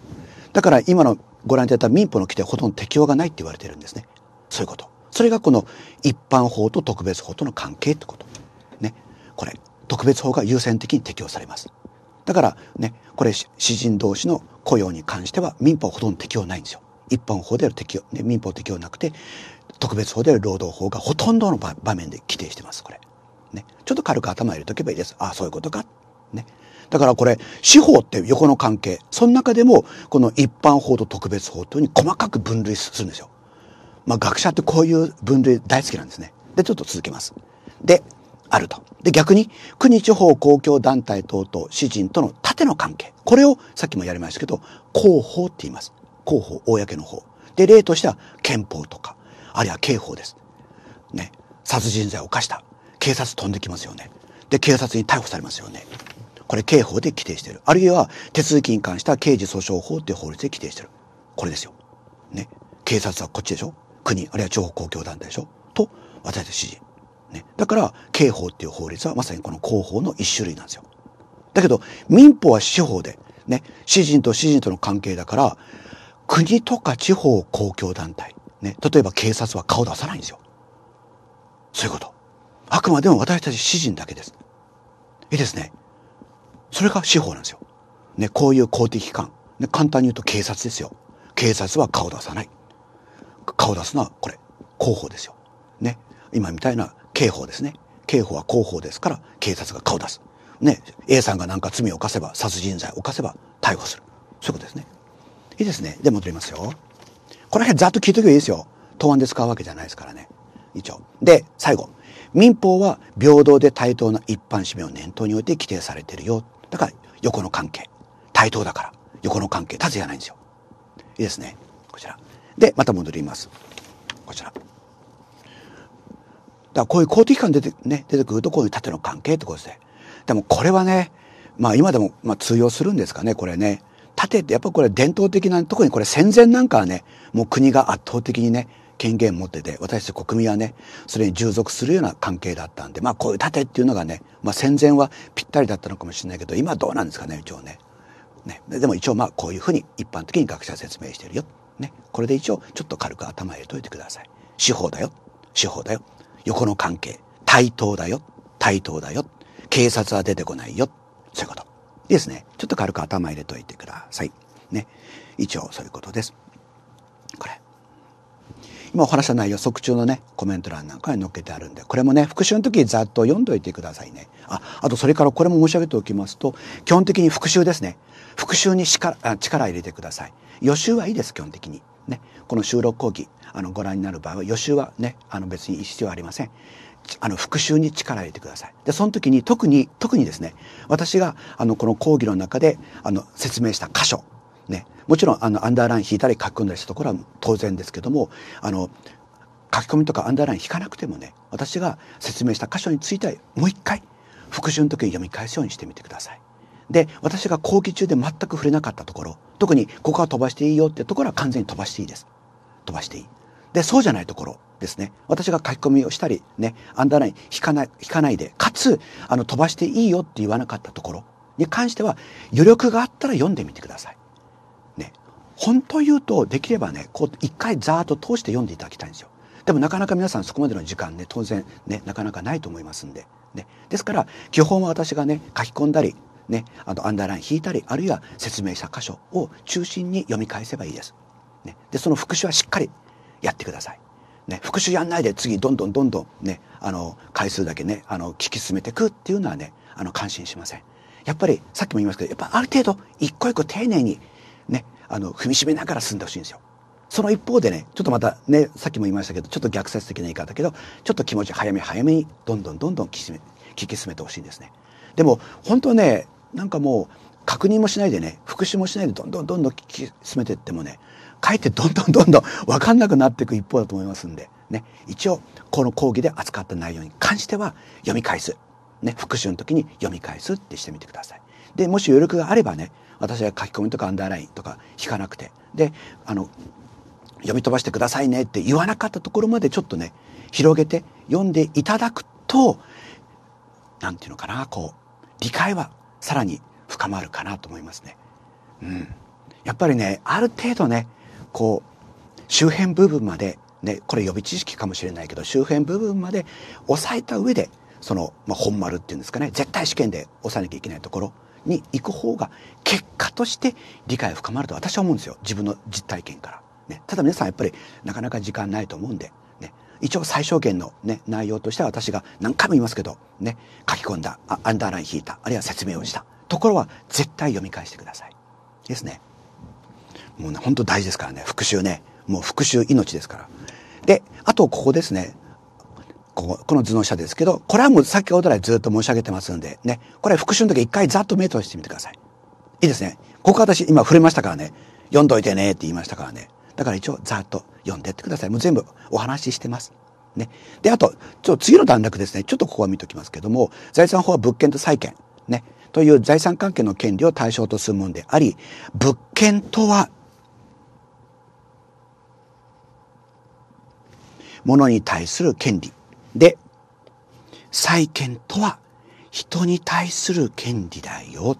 だから今のご覧いただいた民法の規定ほとんど適用がないって言われてるんですね。そういうこと。それがこの一般法と特別法との関係ってこと。これ特別法が優先的に適用されます。だからね、これ詩人同士の雇用に関しては民法ほとんど適用ないんですよ。一般法である適用、ね、民法適用なくて、特別法である労働法がほとんどの場面で規定してます、これ。ね。ちょっと軽く頭入れとけばいいです。ああ、そういうことか。ね。だからこれ、司法って横の関係。その中でも、この一般法と特別法というふうに細かく分類するんですよ。まあ学者ってこういう分類大好きなんですね。で、ちょっと続けます。で、あると。で、逆に、国地方公共団体等と市人との縦の関係。これを、さっきもやりましたけど、広報って言います。広報、公の方。で、例としては、憲法とか、あるいは刑法です。ね。殺人罪を犯した。警察飛んできますよね。で、警察に逮捕されますよね。これ刑法で規定している。あるいは手続きに関しては刑事訴訟法っていう法律で規定している。これですよ。ね。警察はこっちでしょ国、あるいは地方公共団体でしょと、私たち指示。ね、だから刑法っていう法律はまさにこの公法の一種類なんですよ。だけど民法は司法で、ね、私人と私人との関係だから国とか地方公共団体、ね、例えば警察は顔出さないんですよ。そういうこと。あくまでも私たち私人だけです。いいですね。それが司法なんですよ。ね、こういう公的機関。ね、簡単に言うと警察ですよ。警察は顔出さない。顔出すのはこれ、広報ですよ。ね。今みたいな刑法ですね。刑法は広報ですから警察が顔出す。ね、A さんが何か罪を犯せば殺人罪を犯せば逮捕する。そういうことですね。いいですね。で、戻りますよ。この辺ざっと聞いとけばいいですよ。答案で使うわけじゃないですからね。一応。で、最後。民法は平等で対等な一般市民を念頭において規定されてるよ。だから横の関係。対等だから。横の関係。立つじゃないんですよ。いいですね。こちら。で、また戻ります。こちら。からこういう公的機関出て、ね、出てくるとこういう縦の関係ってことですね。でもこれはね、まあ今でも、まあ、通用するんですかね、これね。盾ってやっぱこれ伝統的な、特にこれ戦前なんかはね、もう国が圧倒的にね、権限持ってて、私たち国民はね、それに従属するような関係だったんで、まあこういう盾っていうのがね、まあ戦前はぴったりだったのかもしれないけど、今どうなんですかね、一応ね。ね。でも一応まあこういうふうに一般的に学者説明してるよ。ね。これで一応ちょっと軽く頭入れといてください。司法だよ。司法だよ。横の関係。対等だよ。対等だよ。警察は出てこないよ。そういうこと。いいですね。ちょっと軽く頭入れといてください。ね。一応そういうことです。これ。今お話した内容、即中のね、コメント欄なんかに載っけてあるんで、これもね、復習の時ざっと読んどいてくださいね。あ、あとそれからこれも申し上げておきますと、基本的に復習ですね。復習に力力入れてください。予習はいいです、基本的に。ね、この収録講義あのご覧になる場合は予習はねあの別に必要ありません。あの復習に力を入れてください。でその時に特に特にですね私があのこの講義の中であの説明した箇所ねもちろんあのアンダーライン引いたり書き込んだりしたところは当然ですけどもあの書き込みとかアンダーライン引かなくてもね私が説明した箇所についてはもう一回復習の時に読み返すようにしてみてください。で私が講義中で全く触れなかったところ特にここは飛ばしていいよってところは完全に飛ばしていいです。飛ばしていい。で、そうじゃないところですね。私が書き込みをしたり、ね、アンダーライン引かない、引かないで、かつ、あの、飛ばしていいよって言わなかったところに関しては、余力があったら読んでみてください。ね。本当言うと、できればね、こう、一回ざーっと通して読んでいただきたいんですよ。でもなかなか皆さんそこまでの時間ね、当然ね、なかなかないと思いますんで。ね、ですから基本は私がね書き込んだりね、あのアンダーライン引いたりあるいは説明した箇所を中心に読み返せばいいです。ね、でその復習はしっかりやってください。ね、復習やんないで次どんどんどんどんねあの回数だけねあの聞き進めていくっていうのはねあの感心しません。やっぱりさっきも言いましたけどやっぱある程度一個一個丁寧にねあの踏みしめながら進んでほしいんですよ。その一方でねちょっとまたねさっきも言いましたけどちょっと逆説的な言い方だけどちょっと気持ち早め早めにどんどんどんどん聞き進め聞き進めてほしいんですね。でも本当ねなんかもう確認もしないでね復習もしないでどんどんどんどん聞き進めていってもねかえってどんどんどんどん分かんなくなっていく一方だと思いますんで、ね、一応この講義で扱った内容に関しては読み返す、ね、復習の時に読み返すってしてみてください。でもし余力があればね私は書き込みとかアンダーラインとか引かなくてであの読み飛ばしてくださいねって言わなかったところまでちょっとね広げて読んでいただくと何て言うのかなこう理解はさらに深まるかなと思いますね。うん、やっぱりねある程度ねこう周辺部分まで、ね、これ予備知識かもしれないけど周辺部分まで押さえた上でその、まあ、本丸っていうんですかね絶対試験で押さなきゃいけないところに行く方が結果として理解深まると私は思うんですよ自分の実体験から。ね、ただ皆さんやっぱりなかなか時間ないと思うんで一応最小限の、ね、内容としては私が何回も言いますけど、ね、書き込んだアンダーライン引いたあるいは説明をしたところは絶対読み返してくださいですねもうね本当大事ですからね復習ねもう復習命ですからであとここですねこここの図の下ですけどこれはもう先ほど来ずっと申し上げてますんでねこれ復習の時一回ざっと目通してみてくださいいいですねここ私今触れましたからね読んどいてねって言いましたからねだから一応ざっと読んでってください。もう全部お話ししてます。ね。で、あと、ちょっと次の段落ですね。ちょっとここは見ておきますけども、財産法は物件と債権。ね。という財産関係の権利を対象とするものであり、物件とは、物に対する権利。で、債権とは、人に対する権利だよ。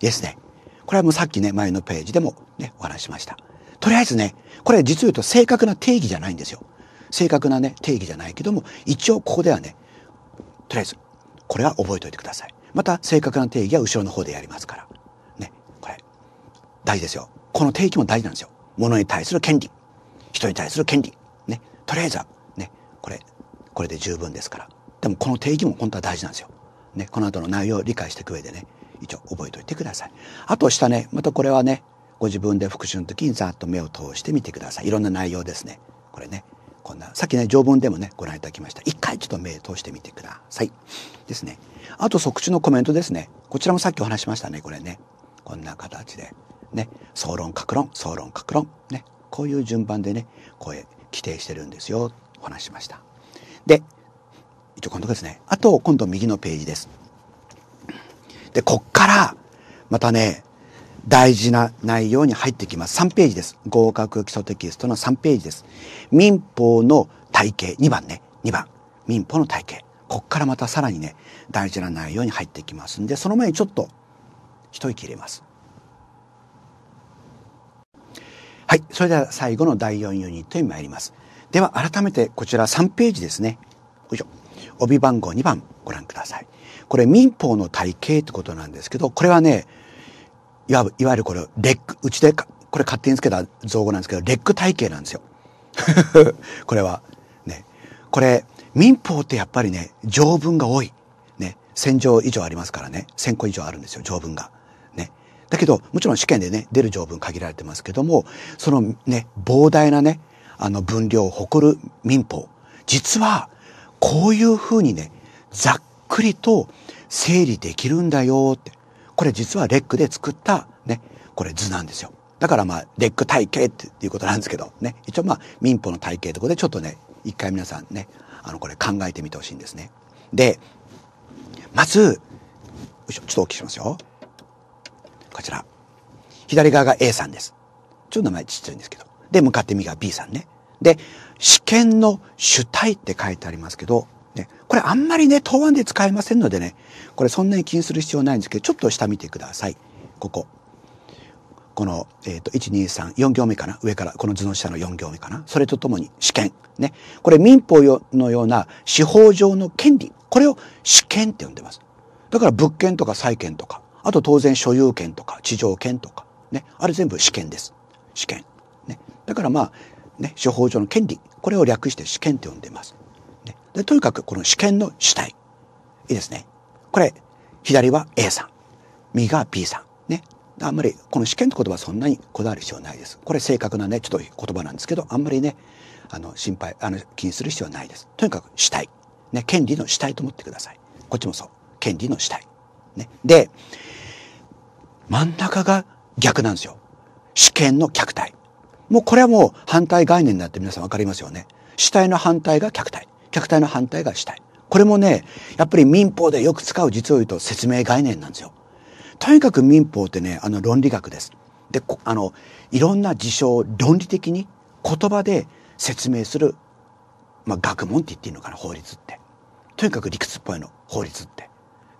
ですね。これはもうさっきね、前のページでもね、お話しました。とりあえずね、これ実を言うと正確な定義じゃないんですよ。正確なね、定義じゃないけども、一応ここではね、とりあえず、これは覚えておいてください。また正確な定義は後ろの方でやりますから。ね、これ、大事ですよ。この定義も大事なんですよ。物に対する権利。人に対する権利。ね、とりあえずは、ね、これ、これで十分ですから。でもこの定義も本当は大事なんですよ。ね、この後の内容を理解していく上でね、一応覚えておいてください。あと下ね、またこれはね、ご自分で復習の時にざっと目を通してみてくださいいろんな内容ですねこれねこんなさっきね条文でもねご覧いただきました一回ちょっと目通してみてくださいですねあと即中のコメントですねこちらもさっきお話しましたねこれねこんな形でね総論格論総論格論ねこういう順番でね声規定してるんですよお話しましたで一応このとこですねあと今度右のページですでこっからまたね大事な内容に入ってきます。3ページです。合格基礎テキストの3ページです。民法の体系、2番ね、2番。民法の体系。こっからまたさらにね、大事な内容に入ってきますんで、その前にちょっと一息入れます。はい。それでは最後の第4ユニットに参ります。では改めてこちら3ページですね。よいしょ。帯番号2番ご覧ください。これ民法の体系ってことなんですけど、これはね、いわいわゆるこれレックうちでこれ勝手につけた造語なんですけどレック体系なんですよ [laughs] これはねこれ民法ってやっぱりね条文が多いね1000条以上ありますからね1000個以上あるんですよ条文がねだけどもちろん試験でね出る条文限られてますけどもそのね膨大なねあの分量を誇る民法実はこういうふうにねざっくりと整理できるんだよってこれ実はレックで作ったね、これ図なんですよ。だからまあ、レック体系っていうことなんですけど、ね。一応まあ、民法の体系ということでちょっとね、一回皆さんね、あの、これ考えてみてほしいんですね。で、まず、ちょっとお聞きしますよ。こちら。左側が A さんです。ちょっと名前ちっちゃいんですけど。で、向かって右が B さんね。で、試験の主体って書いてありますけど、これあんまりね、答案で使えませんのでね、これそんなに気にする必要ないんですけど、ちょっと下見てください。ここ。この、えっ、ー、と、1、2、3、4行目かな上から、この図の下の4行目かなそれとともに試験。ね。これ民法のような司法上の権利。これを試験って呼んでます。だから物件とか債権とか、あと当然所有権とか地上権とか、ね。あれ全部試験です。試験。ね。だからまあ、ね、司法上の権利。これを略して試験って呼んでます。で、とにかくこの試験の主体。いいですね。これ、左は A さん。右が B さん。ね。あんまり、この試験って言葉はそんなにこだわる必要ないです。これ正確なね、ちょっと言葉なんですけど、あんまりね、あの、心配、あの、気にする必要はないです。とにかく主体。ね、権利の主体と思ってください。こっちもそう。権利の主体。ね。で、真ん中が逆なんですよ。試験の客体。もうこれはもう反対概念になって皆さんわかりますよね。主体の反対が客体。虐待の反対がしたい。これもね、やっぱり民法でよく使う実を言うと説明概念なんですよ。とにかく民法ってね、あの論理学です。で、あの、いろんな事象を論理的に言葉で説明する、まあ、学問って言っていいのかな、法律って。とにかく理屈っぽいの、法律って。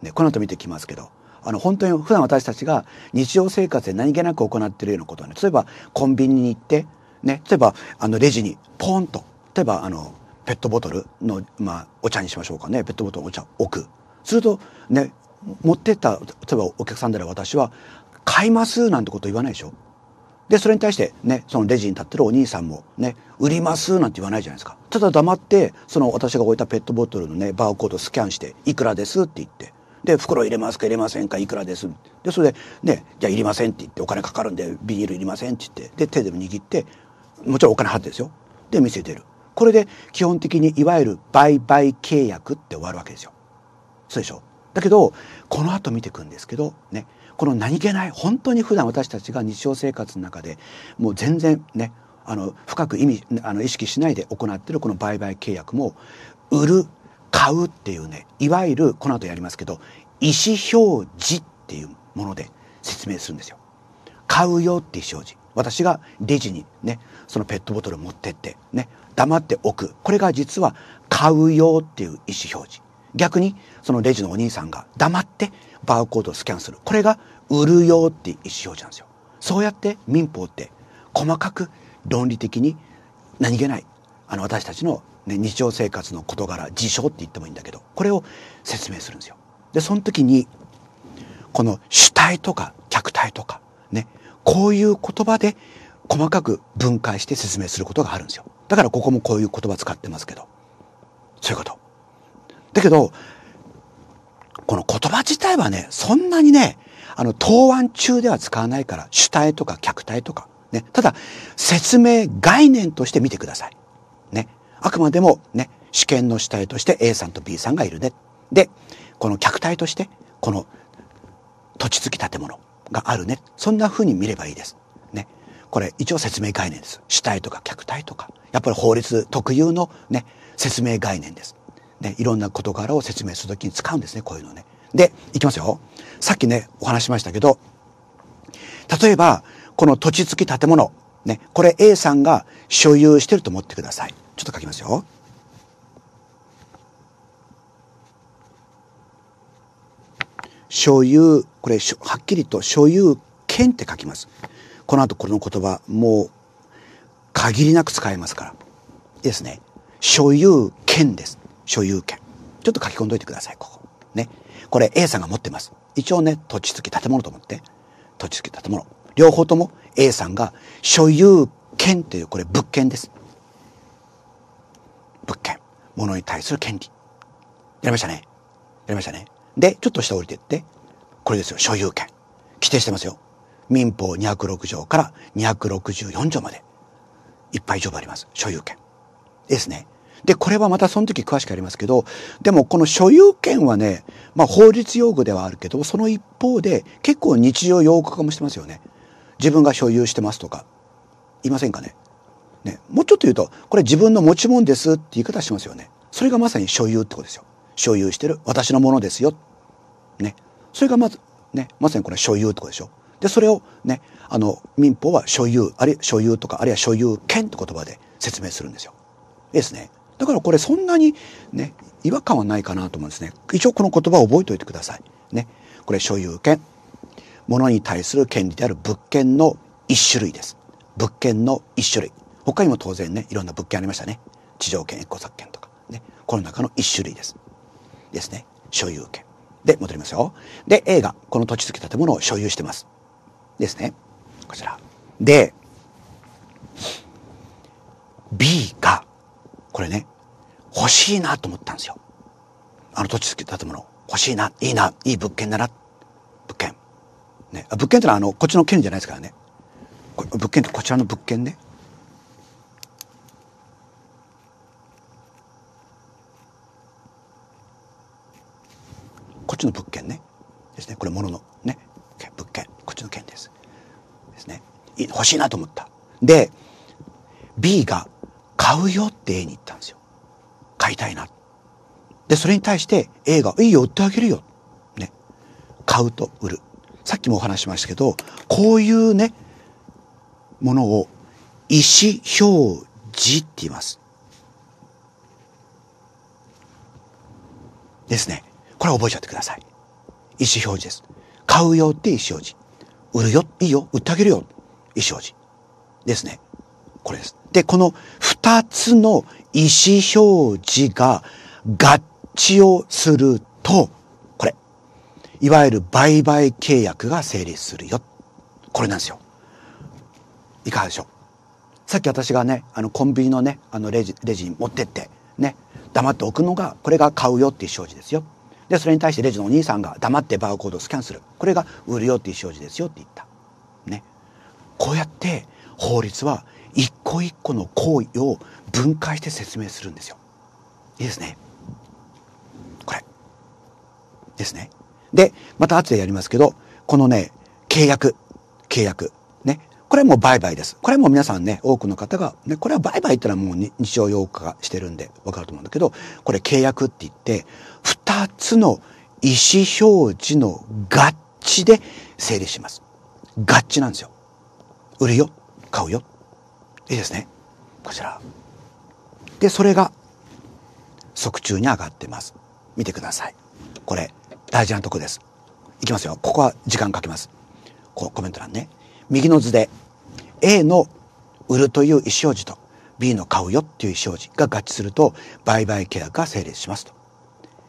ね、この後見てきますけど、あの、本当に普段私たちが日常生活で何気なく行っているようなことはね、例えばコンビニに行って、ね、例えばあのレジにポーンと、例えばあの、ペットボトルの、まあ、お茶にしましょうかねペットボトルのお茶を置くするとね持ってった例えばお客さんであ私は「買います」なんてこと言わないでしょでそれに対してねそのレジに立ってるお兄さんもね「売ります」なんて言わないじゃないですかただ黙ってその私が置いたペットボトルのねバーコードスキャンして「いくらです」って言ってで袋入れますか入れませんかいくらですでそれでねじゃあいりませんって言ってお金かかるんでビニールいりませんって言ってで手で握ってもちろんお金ってですよで見せてるこれで基本的にいわゆる売買契約って終わるわけですよ。そうでしょだけどこの後見ていくんですけどねこの何気ない本当に普段私たちが日常生活の中でもう全然ねあの深く意味あの意識しないで行ってるこの売買契約も売る買うっていうねいわゆるこの後やりますけど意思表示っていうもので説明するんですよ。買うよって意思表示私がレジにねそのペットボトル持ってってね黙っておく。これが実は買うよっていう意思表示。逆にそのレジのお兄さんが黙ってバーコードをスキャンする。これが売るよっていう意思表示なんですよ。そうやって民法って細かく論理的に何気ないあの私たちの、ね、日常生活の事柄事象って言ってもいいんだけどこれを説明するんですよ。でその時にこの主体とか客体とかねこういう言葉で細かく分解して説明することがあるんですよ。だからここもこういう言葉使ってますけどそういうことだけどこの言葉自体はねそんなにねあの答案中では使わないから主体とか客体とかねただ説明概念として見てくださいねあくまでもね試験の主体として A さんと B さんがいるねでこの客体としてこの土地付き建物があるねそんな風に見ればいいです。ね、これ一応説明概念です主体とか客体とかやっぱり法律特有のね説明概念です。ね、いろんな事柄を説明するときに使うんですねこういうのね。でいきますよ。さっきねお話しましたけど例えばこの土地付き建物ねこれ A さんが所有してると思ってください。ちょっと書きますよ。所有これはっきりと所有権って書きます。この後この言葉もう限りなく使えますから。ですね。所有権です。所有権。ちょっと書き込んどいてください、ここ。ね。これ A さんが持ってます。一応ね、土地付き建物と思って。土地付き建物。両方とも A さんが所有権という、これ物件です。物件。物に対する権利。やりましたね。やりましたね。で、ちょっと下降りていって、これですよ、所有権。規定してますよ。民法206条から264条まで。いっぱい条文あります所有権ですね。でこれはまたその時詳しくありますけどでもこの所有権はね、まあ、法律用語ではあるけどその一方で結構日常用語化もしてますよね。自分が所有してますとか言いませんかねねもうちょっと言うとこれ自分の持ち物ですって言い方しますよね。それがまさに所有ってことですよ。所有してる私のものですよ。ね。それがまずねまさにこれ所有ってことでしょ。でそれをねあの民法は所有あるいは所有とかあるいは所有権って言葉で説明するんですよ。ですね。だからこれそんなにね違和感はないかなと思うんですね。一応この言葉を覚えておいてください。ね。これ所有権。物に対する権利である物件の一種類です。物件の一種類。他にも当然ねいろんな物件ありましたね。地上権、エコ作権とかね。この中の一種類です。ですね。所有権。で戻りますよ。で A がこの土地付き建物を所有してます。ですね。こちら。で、B が、これね、欲しいなと思ったんですよ。あの土地付き建物、欲しいな、いいな、いい物件だな、物件。ね、物件ってのはあの、こっちの件じゃないですからね。物件ってこちらの物件ね。こっちの物件ね。ですね。これ、ものの、ね。物件。こっちの件です。ですね。欲しいなと思った。で、B が買うよって A に言ったんですよ。買いたいな。で、それに対して A が、いいよ、売ってあげるよ。ね。買うと売る。さっきもお話しましたけど、こういうね、ものを意思表示って言います。ですね。これ覚えちゃってください。意思表示です。買うよって意思表示。売るよ、いいよ、売ってあげるよ、意思表示。ですね。これです。で、この二つの意思表示が合致をすると、これ、いわゆる売買契約が成立するよ。これなんですよ。いかがでしょうさっき私がね、あの、コンビニのね、あのレジ、レジに持ってって、ね、黙っておくのが、これが買うよっていう表示ですよ。でそれに対してレジのお兄さんが黙ってバーコードをスキャンするこれが売るよっていう表示ですよって言った。ね。こうやって法律は一個一個の行為を分解して説明するんですよ。いいですね。これ。ですね。で、また後でやりますけど、このね、契約。契約。ね。これも売買です。これも皆さんね、多くの方が、ね、これは売買ってのはもう日常用化してるんでわかると思うんだけど、これ契約って言って、二つの意思表示の合致で整理します。合致なんですよ。売るよ。買うよ。いいですね。こちら。で、それが、側中に上がってます。見てください。これ、大事なとこです。いきますよ。ここは時間かけます。こう、コメント欄ね。右の図で、A の売るという意思表示と B の買うよっていう意思表示が合致すると、売買契約が成立しますと。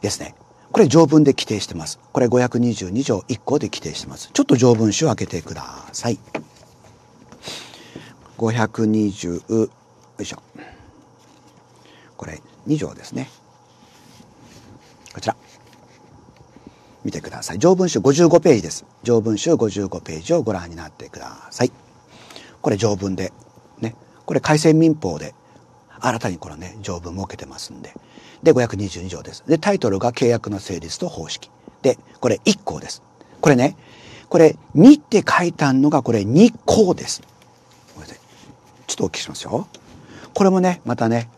ですね。これ条文で規定してます。これ522条1項で規定してます。ちょっと条文書を開けてください。520、よいしょ。これ2条ですね。こちら。見てください。条文集55ページです。条文集55ページをご覧になってください。これ条文で、ね。これ改正民法で新たにこのね、条文を設けてますんで、で、522条です。で、タイトルが契約の成立と方式。で、これ1項です。これね、これ2って書いたのがこれ2項です。ちょっとお聞きしますよ。これもね、またね、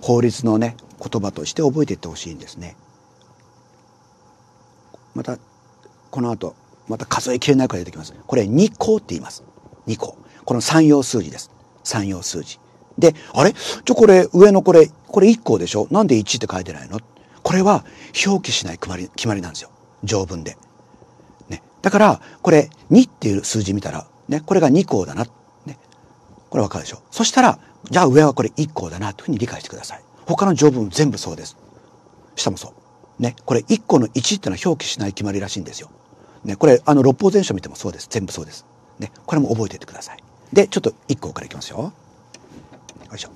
法律のね、言葉として覚えていってほしいんですね。また、この後、また数えきれないくらい出てきます。これ2項って言います。2項。この3要数字です。3要数字。で、あれちょ、これ、上のこれ、これ1個でしょなんで1って書いてないのこれは表記しない決まり、決まりなんですよ。条文で。ね。だから、これ2っていう数字見たら、ね、これが2項だな。ね。これわかるでしょそしたら、じゃあ上はこれ1項だなというふうに理解してください。他の条文全部そうです。下もそう。ね。これ1個の1ってのは表記しない決まりらしいんですよ。ね。これ、あの、六法全書見てもそうです。全部そうです。ね。これも覚えておいてください。で、ちょっと1個からいきますよ。よいしょ。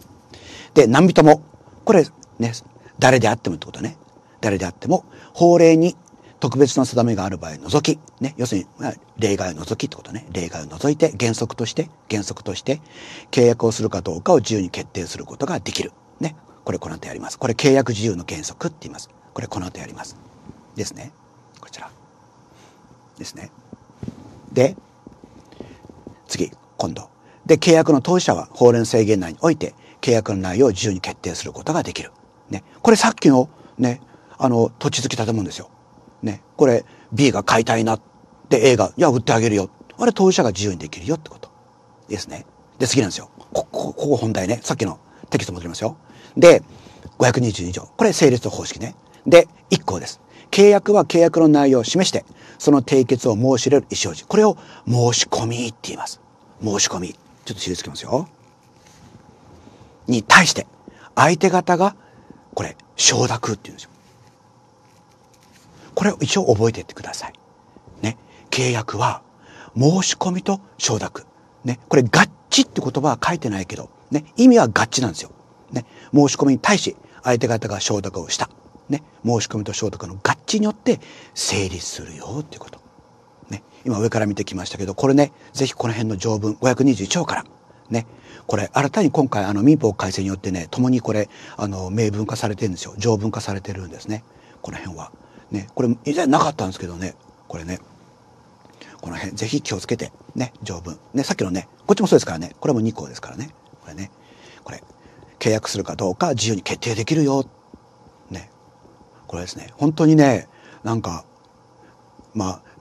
で、何人も、これね、誰であってもってことね。誰であっても、法令に特別な定めがある場合除き、ね、要するに、例外を除きってことね。例外を除いて原則として、原則として、契約をするかどうかを自由に決定することができる。ね。これこの後やります。これ契約自由の原則って言います。これこの後やります。ですね。こちら。ですね。で、次、今度。で契約の当事者は法令制限内において契約の内容を自由に決定することができる。ね、これさっきのねあの土地付き建物ですよ。ね、これ B が買いたいなって A が「いや売ってあげるよ」あれ当事者が自由にできるよってことですね。で次なんですよ。こここ本題ねさっきのテキスト戻りますよ。で522条これ成立方式ね。で1項です。契約は契約の内容を示してその締結を申し入れる意思表示これを申し込みって言います。申し込み。ちょっと知りつけますよ。に対して、相手方が、これ、承諾って言うんですよ。これを一応覚えていってください。ね。契約は、申し込みと承諾。ね。これ、合致って言葉は書いてないけど、ね。意味は合致なんですよ。ね。申し込みに対し、相手方が承諾をした。ね。申し込みと承諾の合致によって成立するよっていうこと。今上から見てきましたけどこれねぜひこの辺の条文521条からねこれ新たに今回あの民法改正によってね共にこれあの明文化されてるんですよ条文化されてるんですねこの辺は。ねこれ以前なかったんですけどねこれねこの辺ぜひ気をつけてね条文ねさっきのねこっちもそうですからねこれも2項ですからねこれねこれ契約するかどうか自由に決定できるよねこれですね本当にねなんかまあ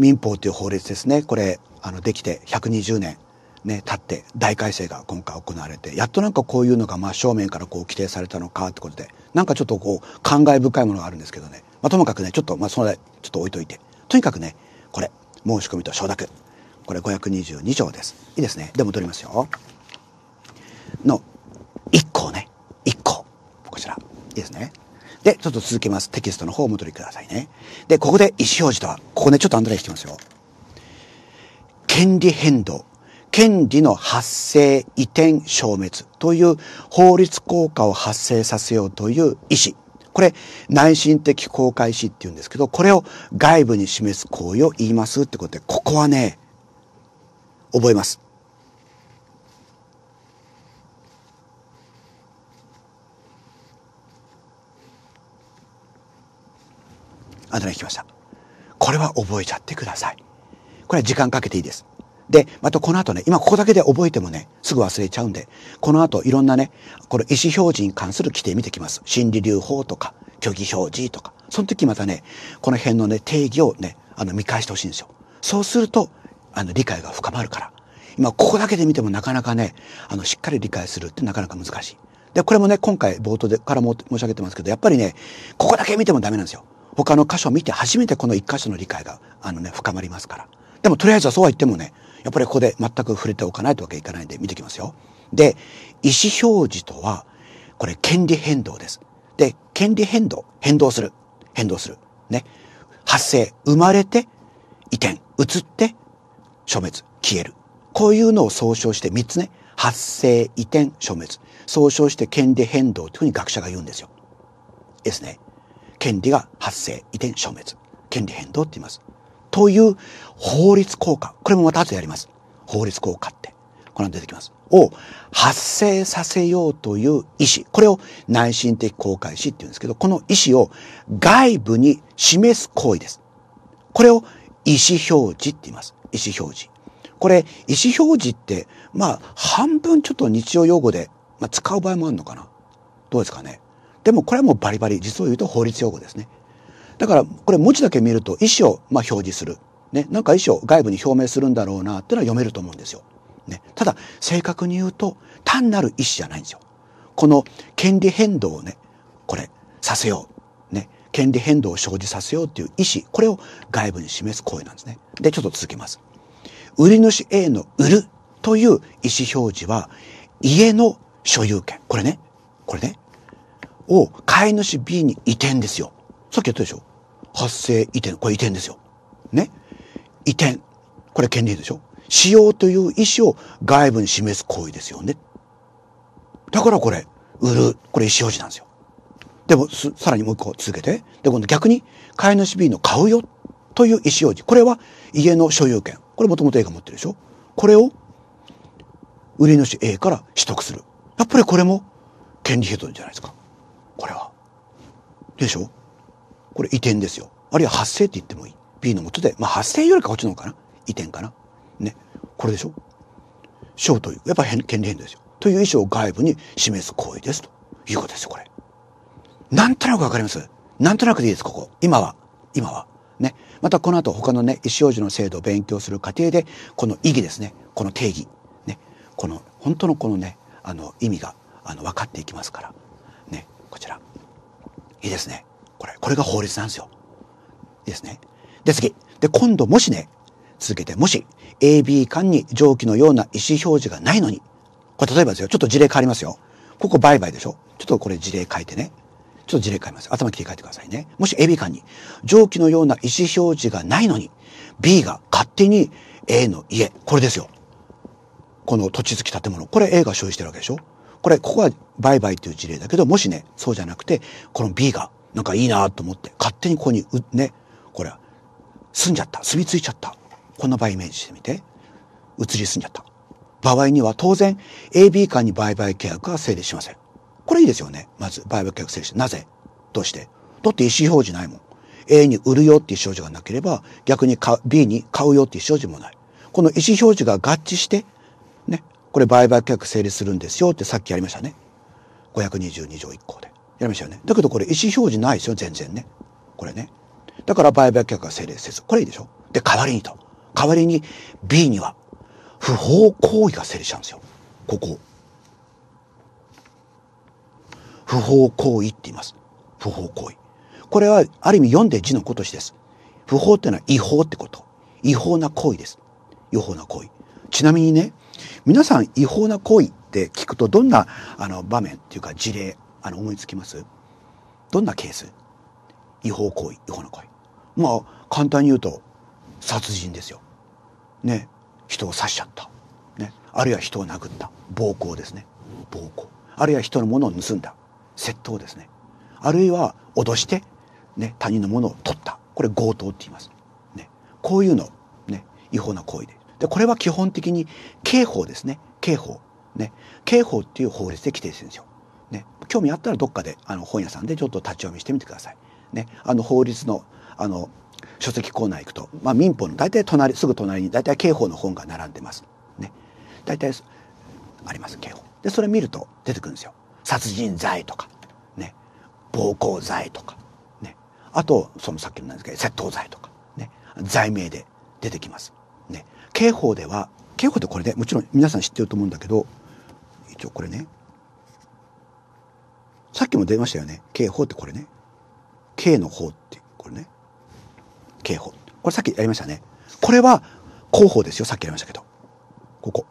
民法という法律ですねこれあのできて120年ね、たって大改正が今回行われてやっとなんかこういうのが真正面からこう規定されたのかってことでなんかちょっとこう感慨深いものがあるんですけどね、まあ、ともかくねちょっとまあそれちょっと置いといてとにかくねこれ申し込みと承諾これ522条ですいいですねで戻りますよの1項ね1項こちらいいですねで、ちょっと続けます。テキストの方をお戻りくださいね。で、ここで意思表示とは、ここね、ちょっとアンドレイしてますよ。権利変動、権利の発生、移転、消滅という法律効果を発生させようという意思。これ、内心的公開意思って言うんですけど、これを外部に示す行為を言いますってことで、ここはね、覚えます。あなたに聞きました。これは覚えちゃってください。これは時間かけていいです。で、またこの後ね、今ここだけで覚えてもね、すぐ忘れちゃうんで、この後いろんなね、この意思表示に関する規定見てきます。心理留保とか、虚偽表示とか、その時またね、この辺のね、定義をね、あの、見返してほしいんですよ。そうすると、あの、理解が深まるから。今、ここだけで見てもなかなかね、あの、しっかり理解するってなかなか難しい。で、これもね、今回冒頭でから申し上げてますけど、やっぱりね、ここだけ見てもダメなんですよ。他の箇所を見て初めてこの一箇所の理解が、あのね、深まりますから。でもとりあえずはそうは言ってもね、やっぱりここで全く触れておかないとわけいかないんで見てきますよ。で、意思表示とは、これ権利変動です。で、権利変動、変動する、変動する。ね。発生、生まれて、移転、移って、消滅、消える。こういうのを総称して3つね。発生、移転、消滅。総称して権利変動というふうに学者が言うんですよ。ですね。権利が発生、移転、消滅、権利変動って言います。という法律効果。これもまた後でやります。法律効果って。この出てきます。を発生させようという意思。これを内心的公開しって言うんですけど、この意思を外部に示す行為です。これを意思表示って言います。意思表示。これ、意思表示って、まあ、半分ちょっと日常用語で、まあ、使う場合もあるのかな。どうですかね。でもこれはもうバリバリ実を言うと法律用語ですねだからこれ文字だけ見ると意思をまあ表示する、ね、なんか意思を外部に表明するんだろうなっていうのは読めると思うんですよ、ね、ただ正確に言うと単なる意思じゃないんですよこの権利変動をねこれさせようね権利変動を生じさせようっていう意思これを外部に示す行為なんですねでちょっと続きます売り主 A の売るという意思表示は家の所有権これねこれねを飼い主 B に移転ですよ。さっきやったでしょ発生移転。これ移転ですよ。ね。移転。これ権利でしょ使用という意思を外部に示す行為ですよね。だからこれ、売る。これ意思表示なんですよ。でも、さらにもう一個続けて。で、今度逆に、飼い主 B の買うよという意思表示。これは家の所有権。これもともと A が持ってるでしょこれを売り主 A から取得する。やっぱりこれも権利ヒットじゃないですか。これは。でしょこれ移転ですよ。あるいは発生って言ってもいい。B のもとで、まあ発生よりかこっちの方かな。移転かな。ね。これでしょ小という、やっぱ変、権利変ですよ。という意思を外部に示す行為です。ということですよ、これ。なんとなくわかりますなんとなくでいいです、ここ。今は。今は。ね。またこの後他のね、意思表示の制度を勉強する過程で、この意義ですね。この定義。ね。この、本当のこのね、あの、意味が、あの、分かっていきますから。いいですね。これ、これが法律なんですよ。いいですね。で、次。で、今度もしね、続けて、もし、AB 間に蒸気のような意思表示がないのに、これ例えばですよ、ちょっと事例変わりますよ。ここ売買でしょちょっとこれ事例変えてね。ちょっと事例変えます。頭切り替えてくださいね。もし AB 間に蒸気のような意思表示がないのに、B が勝手に A の家、これですよ。この土地付き建物、これ A が所有してるわけでしょこれ、ここは売買という事例だけど、もしね、そうじゃなくて、この B がなんかいいなと思って、勝手にここに、ね、これ、住んじゃった。住み着いちゃった。こんな場合イメージしてみて。移り住んじゃった。場合には当然、AB 間に売買契約は成立しません。これいいですよね。まず、売買契約成立して。なぜどうしてだって意思表示ないもん。A に売るよっていう表示がなければ、逆に B に買うよっていう表示もない。この意思表示が合致して、これ売買契約成立するんですよってさっきやりましたね。522条1項で。やりましたよね。だけどこれ意思表示ないですよ、全然ね。これね。だから売買契約が成立せず。これいいでしょで、代わりにと。代わりに B には不法行為が成立したんですよ。ここ。不法行為って言います。不法行為。これはある意味読んで字のことしです。不法ってのは違法ってこと。違法な行為です。違法な行為。ちなみにね、皆さん違法な行為って聞くとどんなあの場面っていうか事例あの思いつきますどんなケース違法行為違法な行為まあ簡単に言うと殺人ですよ。ね人を刺しちゃった、ね、あるいは人を殴った暴行ですね暴行あるいは人のものを盗んだ窃盗ですねあるいは脅して、ね、他人のものを取ったこれ強盗って言います。ね、こういうの、ね、違法な行為でで、これは基本的に刑法ですね。刑法。ね。刑法っていう法律で規定してるんですよ。ね。興味あったらどっかで、あの、本屋さんでちょっと立ち読みしてみてください。ね。あの、法律の、あの、書籍コーナー行くと、まあ、民法の大体隣、すぐ隣に大体刑法の本が並んでます。ね。大体、あります、刑法。で、それ見ると出てくるんですよ。殺人罪とか、ね。暴行罪とか、ね。あと、そのさっきのなんですけど、窃盗罪とか、ね。罪名で出てきます。刑法では刑法ってこれねもちろん皆さん知ってると思うんだけど一応これねさっきも出ましたよね刑法ってこれね刑の法ってこれね刑法これさっきやりましたねこれは広報ですよさっきやりましたけどここ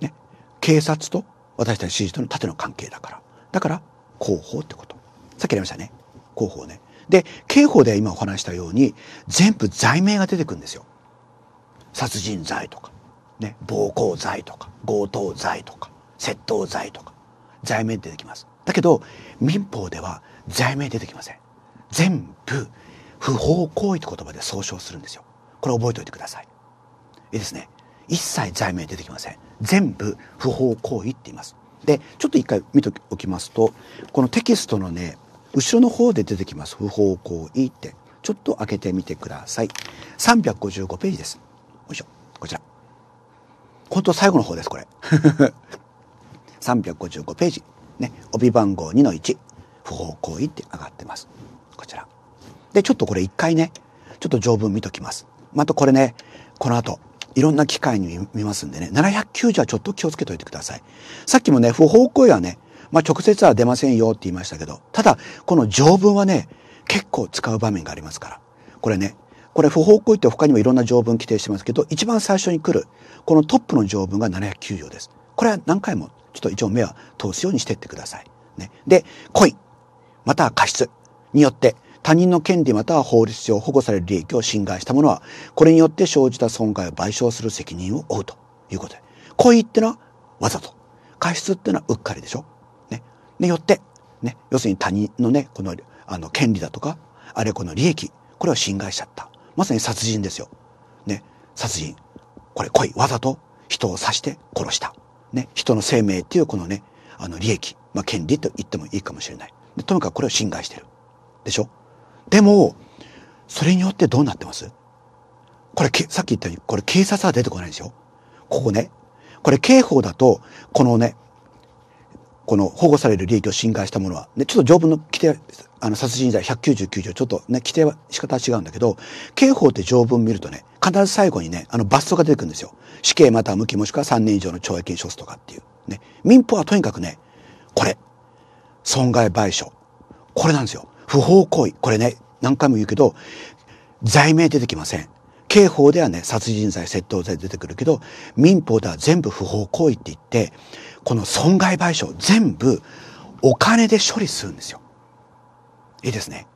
ね警察と私たち支持との縦の関係だからだから広報ってことさっきやりましたね広報ねで刑法で今お話したように全部罪名が出てくるんですよ殺人罪とか、ね、暴行罪とか強盗罪とか窃盗罪とか罪名出てきますだけど民法では罪名出てきません全部不法行為って言葉で総称するんですよこれ覚えておいてくださいいいですね一切罪名出てきません全部不法行為って言いますでちょっと一回見ておきますとこのテキストのね後ろの方で出てきます不法行為ってちょっと開けてみてください355ページですよいしょこちら本当最後の方ですこれ355 [laughs] ページね帯番号2の1不法行為って上がってますこちらでちょっとこれ一回ねちょっと条文見ときますまたこれねこの後いろんな機会に見ますんでね790はちょっと気をつけといてくださいさっきもね不法行為はねまあ、直接は出ませんよって言いましたけど、ただ、この条文はね、結構使う場面がありますから、これね、これ不法行為って他にもいろんな条文規定してますけど、一番最初に来る、このトップの条文が709条です。これは何回も、ちょっと一応目は通すようにしていってください。ね。で、故意、または過失によって、他人の権利または法律上保護される利益を侵害した者は、これによって生じた損害を賠償する責任を負うということで。故意ってのはわざと。過失ってのはうっかりでしょ。ね。で、よって、ね。要するに他人のね、この、あの、権利だとか、あれこの利益、これを侵害しちゃった。まさに殺人ですよ。ね。殺人。これ、恋。わざと人を刺して殺した。ね。人の生命っていうこのね、あの利益。まあ、権利と言ってもいいかもしれない。でとにかくこれを侵害してる。でしょでも、それによってどうなってますこれ、さっき言ったように、これ警察は出てこないんですよ。ここね。これ刑法だと、このね、この保護される利益を侵害したものは、ね、ちょっと条文の規定、あの、殺人罪199条、ちょっとね、規定は仕方は違うんだけど、刑法って条文見るとね、必ず最後にね、あの、罰則が出てくるんですよ。死刑または無期もしくは3年以上の懲役に処すとかっていう。ね。民法はとにかくね、これ、損害賠償。これなんですよ。不法行為。これね、何回も言うけど、罪名出てきません。刑法ではね、殺人罪、窃盗罪出てくるけど、民法では全部不法行為って言って、この損害賠償全部お金で処理するんですよ。いいですね。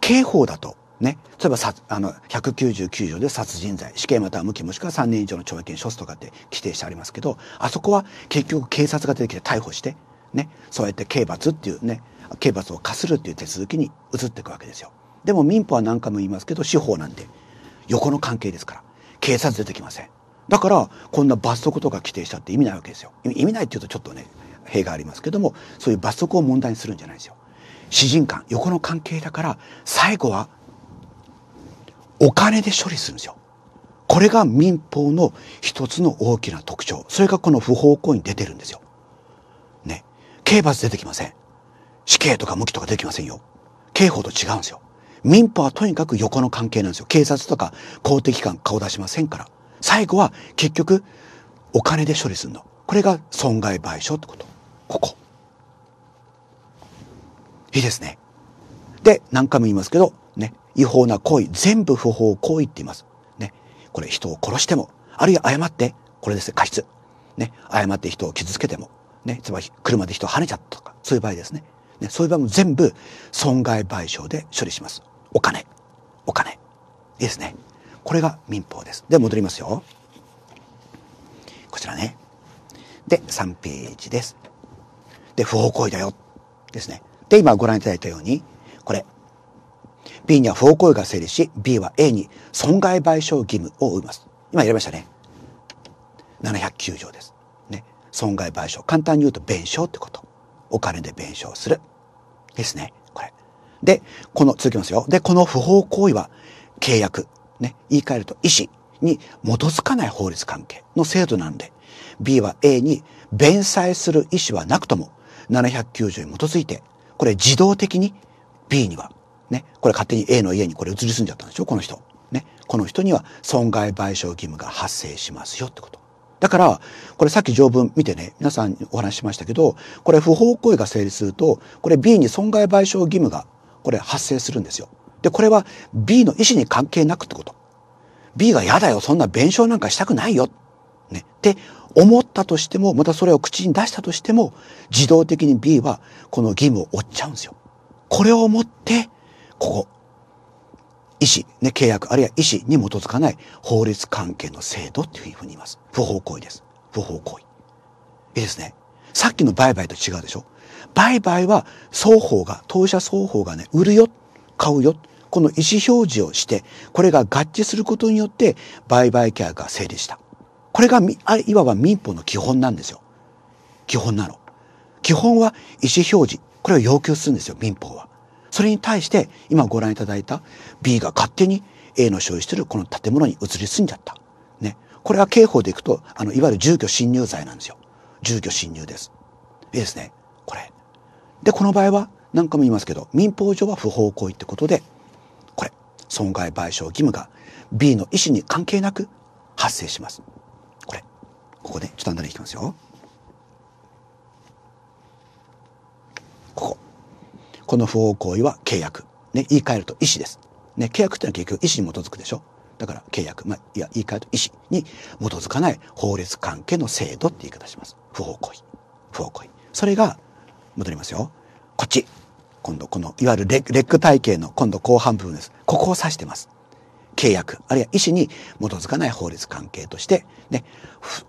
刑法だとね、例えばさあの199条で殺人罪死刑または無期もしくは3年以上の懲役に処すとかって規定してありますけどあそこは結局警察が出てきて逮捕して、ね、そうやって刑罰っていうね刑罰を課するっていう手続きに移っていくわけですよ。でも民法は何回も言いますけど司法なんで横の関係ですから警察出てきません。だからこんな罰則とか規定したって意味ないわけですよ意味ないっていうとちょっとね弊がありますけどもそういう罰則を問題にするんじゃないですよ詩人間横の関係だから最後はお金で処理するんですよこれが民法の一つの大きな特徴それがこの不法行為に出てるんですよね刑罰出てきません死刑とか無期とか出てきませんよ刑法と違うんですよ民法はとにかく横の関係なんですよ警察とか公的機関顔出しませんから最後は結局お金で処理するの。これが損害賠償ってこと。ここ。いいですね。で、何回も言いますけど、ね、違法な行為、全部不法行為って言います。ね、これ人を殺しても、あるいは誤って、これです過失。ね、誤って人を傷つけても、ね、つまり車で人を跳ねちゃったとか、そういう場合ですね。ね、そういう場合も全部損害賠償で処理します。お金。お金。いいですね。これが民法です。で、戻りますよ。こちらね。で、3ページです。で、不法行為だよ。ですね。で、今ご覧いただいたように、これ、B には不法行為が成立し、B は A に損害賠償義務を負います。今やりましたね。709条です。ね。損害賠償。簡単に言うと弁償ってこと。お金で弁償する。ですね。これ。で、この、続きますよ。で、この不法行為は契約。ね、言い換えると意思に基づかない法律関係の制度なんで、B は A に弁済する意思はなくとも、790条に基づいて、これ自動的に B には、ね、これ勝手に A の家にこれ移り住んじゃったんでしょこの人。ね、この人には損害賠償義務が発生しますよってこと。だから、これさっき条文見てね、皆さんお話ししましたけど、これ不法行為が成立すると、これ B に損害賠償義務が、これ発生するんですよ。で、これは B の意思に関係なくってこと。B が嫌だよ、そんな弁償なんかしたくないよ。ね。って思ったとしても、またそれを口に出したとしても、自動的に B はこの義務を負っちゃうんですよ。これをもって、ここ、意思、ね、契約、あるいは意思に基づかない法律関係の制度っていうふうに言います。不法行為です。不法行為。いいですね。さっきの売買と違うでしょ。売買は双方が、当社双方がね、売るよ、買うよ、この意思表示をして、これが合致することによって売買契約が成立した。これが、いわば民法の基本なんですよ。基本なの。基本は意思表示。これを要求するんですよ、民法は。それに対して、今ご覧いただいた B が勝手に A の所有しているこの建物に移り住んじゃった。ね。これは刑法でいくと、あの、いわゆる住居侵入罪なんですよ。住居侵入です。いいですね。これ。で、この場合は、何回も言いますけど、民法上は不法行為ってことで、損害賠償義務が B の意思に関係なく発生します。これ、ここで、ちょっとあんいきますよ。ここ。この不法行為は契約。ね、言い換えると意思です。ね、契約ってのは結局意思に基づくでしょ。だから契約、まあ、いや、言い換えると意思に基づかない法律関係の制度って言い方します。不法行為。不法行為。それが、戻りますよ。こっち。今度この、いわゆるレック体系の今度後半部分です。ここを指してます。契約、あるいは意思に基づかない法律関係として、ね、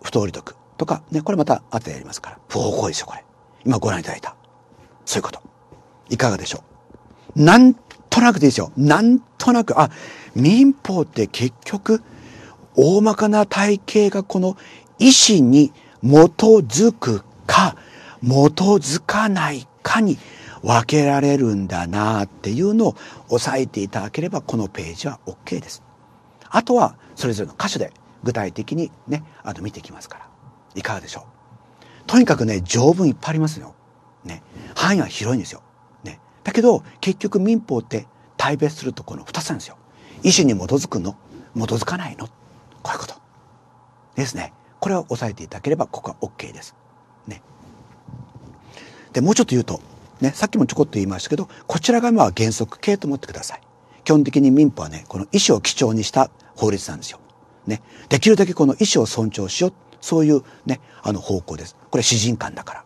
不当利得とか、ね、これまた後でやりますから。不法行為ですよ、これ。今ご覧いただいた。そういうこと。いかがでしょうなんとなくでいいですよ。なんとなく、あ、民法って結局、大まかな体系がこの意思に基づくか、基づかないかに分けられるんだなっていうのを押さえていただければこのページは OK です。あとはそれぞれの箇所で具体的にね、あの見ていきますから。いかがでしょう。とにかくね、条文いっぱいありますよ。ね。範囲は広いんですよ。ね。だけど結局民法って対別するとこの二つなんですよ。意思に基づくの基づかないのこういうこと。ですね。これを押さえていただければここは OK です。ね。で、もうちょっと言うと、ね、さっきもちょこっと言いましたけど、こちらがまあ原則形と思ってください。基本的に民法はね、この意思を基調にした法律なんですよ。ね。できるだけこの意思を尊重しよう。そういうね、あの方向です。これ詩人間だから。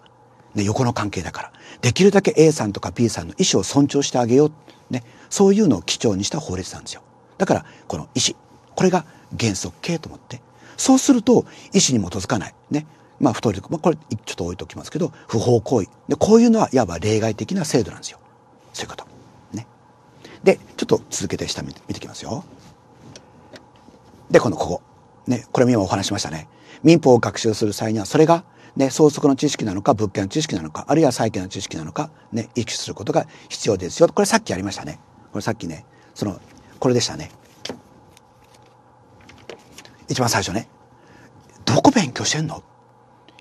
ね、横の関係だから。できるだけ A さんとか B さんの意思を尊重してあげよう。ね。そういうのを基調にした法律なんですよ。だから、この意思。これが原則形と思って。そうすると、意思に基づかない。ね。まあ、不当利得、まあ、これちょっと置いときますけど不法行為でこういうのはいわば例外的な制度なんですよそういうことねでちょっと続けて下見て見てきますよで今度ここねこれも今お話しましたね民法を学習する際にはそれがね、相続の知識なのか物件の知識なのかあるいは債権の知識なのか、ね、意識することが必要ですよこれさっきやりましたねこれさっきねそのこれでしたね一番最初ねどこ勉強してんの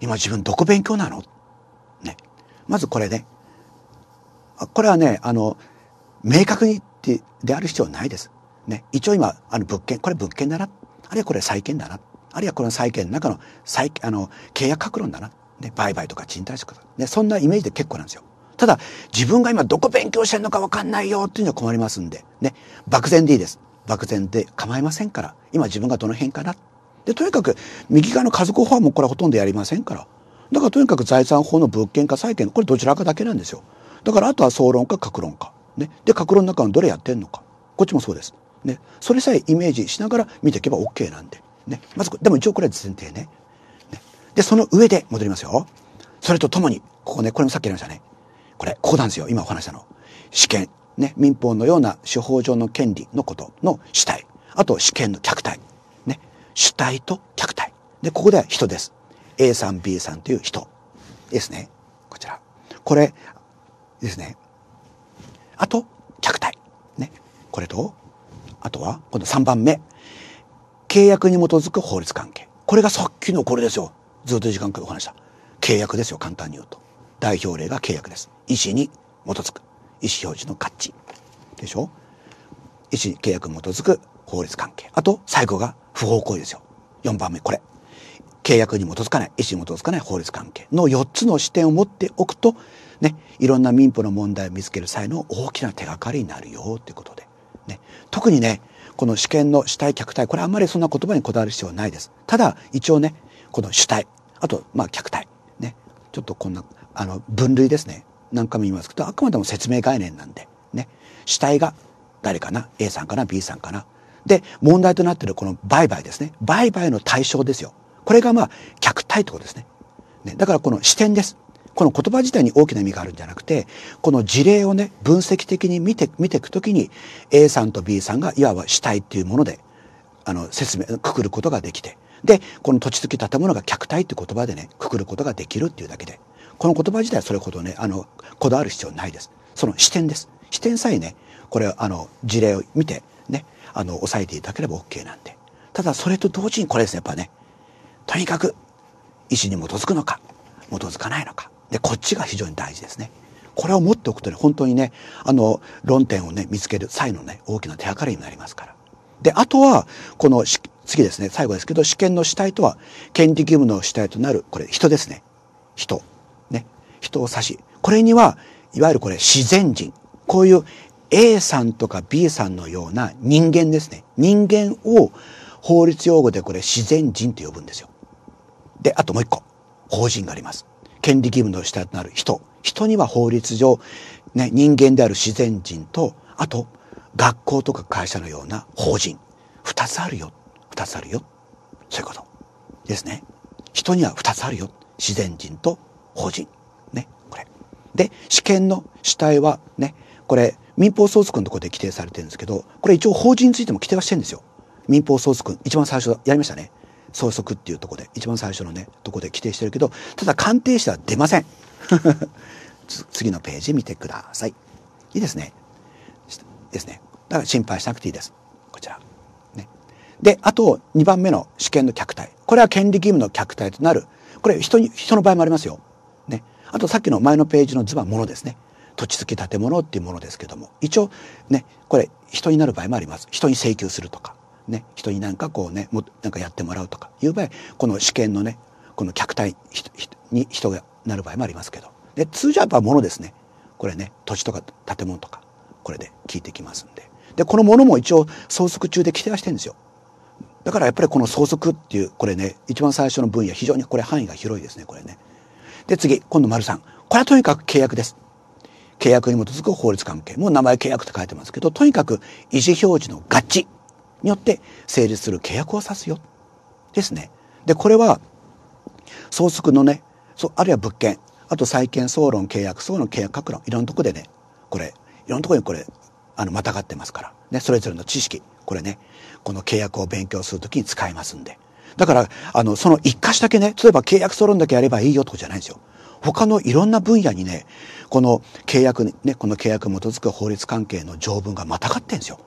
今自分どこ勉強なのね。まずこれね。これはね、あの、明確にってである必要はないです。ね。一応今、あの物件、これ物件だな。あるいはこれ債権だな。あるいはこの債権の中の債、あの、契約格論だな。ね。売買とか賃貸とか。ね。そんなイメージで結構なんですよ。ただ、自分が今どこ勉強してんのかわかんないよっていうのは困りますんで。ね。漠然でいいです。漠然で構いませんから。今自分がどの辺かな。でとにかく右側の家族法はもうこれはほとんどやりませんからだからとにかく財産法の物件か債権これどちらかだけなんですよだからあとは総論か格論か、ね、で格論の中のどれやってんのかこっちもそうです、ね、それさえイメージしながら見ていけば OK なんで、ね、まずでも一応これは前提ねねでその上で戻りますよそれとともにここねこれもさっきやりましたねこれここなんですよ今お話したの試験ね民法のような司法上の権利のことの主体あと試験の客体主体と客体。で、ここでは人です。A さん、B さんという人ですね。こちら。これですね。あと、客体。ね。これと、あとは、この3番目。契約に基づく法律関係。これがさっきのこれですよ。ずっと時間かけお話した。契約ですよ、簡単に言うと。代表例が契約です。意思に基づく。意思表示の合致。でしょ意思、契約に基づく法律関係。あと、最後が不法行為ですよ4番目これ契約に基づかない意思に基づかない法律関係の4つの視点を持っておくとねいろんな民法の問題を見つける際の大きな手がかりになるよということで、ね、特にねこの主権の主体客体これあんまりそんな言葉にこだわる必要はないですただ一応ねこの主体あとまあ客体ねちょっとこんなあの分類ですね何回も言いますけどあくまでも説明概念なんでね主体が誰かな A さんかな B さんかなで、問題となっているこの売買ですね。売買の対象ですよ。これがまあ、客体ってことですね。ね。だからこの視点です。この言葉自体に大きな意味があるんじゃなくて、この事例をね、分析的に見て、見ていくときに、A さんと B さんがいわば主体っていうもので、あの、説明、くくることができて、で、この土地付き建物が客体って言葉でね、くくることができるっていうだけで、この言葉自体はそれほどね、あの、こだわる必要ないです。その視点です。視点さえね、これ、あの、事例を見て、あの、抑えていただければ OK なんで。ただ、それと同時にこれですね、やっぱね、とにかく、意思に基づくのか、基づかないのか。で、こっちが非常に大事ですね。これを持っておくとね、本当にね、あの、論点をね、見つける際のね、大きな手がかりになりますから。で、あとは、この、次ですね、最後ですけど、試験の主体とは、権利義務の主体となる、これ、人ですね。人。ね。人を指し。これには、いわゆるこれ、自然人。こういう A さんとか B さんのような人間ですね。人間を法律用語でこれ自然人と呼ぶんですよ。で、あともう一個、法人があります。権利義務の下となる人。人には法律上、ね、人間である自然人と、あと、学校とか会社のような法人。二つあるよ。二つあるよ。そういうことですね。人には二つあるよ。自然人と法人。ね、これ。で、試験の主体はね、これ、民法総則のところで規定されてるんですけど、これ一応法人についても規定はしてるんですよ。民法総則、一番最初、やりましたね。総則っていうとこで、一番最初のね、とこで規定してるけど、ただ鑑定士は出ません。[laughs] 次のページ見てください。いいですね。ですね。だから心配しなくていいです。こちら。ね。で、あと、2番目の試験の客体。これは権利義務の客体となる。これ人に、人の場合もありますよ。ね。あと、さっきの前のページの図はものですね。土地付き建物っていうものですけども一応ねこれ人になる場合もあります人に請求するとかね人になんかこうねもなんかやってもらうとかいう場合この試験のねこの客体に人がなる場合もありますけどで通常はやっぱ物ですねこれね土地とか建物とかこれで聞いてきますんででこの物も一応相続中で規定はしてるんですよだからやっぱりこの相続っていうこれね一番最初の分野非常にこれ範囲が広いですねこれねで次今度丸さんこれはとにかく契約です契約に基づく法律関係も名前契約って書いてますけどとにかく意思表示の合致によって成立する契約を指すよですね。でこれは相続のねそあるいは物件あと債権総論契約総論契約各論いろんなとこでねこれいろんなとこにこれあのまたがってますから、ね、それぞれの知識これねこの契約を勉強するときに使えますんでだからあのその一箇所だけね例えば契約総論だけやればいいよとかじゃないんですよ。他のいろんな分野にね、この契約、ね、この契約に基づく法律関係の条文がまたがってんですよ。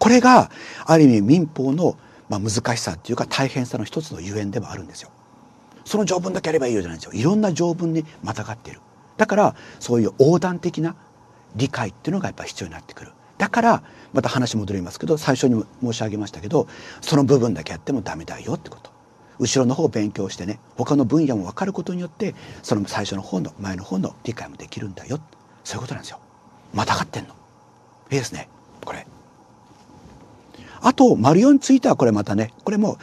これが、ある意味民法の、まあ、難しさっていうか大変さの一つのゆえんでもあるんですよ。その条文だけやればいいよじゃないんですよ。いろんな条文にまたがっている。だから、そういう横断的な理解っていうのがやっぱ必要になってくる。だからまた話戻りますけど最初に申し上げましたけどその部分だけやってもダメだよってこと後ろの方を勉強してね他の分野も分かることによってその最初の方の前の方の理解もできるんだよそういうことなんですよ。またがってんの。いいですねこれ。あと丸4についてはこれまたねこれも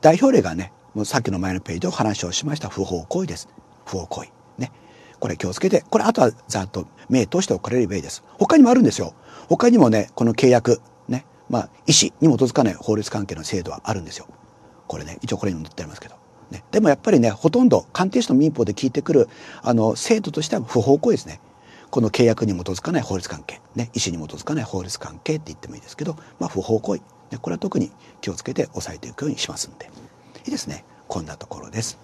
代表例がねもうさっきの前のページでお話をしました不法行為です。不法行為。ね。これ気をつけてこれあとはざっと目通しておかれるべいです。他にもあるんですよ。他にもねこの契約ねまあ意思に基づかない法律関係の制度はあるんですよ。これね一応これに塗載ってありますけど、ね、でもやっぱりねほとんど鑑定士の民法で聞いてくるあの制度としては不法行為ですねこの契約に基づかない法律関係、ね、意思に基づかない法律関係って言ってもいいですけど、まあ、不法行為、ね、これは特に気をつけて抑えていくようにしますんでいいですねこんなところです。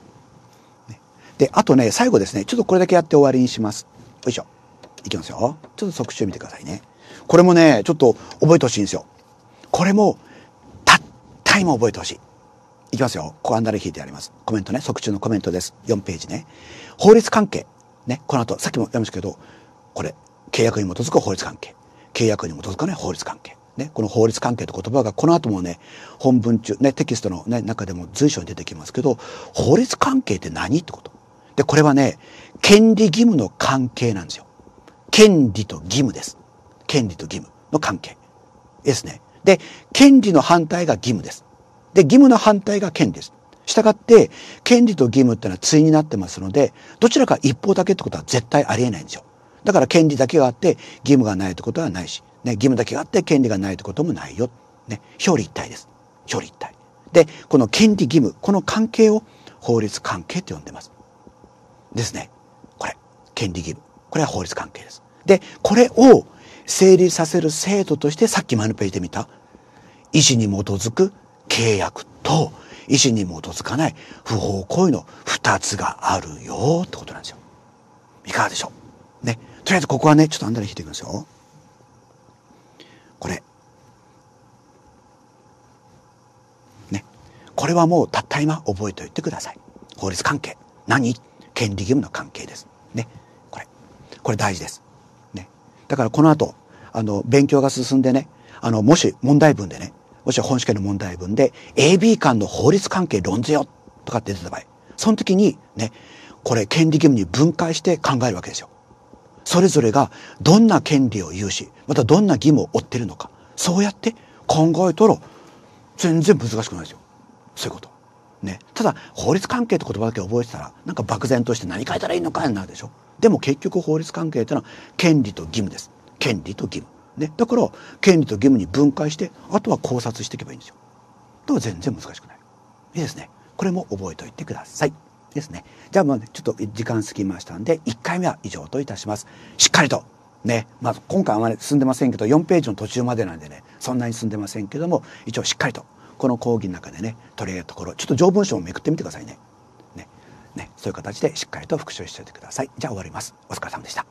ね、であとね最後ですねちょっとこれだけやって終わりにします。よいしょいきますよちょっと即習見てくださいね。これもねちょっと覚えてほしいんですよ。これもたった今覚えてほしい。いきますよ。ここアンダレ引いてやります。コメントね。即中のコメントです。4ページね。法律関係。ね。この後、さっきもやりましたけど、これ、契約に基づく法律関係。契約に基づかない法律関係。ね。この法律関係と言葉が、この後もね、本文中、ね、テキストのね、中でも随所に出てきますけど、法律関係って何ってこと。で、これはね、権利義務の関係なんですよ。権利と義務です。権利と義務の関係ですね。で、権利の反対が義務です。で、義務の反対が権利です。したがって、権利と義務ってのは対になってますので、どちらか一方だけってことは絶対ありえないんですよ。だから権利だけがあって義務がないってことはないし、ね、義務だけがあって権利がないってこともないよ。ね、表裏一体です。表裏一体。で、この権利義務、この関係を法律関係って呼んでます。ですね。これ、権利義務。これは法律関係です。で、これを成立させる制度としてさっきマヌページで見た、意思に基づく契約と意思に基づかない不法行為の二つがあるよってことなんですよ。いかがでしょうね。とりあえずここはね、ちょっとあんだに引いていきますよ。これ。ね。これはもうたった今覚えておいてください。法律関係。何権利義務の関係です。ね。これ。これ大事です。ね。だからこの後、あの、勉強が進んでね、あの、もし問題文でね、もしは本試験の問題文で AB 間の法律関係論ぜよとかって出た場合、その時にね、これ権利義務に分解して考えるわけですよ。それぞれがどんな権利を有し、またどんな義務を負ってるのか、そうやって考えたら全然難しくないですよ。そういうこと。ね。ただ、法律関係って言葉だけ覚えてたら、なんか漠然として何書いたらいいのかになるでしょ。でも結局法律関係ってのは権利と義務です。権利と義務。ね、だから権利と義務に分解してあとは考察していけばいいんですよ。とは全然難しくない。いいですね。これも覚えておいてください。ですね。じゃあまあ、ね、ちょっと時間過ぎましたんで1回目は以上といたします。しっかりとね、まあ、今回あまり進んでませんけど4ページの途中までなんでねそんなに進んでませんけども一応しっかりとこの講義の中でね取り上げたところちょっと条文書をめくってみてくださいね。ね、ね、そういう形でしっかりと復習しておいてください。じゃあ終わります。お疲れ様でした。